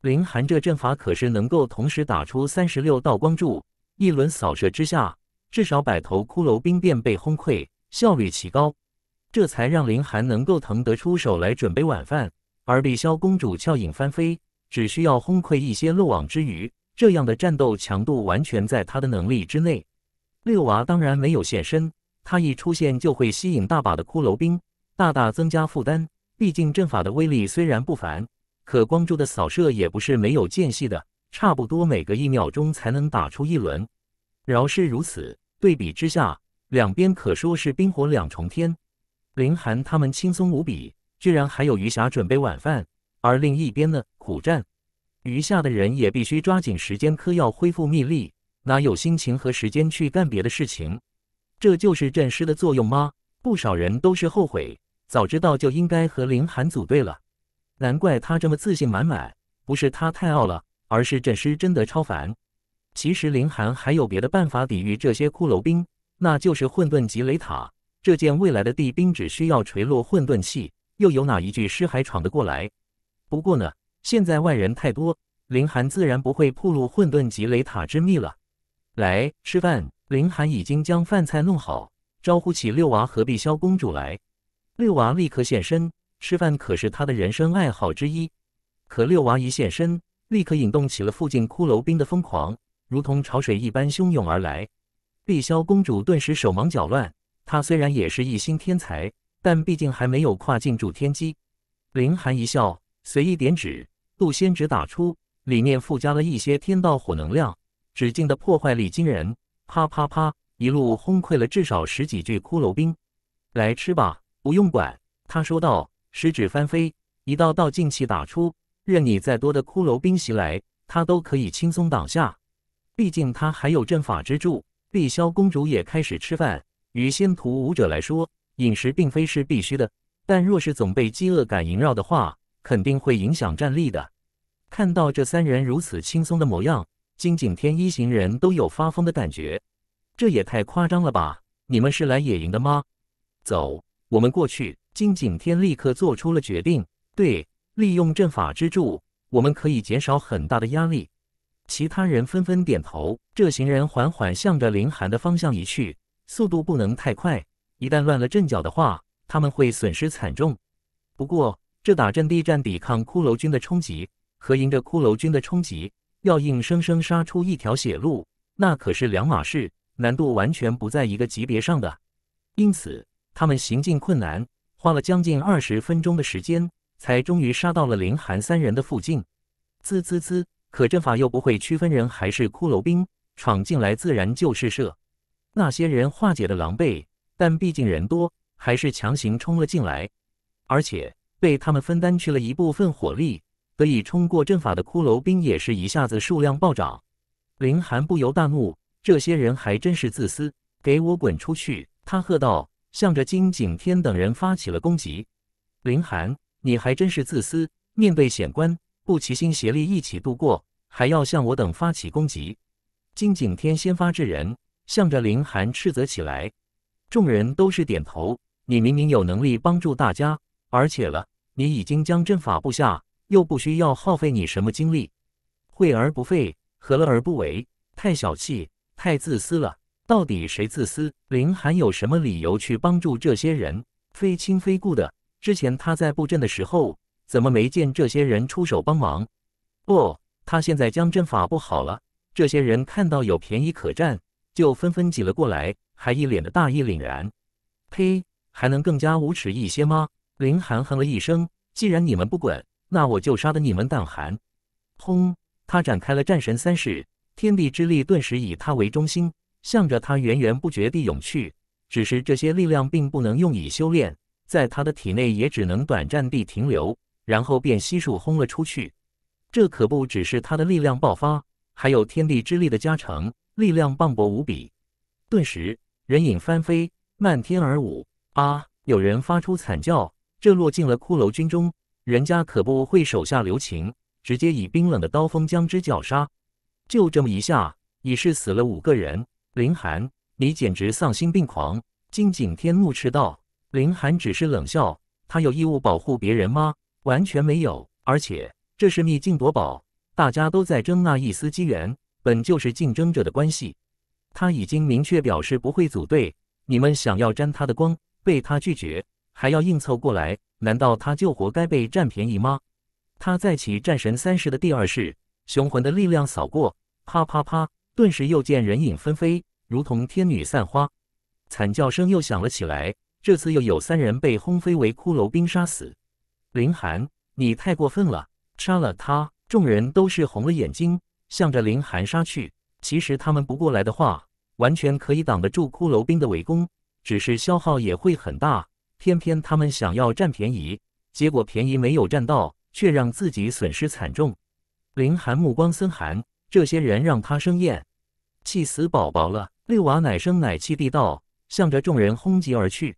林寒这阵法可是能够同时打出三十六道光柱，一轮扫射之下，至少百头骷髅兵便被轰溃，效率奇高。这才让林寒能够腾得出手来准备晚饭。而李霄公主俏影翻飞，只需要轰溃一些漏网之鱼，这样的战斗强度完全在她的能力之内。六娃当然没有现身，他一出现就会吸引大把的骷髅兵，大大增加负担。毕竟阵法的威力虽然不凡，可光柱的扫射也不是没有间隙的，差不多每隔一秒钟才能打出一轮。饶是如此，对比之下，两边可说是冰火两重天。林寒他们轻松无比。居然还有余霞准备晚饭，而另一边呢，苦战，余下的人也必须抓紧时间嗑药恢复秘力，哪有心情和时间去干别的事情？这就是镇师的作用吗？不少人都是后悔，早知道就应该和林寒组队了。难怪他这么自信满满，不是他太傲了，而是阵师真的超凡。其实林寒还有别的办法抵御这些骷髅兵，那就是混沌级雷塔这件未来的地兵，只需要垂落混沌气。又有哪一具尸骸闯得过来？不过呢，现在外人太多，林寒自然不会暴露混沌级雷塔之秘了。来吃饭，林寒已经将饭菜弄好，招呼起六娃和碧霄公主来。六娃立刻现身，吃饭可是他的人生爱好之一。可六娃一现身，立刻引动起了附近骷髅兵的疯狂，如同潮水一般汹涌而来。碧霄公主顿时手忙脚乱，她虽然也是一星天才。但毕竟还没有跨进筑天机，林寒一笑，随意点指，杜仙指打出，里面附加了一些天道火能量，指劲的破坏力惊人，啪啪啪，一路轰溃了至少十几具骷髅兵。来吃吧，不用管他，说道，十指翻飞，一道道劲气打出，任你再多的骷髅兵袭来，他都可以轻松挡下。毕竟他还有阵法之助。碧霄公主也开始吃饭，与仙途武者来说。饮食并非是必须的，但若是总被饥饿感萦绕的话，肯定会影响战力的。看到这三人如此轻松的模样，金景天一行人都有发疯的感觉。这也太夸张了吧？你们是来野营的吗？走，我们过去。金景天立刻做出了决定。对，利用阵法之助，我们可以减少很大的压力。其他人纷纷点头。这行人缓缓向着林寒的方向移去，速度不能太快。一旦乱了阵脚的话，他们会损失惨重。不过，这打阵地战抵抗骷髅军的冲击和迎着骷髅军的冲击要硬生生杀出一条血路，那可是两码事，难度完全不在一个级别上的。因此，他们行进困难，花了将近二十分钟的时间，才终于杀到了林寒三人的附近。滋滋滋，可阵法又不会区分人还是骷髅兵，闯进来自然就是射。那些人化解的狼狈。但毕竟人多，还是强行冲了进来，而且被他们分担去了一部分火力，得以冲过阵法的骷髅兵也是一下子数量暴涨。林寒不由大怒：“这些人还真是自私，给我滚出去！”他喝道，向着金景天等人发起了攻击。林寒，你还真是自私，面对险关不齐心协力一起度过，还要向我等发起攻击。金景天先发制人，向着林寒斥责起来。众人都是点头。你明明有能力帮助大家，而且了，你已经将阵法布下，又不需要耗费你什么精力，惠而不费，何乐而不为？太小气，太自私了！到底谁自私？林寒有什么理由去帮助这些人？非亲非故的，之前他在布阵的时候，怎么没见这些人出手帮忙？哦，他现在将阵法布好了，这些人看到有便宜可占，就纷纷挤了过来。还一脸的大义凛然，呸！还能更加无耻一些吗？林寒哼了一声：“既然你们不滚，那我就杀得你们胆寒！”轰！他展开了战神三式，天地之力顿时以他为中心，向着他源源不绝地涌去。只是这些力量并不能用以修炼，在他的体内也只能短暂地停留，然后便悉数轰了出去。这可不只是他的力量爆发，还有天地之力的加成，力量磅礴无比，顿时。人影翻飞，漫天而舞。啊！有人发出惨叫，这落进了骷髅军中。人家可不会手下留情，直接以冰冷的刀锋将之绞杀。就这么一下，已是死了五个人。林寒，你简直丧心病狂！金景天怒斥道。林寒只是冷笑：“他有义务保护别人吗？完全没有。而且这是秘境夺宝，大家都在争那一丝机缘，本就是竞争者的关系。”他已经明确表示不会组队，你们想要沾他的光，被他拒绝，还要硬凑过来，难道他就活该被占便宜吗？他再起战神三世的第二式，雄浑的力量扫过，啪啪啪，顿时又见人影纷飞，如同天女散花，惨叫声又响了起来。这次又有三人被轰飞为骷髅兵杀死。林寒，你太过分了！杀了他！众人都是红了眼睛，向着林寒杀去。其实他们不过来的话，完全可以挡得住骷髅兵的围攻，只是消耗也会很大。偏偏他们想要占便宜，结果便宜没有占到，却让自己损失惨重。林寒目光森寒，这些人让他生厌，气死宝宝了。六娃奶声奶气地道，向着众人轰击而去。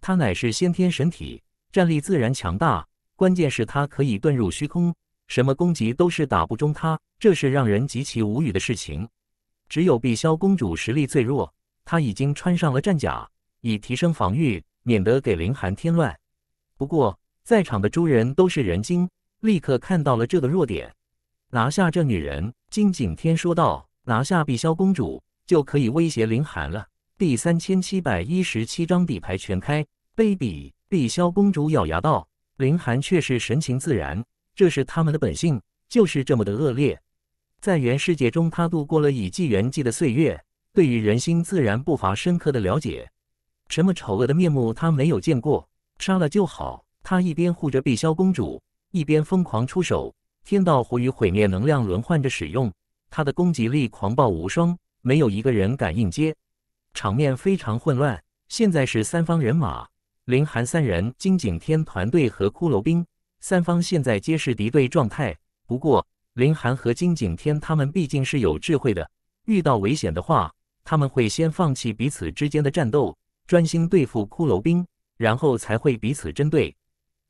他乃是先天神体，战力自然强大，关键是他可以遁入虚空，什么攻击都是打不中他。这是让人极其无语的事情。只有碧霄公主实力最弱，她已经穿上了战甲，以提升防御，免得给凌寒添乱。不过在场的诸人都是人精，立刻看到了这个弱点，拿下这女人。金景天说道：“拿下碧霄公主，就可以威胁凌寒了。”第三千七百一十七张底牌全开，baby 碧霄公主咬牙道：“凌寒却是神情自然，这是他们的本性，就是这么的恶劣。”在原世界中，他度过了以纪元纪的岁月，对于人心自然不乏深刻的了解。什么丑恶的面目，他没有见过。杀了就好。他一边护着碧霄公主，一边疯狂出手，天道符与毁灭能量轮换着使用。他的攻击力狂暴无双，没有一个人敢应接。场面非常混乱。现在是三方人马：林寒三人、金景天团队和骷髅兵三方，现在皆是敌对状态。不过。林寒和金景天他们毕竟是有智慧的，遇到危险的话，他们会先放弃彼此之间的战斗，专心对付骷髅兵，然后才会彼此针对。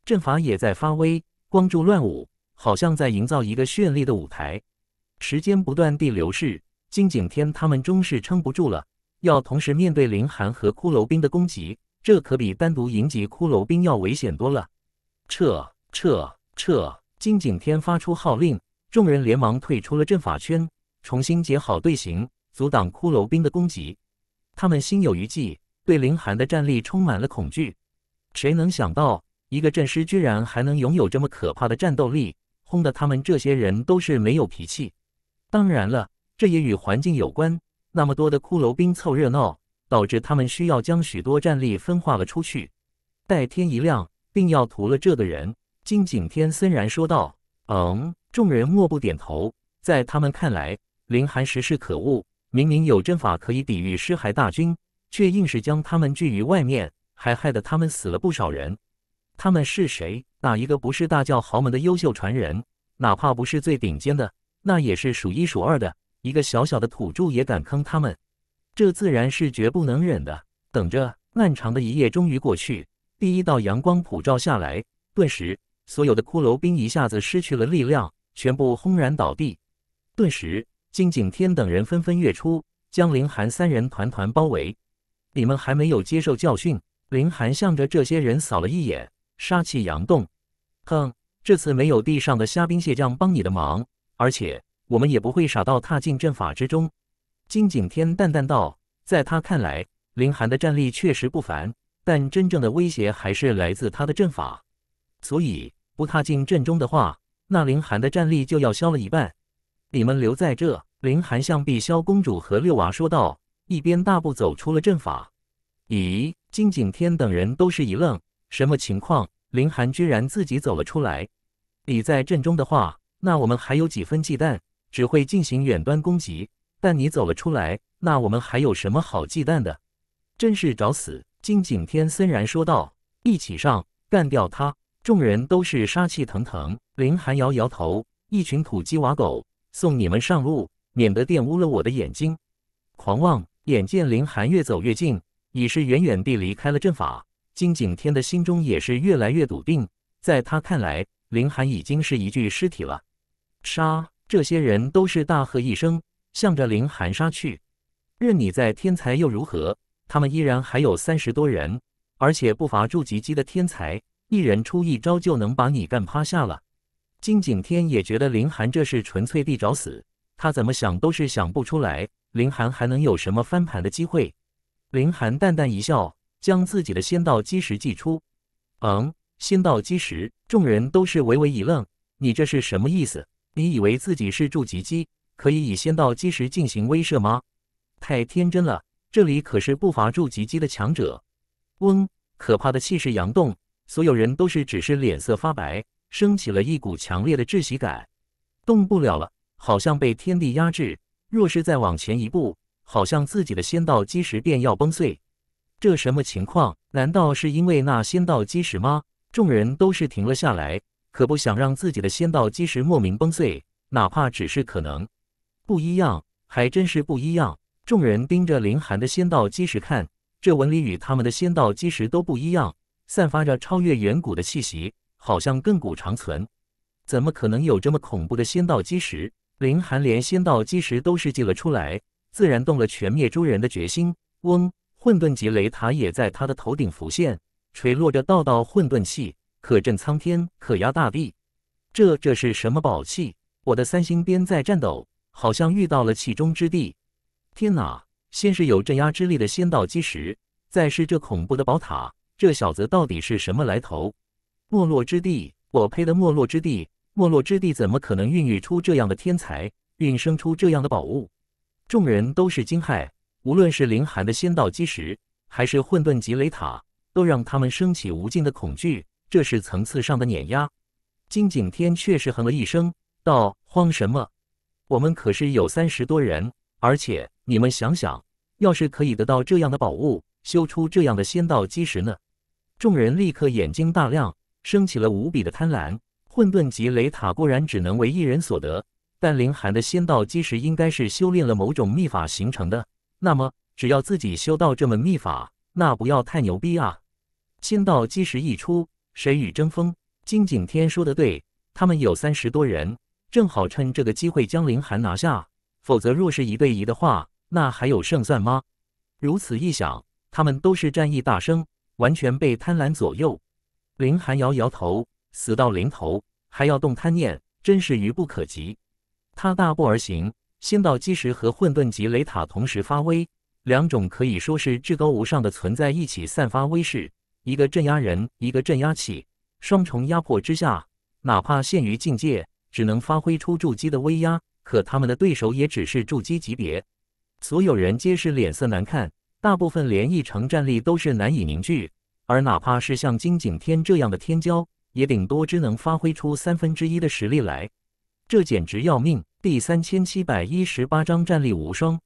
阵法也在发威，光柱乱舞，好像在营造一个绚丽的舞台。时间不断地流逝，金景天他们终是撑不住了，要同时面对林寒和骷髅兵的攻击，这可比单独迎击骷髅兵要危险多了。撤！撤！撤！金景天发出号令。众人连忙退出了阵法圈，重新结好队形，阻挡骷髅兵的攻击。他们心有余悸，对凌寒的战力充满了恐惧。谁能想到，一个阵师居然还能拥有这么可怕的战斗力？轰得他们这些人都是没有脾气。当然了，这也与环境有关。那么多的骷髅兵凑热闹，导致他们需要将许多战力分化了出去。待天一亮，定要屠了这个人。金景天森然说道：“嗯。”众人默不点头，在他们看来，林寒实是可恶。明明有阵法可以抵御尸骸大军，却硬是将他们拒于外面，还害得他们死了不少人。他们是谁？哪一个不是大教豪门的优秀传人？哪怕不是最顶尖的，那也是数一数二的。一个小小的土著也敢坑他们，这自然是绝不能忍的。等着，漫长的一夜终于过去，第一道阳光普照下来，顿时，所有的骷髅兵一下子失去了力量。全部轰然倒地，顿时，金景天等人纷纷跃出，将林寒三人团团包围。你们还没有接受教训？林寒向着这些人扫了一眼，杀气扬动。哼，这次没有地上的虾兵蟹将帮你的忙，而且我们也不会傻到踏进阵法之中。金景天淡淡道，在他看来，林寒的战力确实不凡，但真正的威胁还是来自他的阵法。所以，不踏进阵中的话。那凌寒的战力就要消了一半，你们留在这。凌寒向碧霄公主和六娃说道，一边大步走出了阵法。咦，金景天等人都是一愣，什么情况？凌寒居然自己走了出来。你在阵中的话，那我们还有几分忌惮，只会进行远端攻击。但你走了出来，那我们还有什么好忌惮的？真是找死！金景天森然说道：“一起上，干掉他。”众人都是杀气腾腾，林寒摇摇头：“一群土鸡瓦狗，送你们上路，免得玷污了我的眼睛。”狂妄，眼见林寒越走越近，已是远远地离开了阵法。金景天的心中也是越来越笃定，在他看来，林寒已经是一具尸体了。杀！这些人都是大喝一声，向着林寒杀去。任你在天才又如何？他们依然还有三十多人，而且不乏筑基机的天才。一人出一招就能把你干趴下了，金景天也觉得林寒这是纯粹地找死，他怎么想都是想不出来林寒还能有什么翻盘的机会。林寒淡淡一笑，将自己的仙道基石祭出。嗯，仙道基石，众人都是微微一愣。你这是什么意思？你以为自己是筑基机，可以以仙道基石进行威慑吗？太天真了，这里可是不乏筑基机的强者。嗡，可怕的气势扬动。所有人都是只是脸色发白，升起了一股强烈的窒息感，动不了了，好像被天地压制。若是再往前一步，好像自己的仙道基石便要崩碎。这什么情况？难道是因为那仙道基石吗？众人都是停了下来，可不想让自己的仙道基石莫名崩碎，哪怕只是可能。不一样，还真是不一样。众人盯着林寒的仙道基石看，这纹理与他们的仙道基石都不一样。散发着超越远古的气息，好像亘古长存。怎么可能有这么恐怖的仙道基石？林寒连仙道基石都设计了出来，自然动了全灭诸人的决心。嗡，混沌级雷塔也在他的头顶浮现，垂落着道道混沌气，可震苍天，可压大地。这这是什么宝器？我的三星鞭在颤抖，好像遇到了气中之地。天哪！先是有镇压之力的仙道基石，再是这恐怖的宝塔。这小子到底是什么来头？没落之地，我呸的没落之地，没落之地怎么可能孕育出这样的天才，孕生出这样的宝物？众人都是惊骇。无论是凌寒的仙道基石，还是混沌极雷塔，都让他们升起无尽的恐惧。这是层次上的碾压。金景天却是哼了一声，道：“慌什么？我们可是有三十多人，而且你们想想，要是可以得到这样的宝物，修出这样的仙道基石呢？”众人立刻眼睛大亮，升起了无比的贪婪。混沌级雷塔固然只能为一人所得，但凌寒的仙道基石应该是修炼了某种秘法形成的。那么，只要自己修到这门秘法，那不要太牛逼啊！仙道基石一出，谁与争锋？金景天说的对，他们有三十多人，正好趁这个机会将凌寒拿下。否则，若是一对一的话，那还有胜算吗？如此一想，他们都是战意大胜。完全被贪婪左右，林寒摇摇头，死到临头还要动贪念，真是愚不可及。他大步而行，先道基石和混沌级雷塔同时发威，两种可以说是至高无上的存在一起散发威势，一个镇压人，一个镇压气，双重压迫之下，哪怕限于境界，只能发挥出筑基的威压，可他们的对手也只是筑基级别，所有人皆是脸色难看。大部分连一成战力都是难以凝聚，而哪怕是像金景天这样的天骄，也顶多只能发挥出三分之一的实力来，这简直要命。第三千七百一十八章战力无双，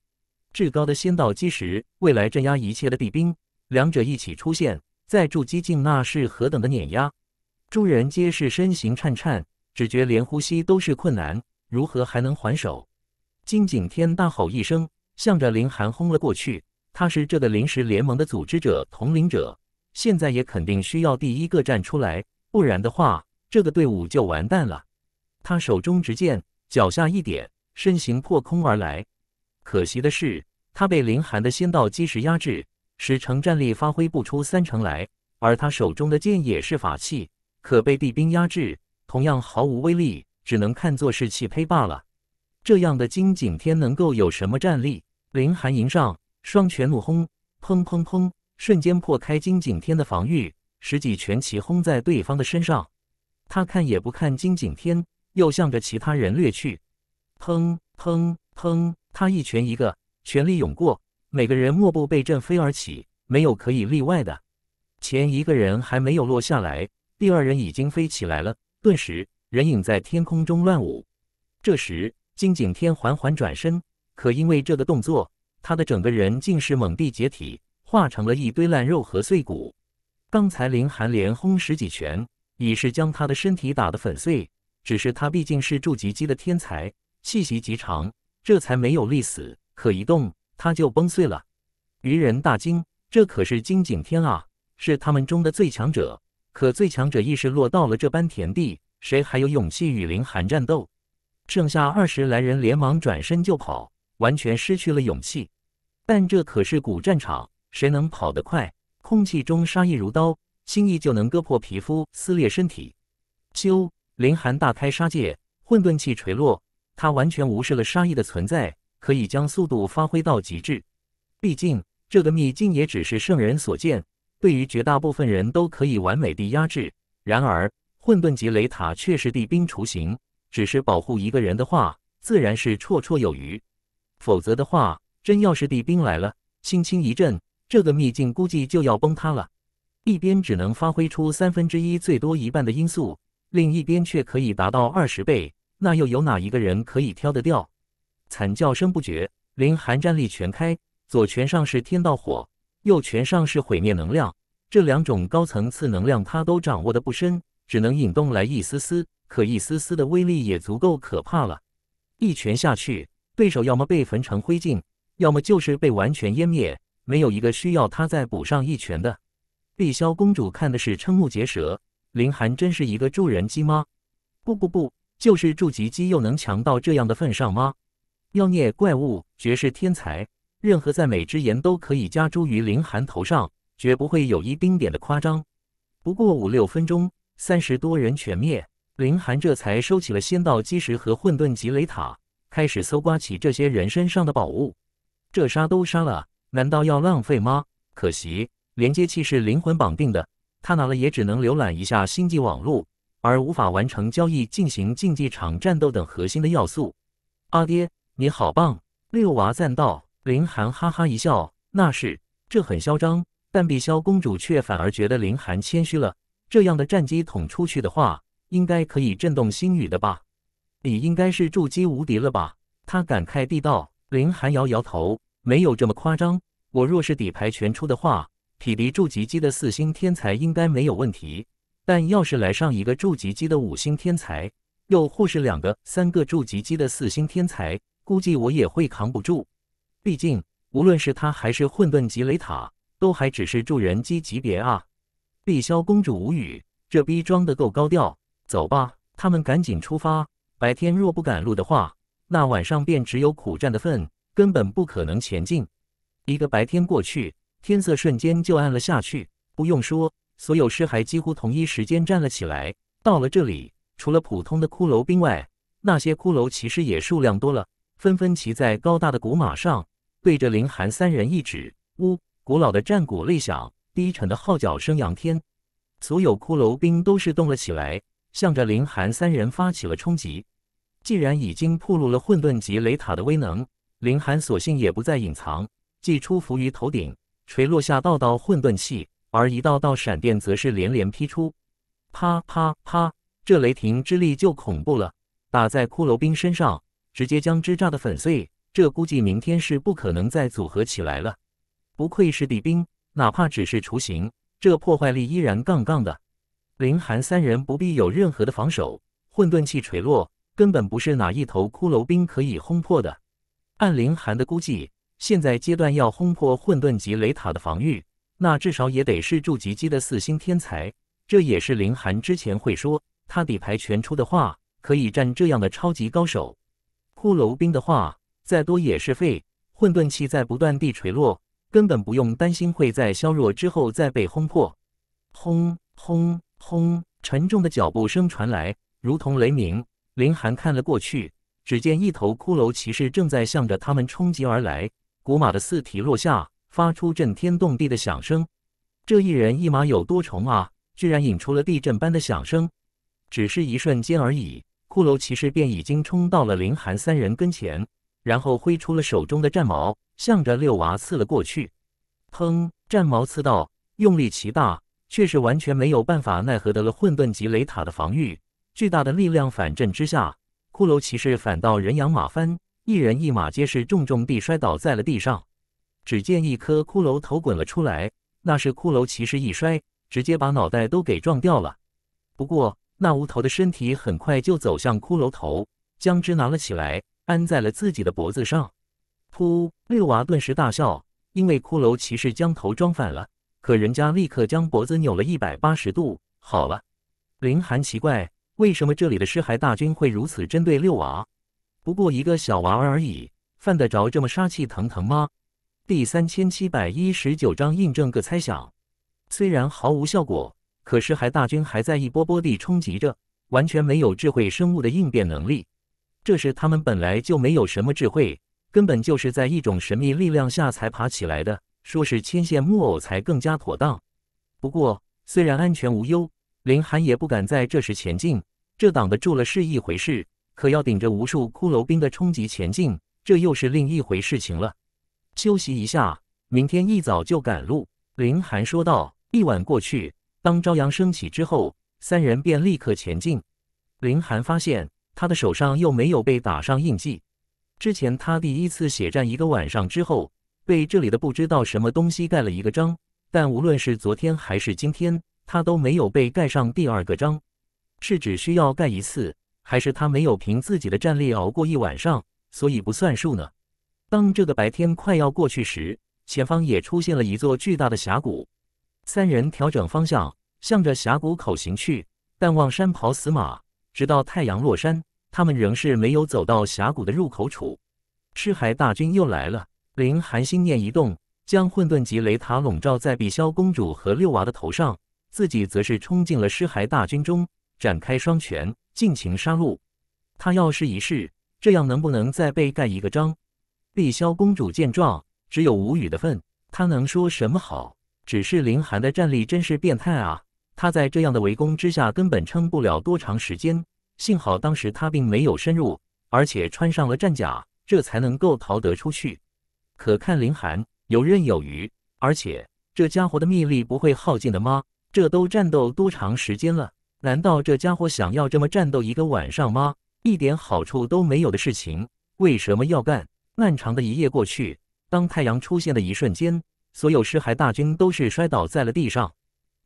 至高的仙道基石，未来镇压一切的地兵，两者一起出现，在筑基境那是何等的碾压，众人皆是身形颤颤，只觉连呼吸都是困难，如何还能还手？金景天大吼一声，向着林寒轰了过去。他是这个临时联盟的组织者、统领者，现在也肯定需要第一个站出来，不然的话，这个队伍就完蛋了。他手中执剑，脚下一点，身形破空而来。可惜的是，他被林寒的仙道基石压制，十成战力发挥不出三成来。而他手中的剑也是法器，可被地兵压制，同样毫无威力，只能看作是弃胚罢了。这样的金景天能够有什么战力？林寒迎上。双拳怒轰，砰砰砰！瞬间破开金景天的防御，十几拳齐轰在对方的身上。他看也不看金景天，又向着其他人掠去。砰砰砰！他一拳一个，全力涌过，每个人莫不被震飞而起，没有可以例外的。前一个人还没有落下来，第二人已经飞起来了。顿时，人影在天空中乱舞。这时，金景天缓缓转身，可因为这个动作。他的整个人竟是猛地解体，化成了一堆烂肉和碎骨。刚才林寒连轰十几拳，已是将他的身体打得粉碎。只是他毕竟是筑基期的天才，气息极长，这才没有力死。可一动，他就崩碎了。愚人大惊：这可是金景天啊，是他们中的最强者。可最强者亦是落到了这般田地，谁还有勇气与林寒战斗？剩下二十来人连忙转身就跑，完全失去了勇气。但这可是古战场，谁能跑得快？空气中杀意如刀，轻易就能割破皮肤、撕裂身体。咻！林寒大开杀戒，混沌气垂落，他完全无视了杀意的存在，可以将速度发挥到极致。毕竟这个秘境也只是圣人所见，对于绝大部分人都可以完美地压制。然而，混沌级雷塔却是地兵雏形，只是保护一个人的话，自然是绰绰有余；否则的话，真要是地兵来了，轻轻一震，这个秘境估计就要崩塌了。一边只能发挥出三分之一，最多一半的因素，另一边却可以达到二十倍。那又有哪一个人可以挑得掉？惨叫声不绝，林寒战力全开，左拳上是天道火，右拳上是毁灭能量。这两种高层次能量他都掌握的不深，只能引动来一丝丝，可一丝丝的威力也足够可怕了。一拳下去，对手要么被焚成灰烬。要么就是被完全湮灭，没有一个需要他再补上一拳的。碧霄公主看的是瞠目结舌，林寒真是一个助人机吗？不不不，就是助级机又能强到这样的份上吗？妖孽怪物绝世天才，任何赞美之言都可以加诸于林寒头上，绝不会有一丁点的夸张。不过五六分钟，三十多人全灭，林寒这才收起了仙道基石和混沌级雷塔，开始搜刮起这些人身上的宝物。这杀都杀了，难道要浪费吗？可惜连接器是灵魂绑定的，他拿了也只能浏览一下星际网络，而无法完成交易、进行竞技场战斗等核心的要素。阿爹，你好棒！六娃赞道。林寒哈哈一笑：“那是，这很嚣张，但碧霄公主却反而觉得林寒谦虚了。这样的战机捅出去的话，应该可以震动星宇的吧？你应该是筑基无敌了吧？”他感慨地道。林寒摇摇头，没有这么夸张。我若是底牌全出的话，匹敌筑极机的四星天才应该没有问题。但要是来上一个筑极机的五星天才，又或是两个、三个筑极机的四星天才，估计我也会扛不住。毕竟，无论是他还是混沌级雷塔，都还只是筑人机级别啊。碧霄公主无语，这逼装得够高调。走吧，他们赶紧出发。白天若不赶路的话。那晚上便只有苦战的份，根本不可能前进。一个白天过去，天色瞬间就暗了下去。不用说，所有尸骸几乎同一时间站了起来。到了这里，除了普通的骷髅兵外，那些骷髅骑士也数量多了，纷纷骑在高大的古马上，对着林寒三人一指。呜，古老的战鼓擂响，低沉的号角声扬天。所有骷髅兵都是动了起来，向着林寒三人发起了冲击。既然已经暴露了混沌级雷塔的威能，林寒索性也不再隐藏，既出伏于头顶，垂落下道道混沌气，而一道道闪电则是连连劈出，啪啪啪，这雷霆之力就恐怖了，打在骷髅兵身上，直接将之炸得粉碎。这估计明天是不可能再组合起来了。不愧是地兵，哪怕只是雏形，这破坏力依然杠杠的。林寒三人不必有任何的防守，混沌气垂落。根本不是哪一头骷髅兵可以轰破的。按林寒的估计，现在阶段要轰破混沌级雷塔的防御，那至少也得是筑基期的四星天才。这也是林寒之前会说他底牌全出的话，可以战这样的超级高手。骷髅兵的话，再多也是废。混沌气在不断地垂落，根本不用担心会在削弱之后再被轰破。轰轰轰！沉重的脚步声传来，如同雷鸣。林寒看了过去，只见一头骷髅骑士正在向着他们冲击而来。古马的四蹄落下，发出震天动地的响声。这一人一马有多重啊？居然引出了地震般的响声。只是一瞬间而已，骷髅骑士便已经冲到了林寒三人跟前，然后挥出了手中的战矛，向着六娃刺了过去。砰！战矛刺到，用力极大，却是完全没有办法奈何得了混沌级雷塔的防御。巨大的力量反震之下，骷髅骑士反倒人仰马翻，一人一马皆是重重地摔倒在了地上。只见一颗骷髅头滚了出来，那是骷髅骑士一摔，直接把脑袋都给撞掉了。不过那无头的身体很快就走向骷髅头，将之拿了起来，安在了自己的脖子上。噗！六娃顿时大笑，因为骷髅骑士将头装反了，可人家立刻将脖子扭了一百八十度。好了，林寒奇怪。为什么这里的尸骸大军会如此针对六娃？不过一个小娃儿而已，犯得着这么杀气腾腾吗？第三千七百一十九章印证个猜想，虽然毫无效果，可尸骸大军还在一波波地冲击着，完全没有智慧生物的应变能力。这是他们本来就没有什么智慧，根本就是在一种神秘力量下才爬起来的。说是牵线木偶才更加妥当。不过虽然安全无忧。林寒也不敢在这时前进，这挡得住了是一回事，可要顶着无数骷髅兵的冲击前进，这又是另一回事情了。休息一下，明天一早就赶路。林寒说道。一晚过去，当朝阳升起之后，三人便立刻前进。林寒发现，他的手上又没有被打上印记。之前他第一次血战一个晚上之后，被这里的不知道什么东西盖了一个章，但无论是昨天还是今天。他都没有被盖上第二个章，是只需要盖一次，还是他没有凭自己的战力熬过一晚上，所以不算数呢？当这个白天快要过去时，前方也出现了一座巨大的峡谷，三人调整方向，向着峡谷口行去。但望山跑死马，直到太阳落山，他们仍是没有走到峡谷的入口处。赤海大军又来了，林寒心念一动，将混沌级雷塔笼罩在碧霄公主和六娃的头上。自己则是冲进了尸骸大军中，展开双拳，尽情杀戮。他要试一试，这样能不能再被盖一个章？碧霄公主见状，只有无语的份。她能说什么好？只是凌寒的战力真是变态啊！他在这样的围攻之下，根本撑不了多长时间。幸好当时他并没有深入，而且穿上了战甲，这才能够逃得出去。可看凌寒游刃有余，而且这家伙的秘力不会耗尽的吗？这都战斗多长时间了？难道这家伙想要这么战斗一个晚上吗？一点好处都没有的事情，为什么要干？漫长的一夜过去，当太阳出现的一瞬间，所有尸骸大军都是摔倒在了地上。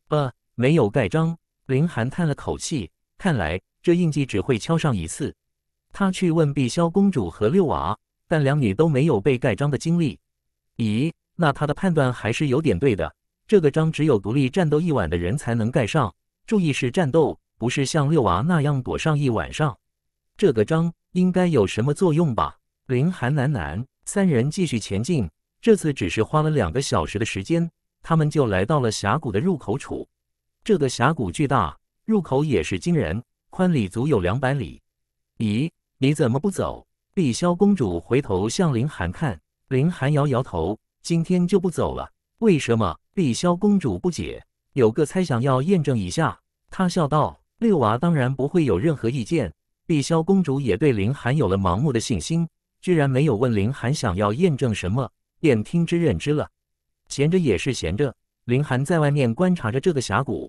呃，没有盖章。林寒叹了口气，看来这印记只会敲上一次。他去问碧霄公主和六娃，但两女都没有被盖章的经历。咦，那他的判断还是有点对的。这个章只有独立战斗一晚的人才能盖上，注意是战斗，不是像六娃那样躲上一晚上。这个章应该有什么作用吧？林寒喃喃，三人继续前进。这次只是花了两个小时的时间，他们就来到了峡谷的入口处。这个峡谷巨大，入口也是惊人，宽里足有两百里。咦，你怎么不走？碧霄公主回头向林寒看，林寒摇摇头，今天就不走了。为什么？碧霄公主不解，有个猜想要验证一下。她笑道：“六娃当然不会有任何意见。”碧霄公主也对林寒有了盲目的信心，居然没有问林寒想要验证什么，便听之任之了。闲着也是闲着，林寒在外面观察着这个峡谷。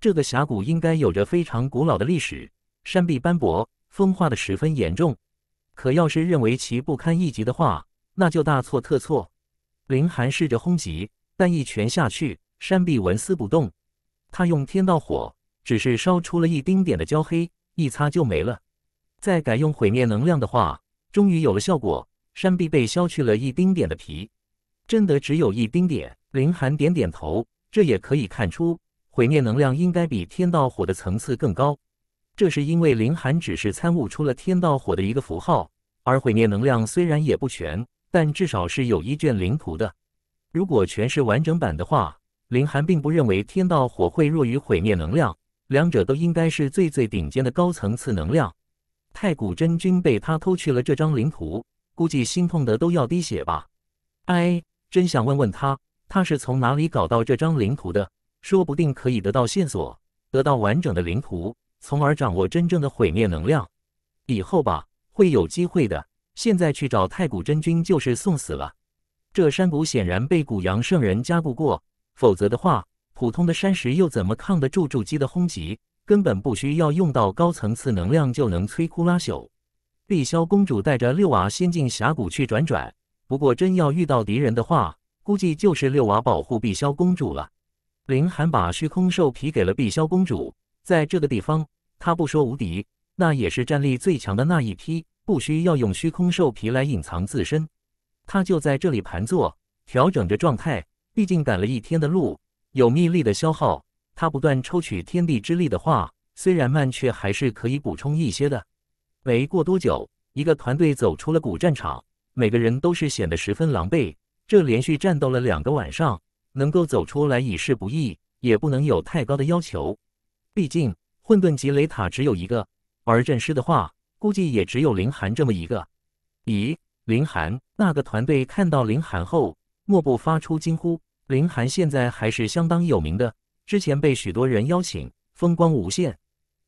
这个峡谷应该有着非常古老的历史，山壁斑驳，风化的十分严重。可要是认为其不堪一击的话，那就大错特错。林寒试着轰击。但一拳下去，山壁纹丝不动。他用天道火，只是烧出了一丁点的焦黑，一擦就没了。再改用毁灭能量的话，终于有了效果，山壁被削去了一丁点的皮，真的只有一丁点。林寒点点头，这也可以看出，毁灭能量应该比天道火的层次更高。这是因为林寒只是参悟出了天道火的一个符号，而毁灭能量虽然也不全，但至少是有一卷灵图的。如果全是完整版的话，林寒并不认为天道火会弱于毁灭能量，两者都应该是最最顶尖的高层次能量。太古真君被他偷去了这张灵图，估计心痛的都要滴血吧。哎，真想问问他，他是从哪里搞到这张灵图的？说不定可以得到线索，得到完整的灵图，从而掌握真正的毁灭能量。以后吧，会有机会的。现在去找太古真君就是送死了。这山谷显然被古阳圣人加固过，否则的话，普通的山石又怎么抗得住筑基的轰击？根本不需要用到高层次能量就能摧枯拉朽。碧霄公主带着六娃先进峡谷去转转，不过真要遇到敌人的话，估计就是六娃保护碧霄公主了。林寒把虚空兽皮给了碧霄公主，在这个地方，他不说无敌，那也是战力最强的那一批，不需要用虚空兽皮来隐藏自身。他就在这里盘坐，调整着状态。毕竟赶了一天的路，有秘力的消耗，他不断抽取天地之力的话，虽然慢，却还是可以补充一些的。没过多久，一个团队走出了古战场，每个人都是显得十分狼狈。这连续战斗了两个晚上，能够走出来已是不易，也不能有太高的要求。毕竟混沌级雷塔只有一个，而阵师的话，估计也只有林寒这么一个。咦？林寒那个团队看到林寒后，莫不发出惊呼。林寒现在还是相当有名的，之前被许多人邀请，风光无限。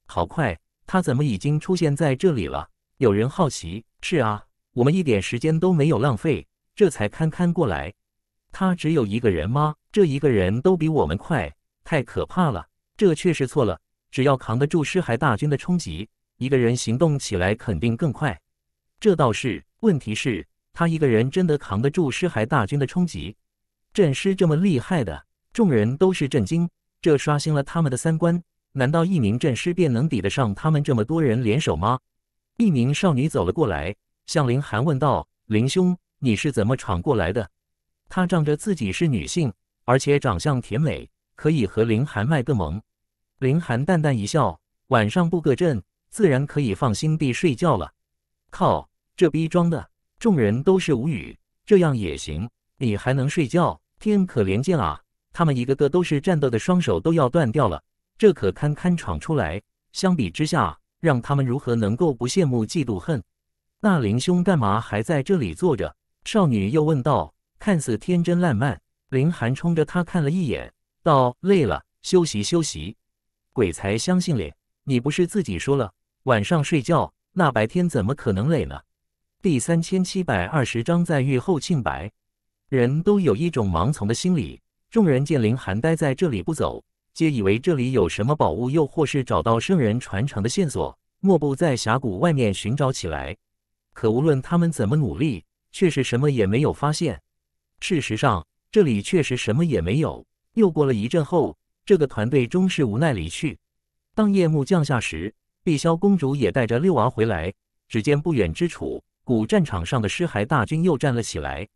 好快，他怎么已经出现在这里了？有人好奇。是啊，我们一点时间都没有浪费，这才堪堪过来。他只有一个人吗？这一个人都比我们快，太可怕了。这确实错了。只要扛得住尸骸大军的冲击，一个人行动起来肯定更快。这倒是，问题是，他一个人真的扛得住尸骸大军的冲击？阵师这么厉害的，众人都是震惊，这刷新了他们的三观。难道一名阵师便能抵得上他们这么多人联手吗？一名少女走了过来，向林寒问道：“林兄，你是怎么闯过来的？”她仗着自己是女性，而且长相甜美，可以和林寒卖个萌。林寒淡淡一笑：“晚上布个阵，自然可以放心地睡觉了。”靠！这逼装的，众人都是无语。这样也行？你还能睡觉？天可怜见啊！他们一个个都是战斗的，双手都要断掉了，这可堪堪闯出来。相比之下，让他们如何能够不羡慕、嫉妒、恨？那林兄干嘛还在这里坐着？少女又问道，看似天真烂漫。林寒冲着他看了一眼，道：“累了，休息休息。”鬼才相信嘞！你不是自己说了，晚上睡觉，那白天怎么可能累呢？第三千七百二十章在狱后清白。人都有一种盲从的心理。众人见林寒待在这里不走，皆以为这里有什么宝物，又或是找到圣人传承的线索，莫不在峡谷外面寻找起来。可无论他们怎么努力，却是什么也没有发现。事实上，这里确实什么也没有。又过了一阵后，这个团队终是无奈离去。当夜幕降下时，碧霄公主也带着六娃回来，只见不远之处。古战场上的尸骸大军又站了起来。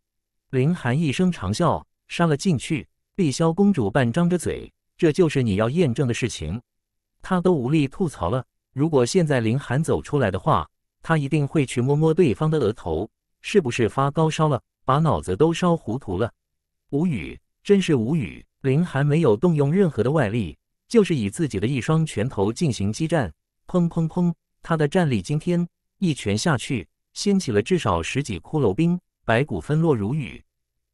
林寒一声长啸，杀了进去。碧霄公主半张着嘴，这就是你要验证的事情？她都无力吐槽了。如果现在林寒走出来的话，她一定会去摸摸对方的额头，是不是发高烧了，把脑子都烧糊涂了？无语，真是无语。林寒没有动用任何的外力，就是以自己的一双拳头进行激战。砰砰砰，他的战力惊天，一拳下去。掀起了至少十几骷髅兵，白骨纷落如雨。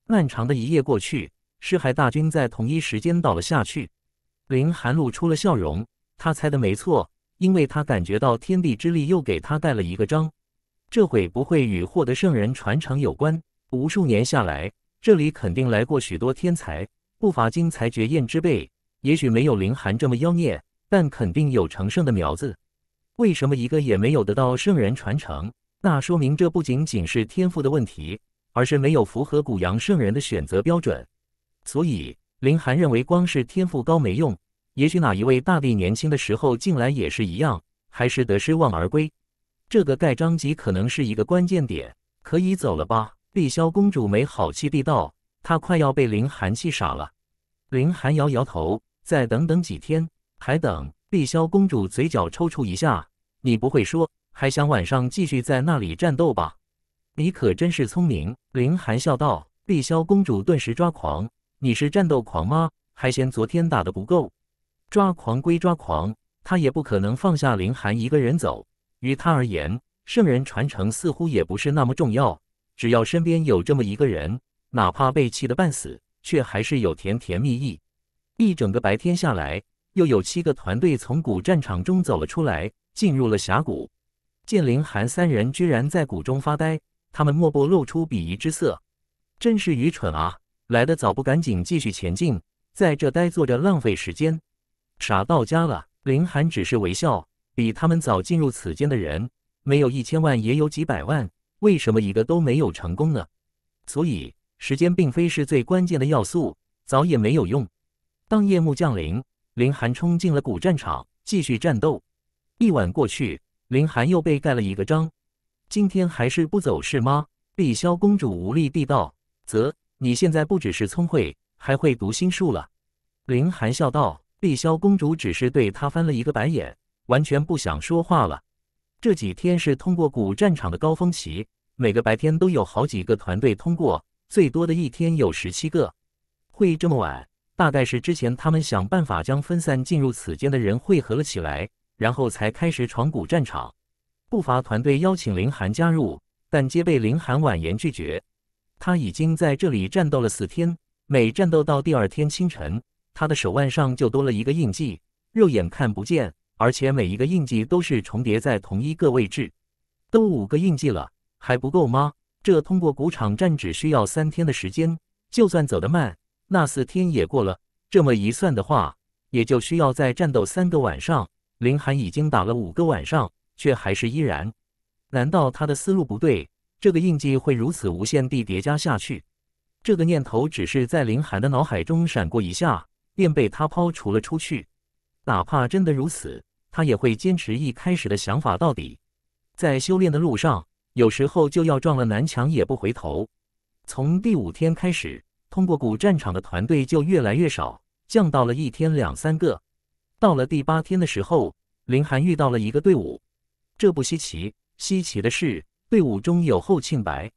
漫长的一夜过去，尸骸大军在同一时间倒了下去。林寒露出了笑容，他猜的没错，因为他感觉到天地之力又给他带了一个章。这会不会与获得圣人传承有关？无数年下来，这里肯定来过许多天才，不乏惊才绝艳之辈。也许没有林寒这么妖孽，但肯定有成圣的苗子。为什么一个也没有得到圣人传承？那说明这不仅仅是天赋的问题，而是没有符合古阳圣人的选择标准。所以林寒认为，光是天赋高没用。也许哪一位大帝年轻的时候进来也是一样，还是得失望而归。这个盖章集可能是一个关键点，可以走了吧？碧霄公主没好气地道，她快要被林寒气傻了。林寒摇摇头，再等等几天，还等？碧霄公主嘴角抽搐一下，你不会说？还想晚上继续在那里战斗吧？你可真是聪明，林寒笑道。碧霄公主顿时抓狂：“你是战斗狂吗？还嫌昨天打的不够？”抓狂归抓狂，她也不可能放下林寒一个人走。于她而言，圣人传承似乎也不是那么重要，只要身边有这么一个人，哪怕被气得半死，却还是有甜甜蜜意。一整个白天下来，又有七个团队从古战场中走了出来，进入了峡谷。见林寒三人居然在谷中发呆，他们莫不露出鄙夷之色，真是愚蠢啊！来的早不赶紧继续前进，在这呆坐着浪费时间，傻到家了。林寒只是微笑，比他们早进入此间的人，没有一千万也有几百万，为什么一个都没有成功呢？所以，时间并非是最关键的要素，早也没有用。当夜幕降临，林寒冲进了古战场，继续战斗。一晚过去。林寒又被盖了一个章，今天还是不走是吗？碧霄公主无力地道，则你现在不只是聪慧，还会读心术了。林寒笑道。碧霄公主只是对他翻了一个白眼，完全不想说话了。这几天是通过古战场的高峰期，每个白天都有好几个团队通过，最多的一天有十七个。会这么晚，大概是之前他们想办法将分散进入此间的人汇合了起来。然后才开始闯古战场，不乏团队邀请林寒加入，但皆被林寒婉言拒绝。他已经在这里战斗了四天，每战斗到第二天清晨，他的手腕上就多了一个印记，肉眼看不见，而且每一个印记都是重叠在同一个位置，都五个印记了，还不够吗？这通过古场战只需要三天的时间，就算走得慢，那四天也过了。这么一算的话，也就需要再战斗三个晚上。林寒已经打了五个晚上，却还是依然。难道他的思路不对？这个印记会如此无限地叠加下去？这个念头只是在林寒的脑海中闪过一下，便被他抛除了出去。哪怕真的如此，他也会坚持一开始的想法到底。在修炼的路上，有时候就要撞了南墙也不回头。从第五天开始，通过古战场的团队就越来越少，降到了一天两三个。到了第八天的时候，林寒遇到了一个队伍，这不稀奇，稀奇的是队伍中有后庆白，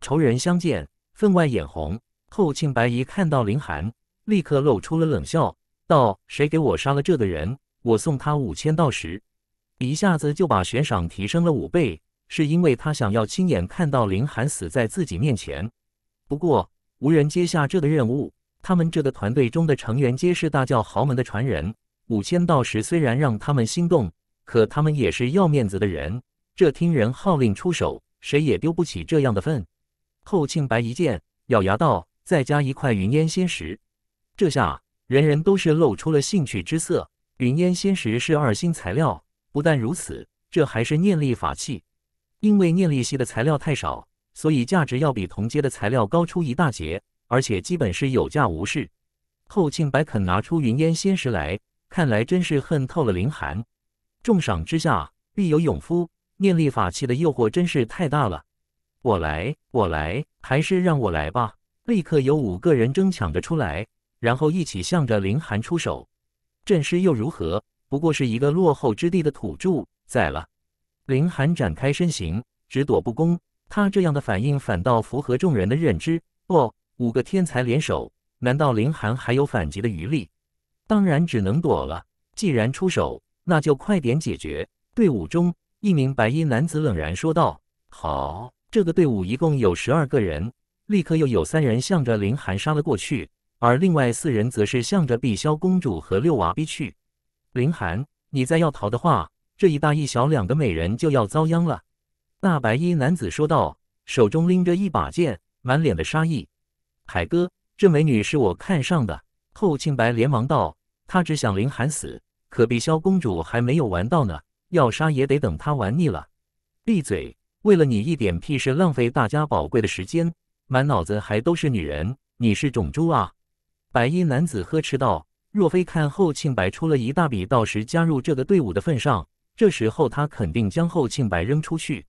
仇人相见，分外眼红。后庆白一看到林寒，立刻露出了冷笑，道：“谁给我杀了这个人，我送他五千道石。”一下子就把悬赏提升了五倍，是因为他想要亲眼看到林寒死在自己面前。不过无人接下这个任务，他们这个团队中的成员皆是大教豪门的传人。五千道石虽然让他们心动，可他们也是要面子的人。这听人号令出手，谁也丢不起这样的份。后庆白一见，咬牙道：“再加一块云烟仙石。”这下人人都是露出了兴趣之色。云烟仙石是二星材料，不但如此，这还是念力法器。因为念力系的材料太少，所以价值要比同阶的材料高出一大截，而且基本是有价无市。后庆白肯拿出云烟仙石来。看来真是恨透了林寒。重赏之下，必有勇夫。念力法器的诱惑真是太大了。我来，我来，还是让我来吧。立刻有五个人争抢着出来，然后一起向着林寒出手。阵师又如何？不过是一个落后之地的土著。在了。林寒展开身形，只躲不攻。他这样的反应，反倒符合众人的认知。哦，五个天才联手，难道林寒还有反击的余力？当然只能躲了。既然出手，那就快点解决。队伍中一名白衣男子冷然说道：“好，这个队伍一共有十二个人。”立刻又有三人向着林寒杀了过去，而另外四人则是向着碧霄公主和六娃逼去。林寒，你再要逃的话，这一大一小两个美人就要遭殃了。”那白衣男子说道，手中拎着一把剑，满脸的杀意。“海哥，这美女是我看上的。”后庆白连忙道：“他只想林寒死，可碧霄公主还没有玩到呢，要杀也得等他玩腻了。”闭嘴！为了你一点屁事，浪费大家宝贵的时间，满脑子还都是女人，你是种猪啊！”白衣男子呵斥道：“若非看后庆白出了一大笔，到时加入这个队伍的份上，这时候他肯定将后庆白扔出去。”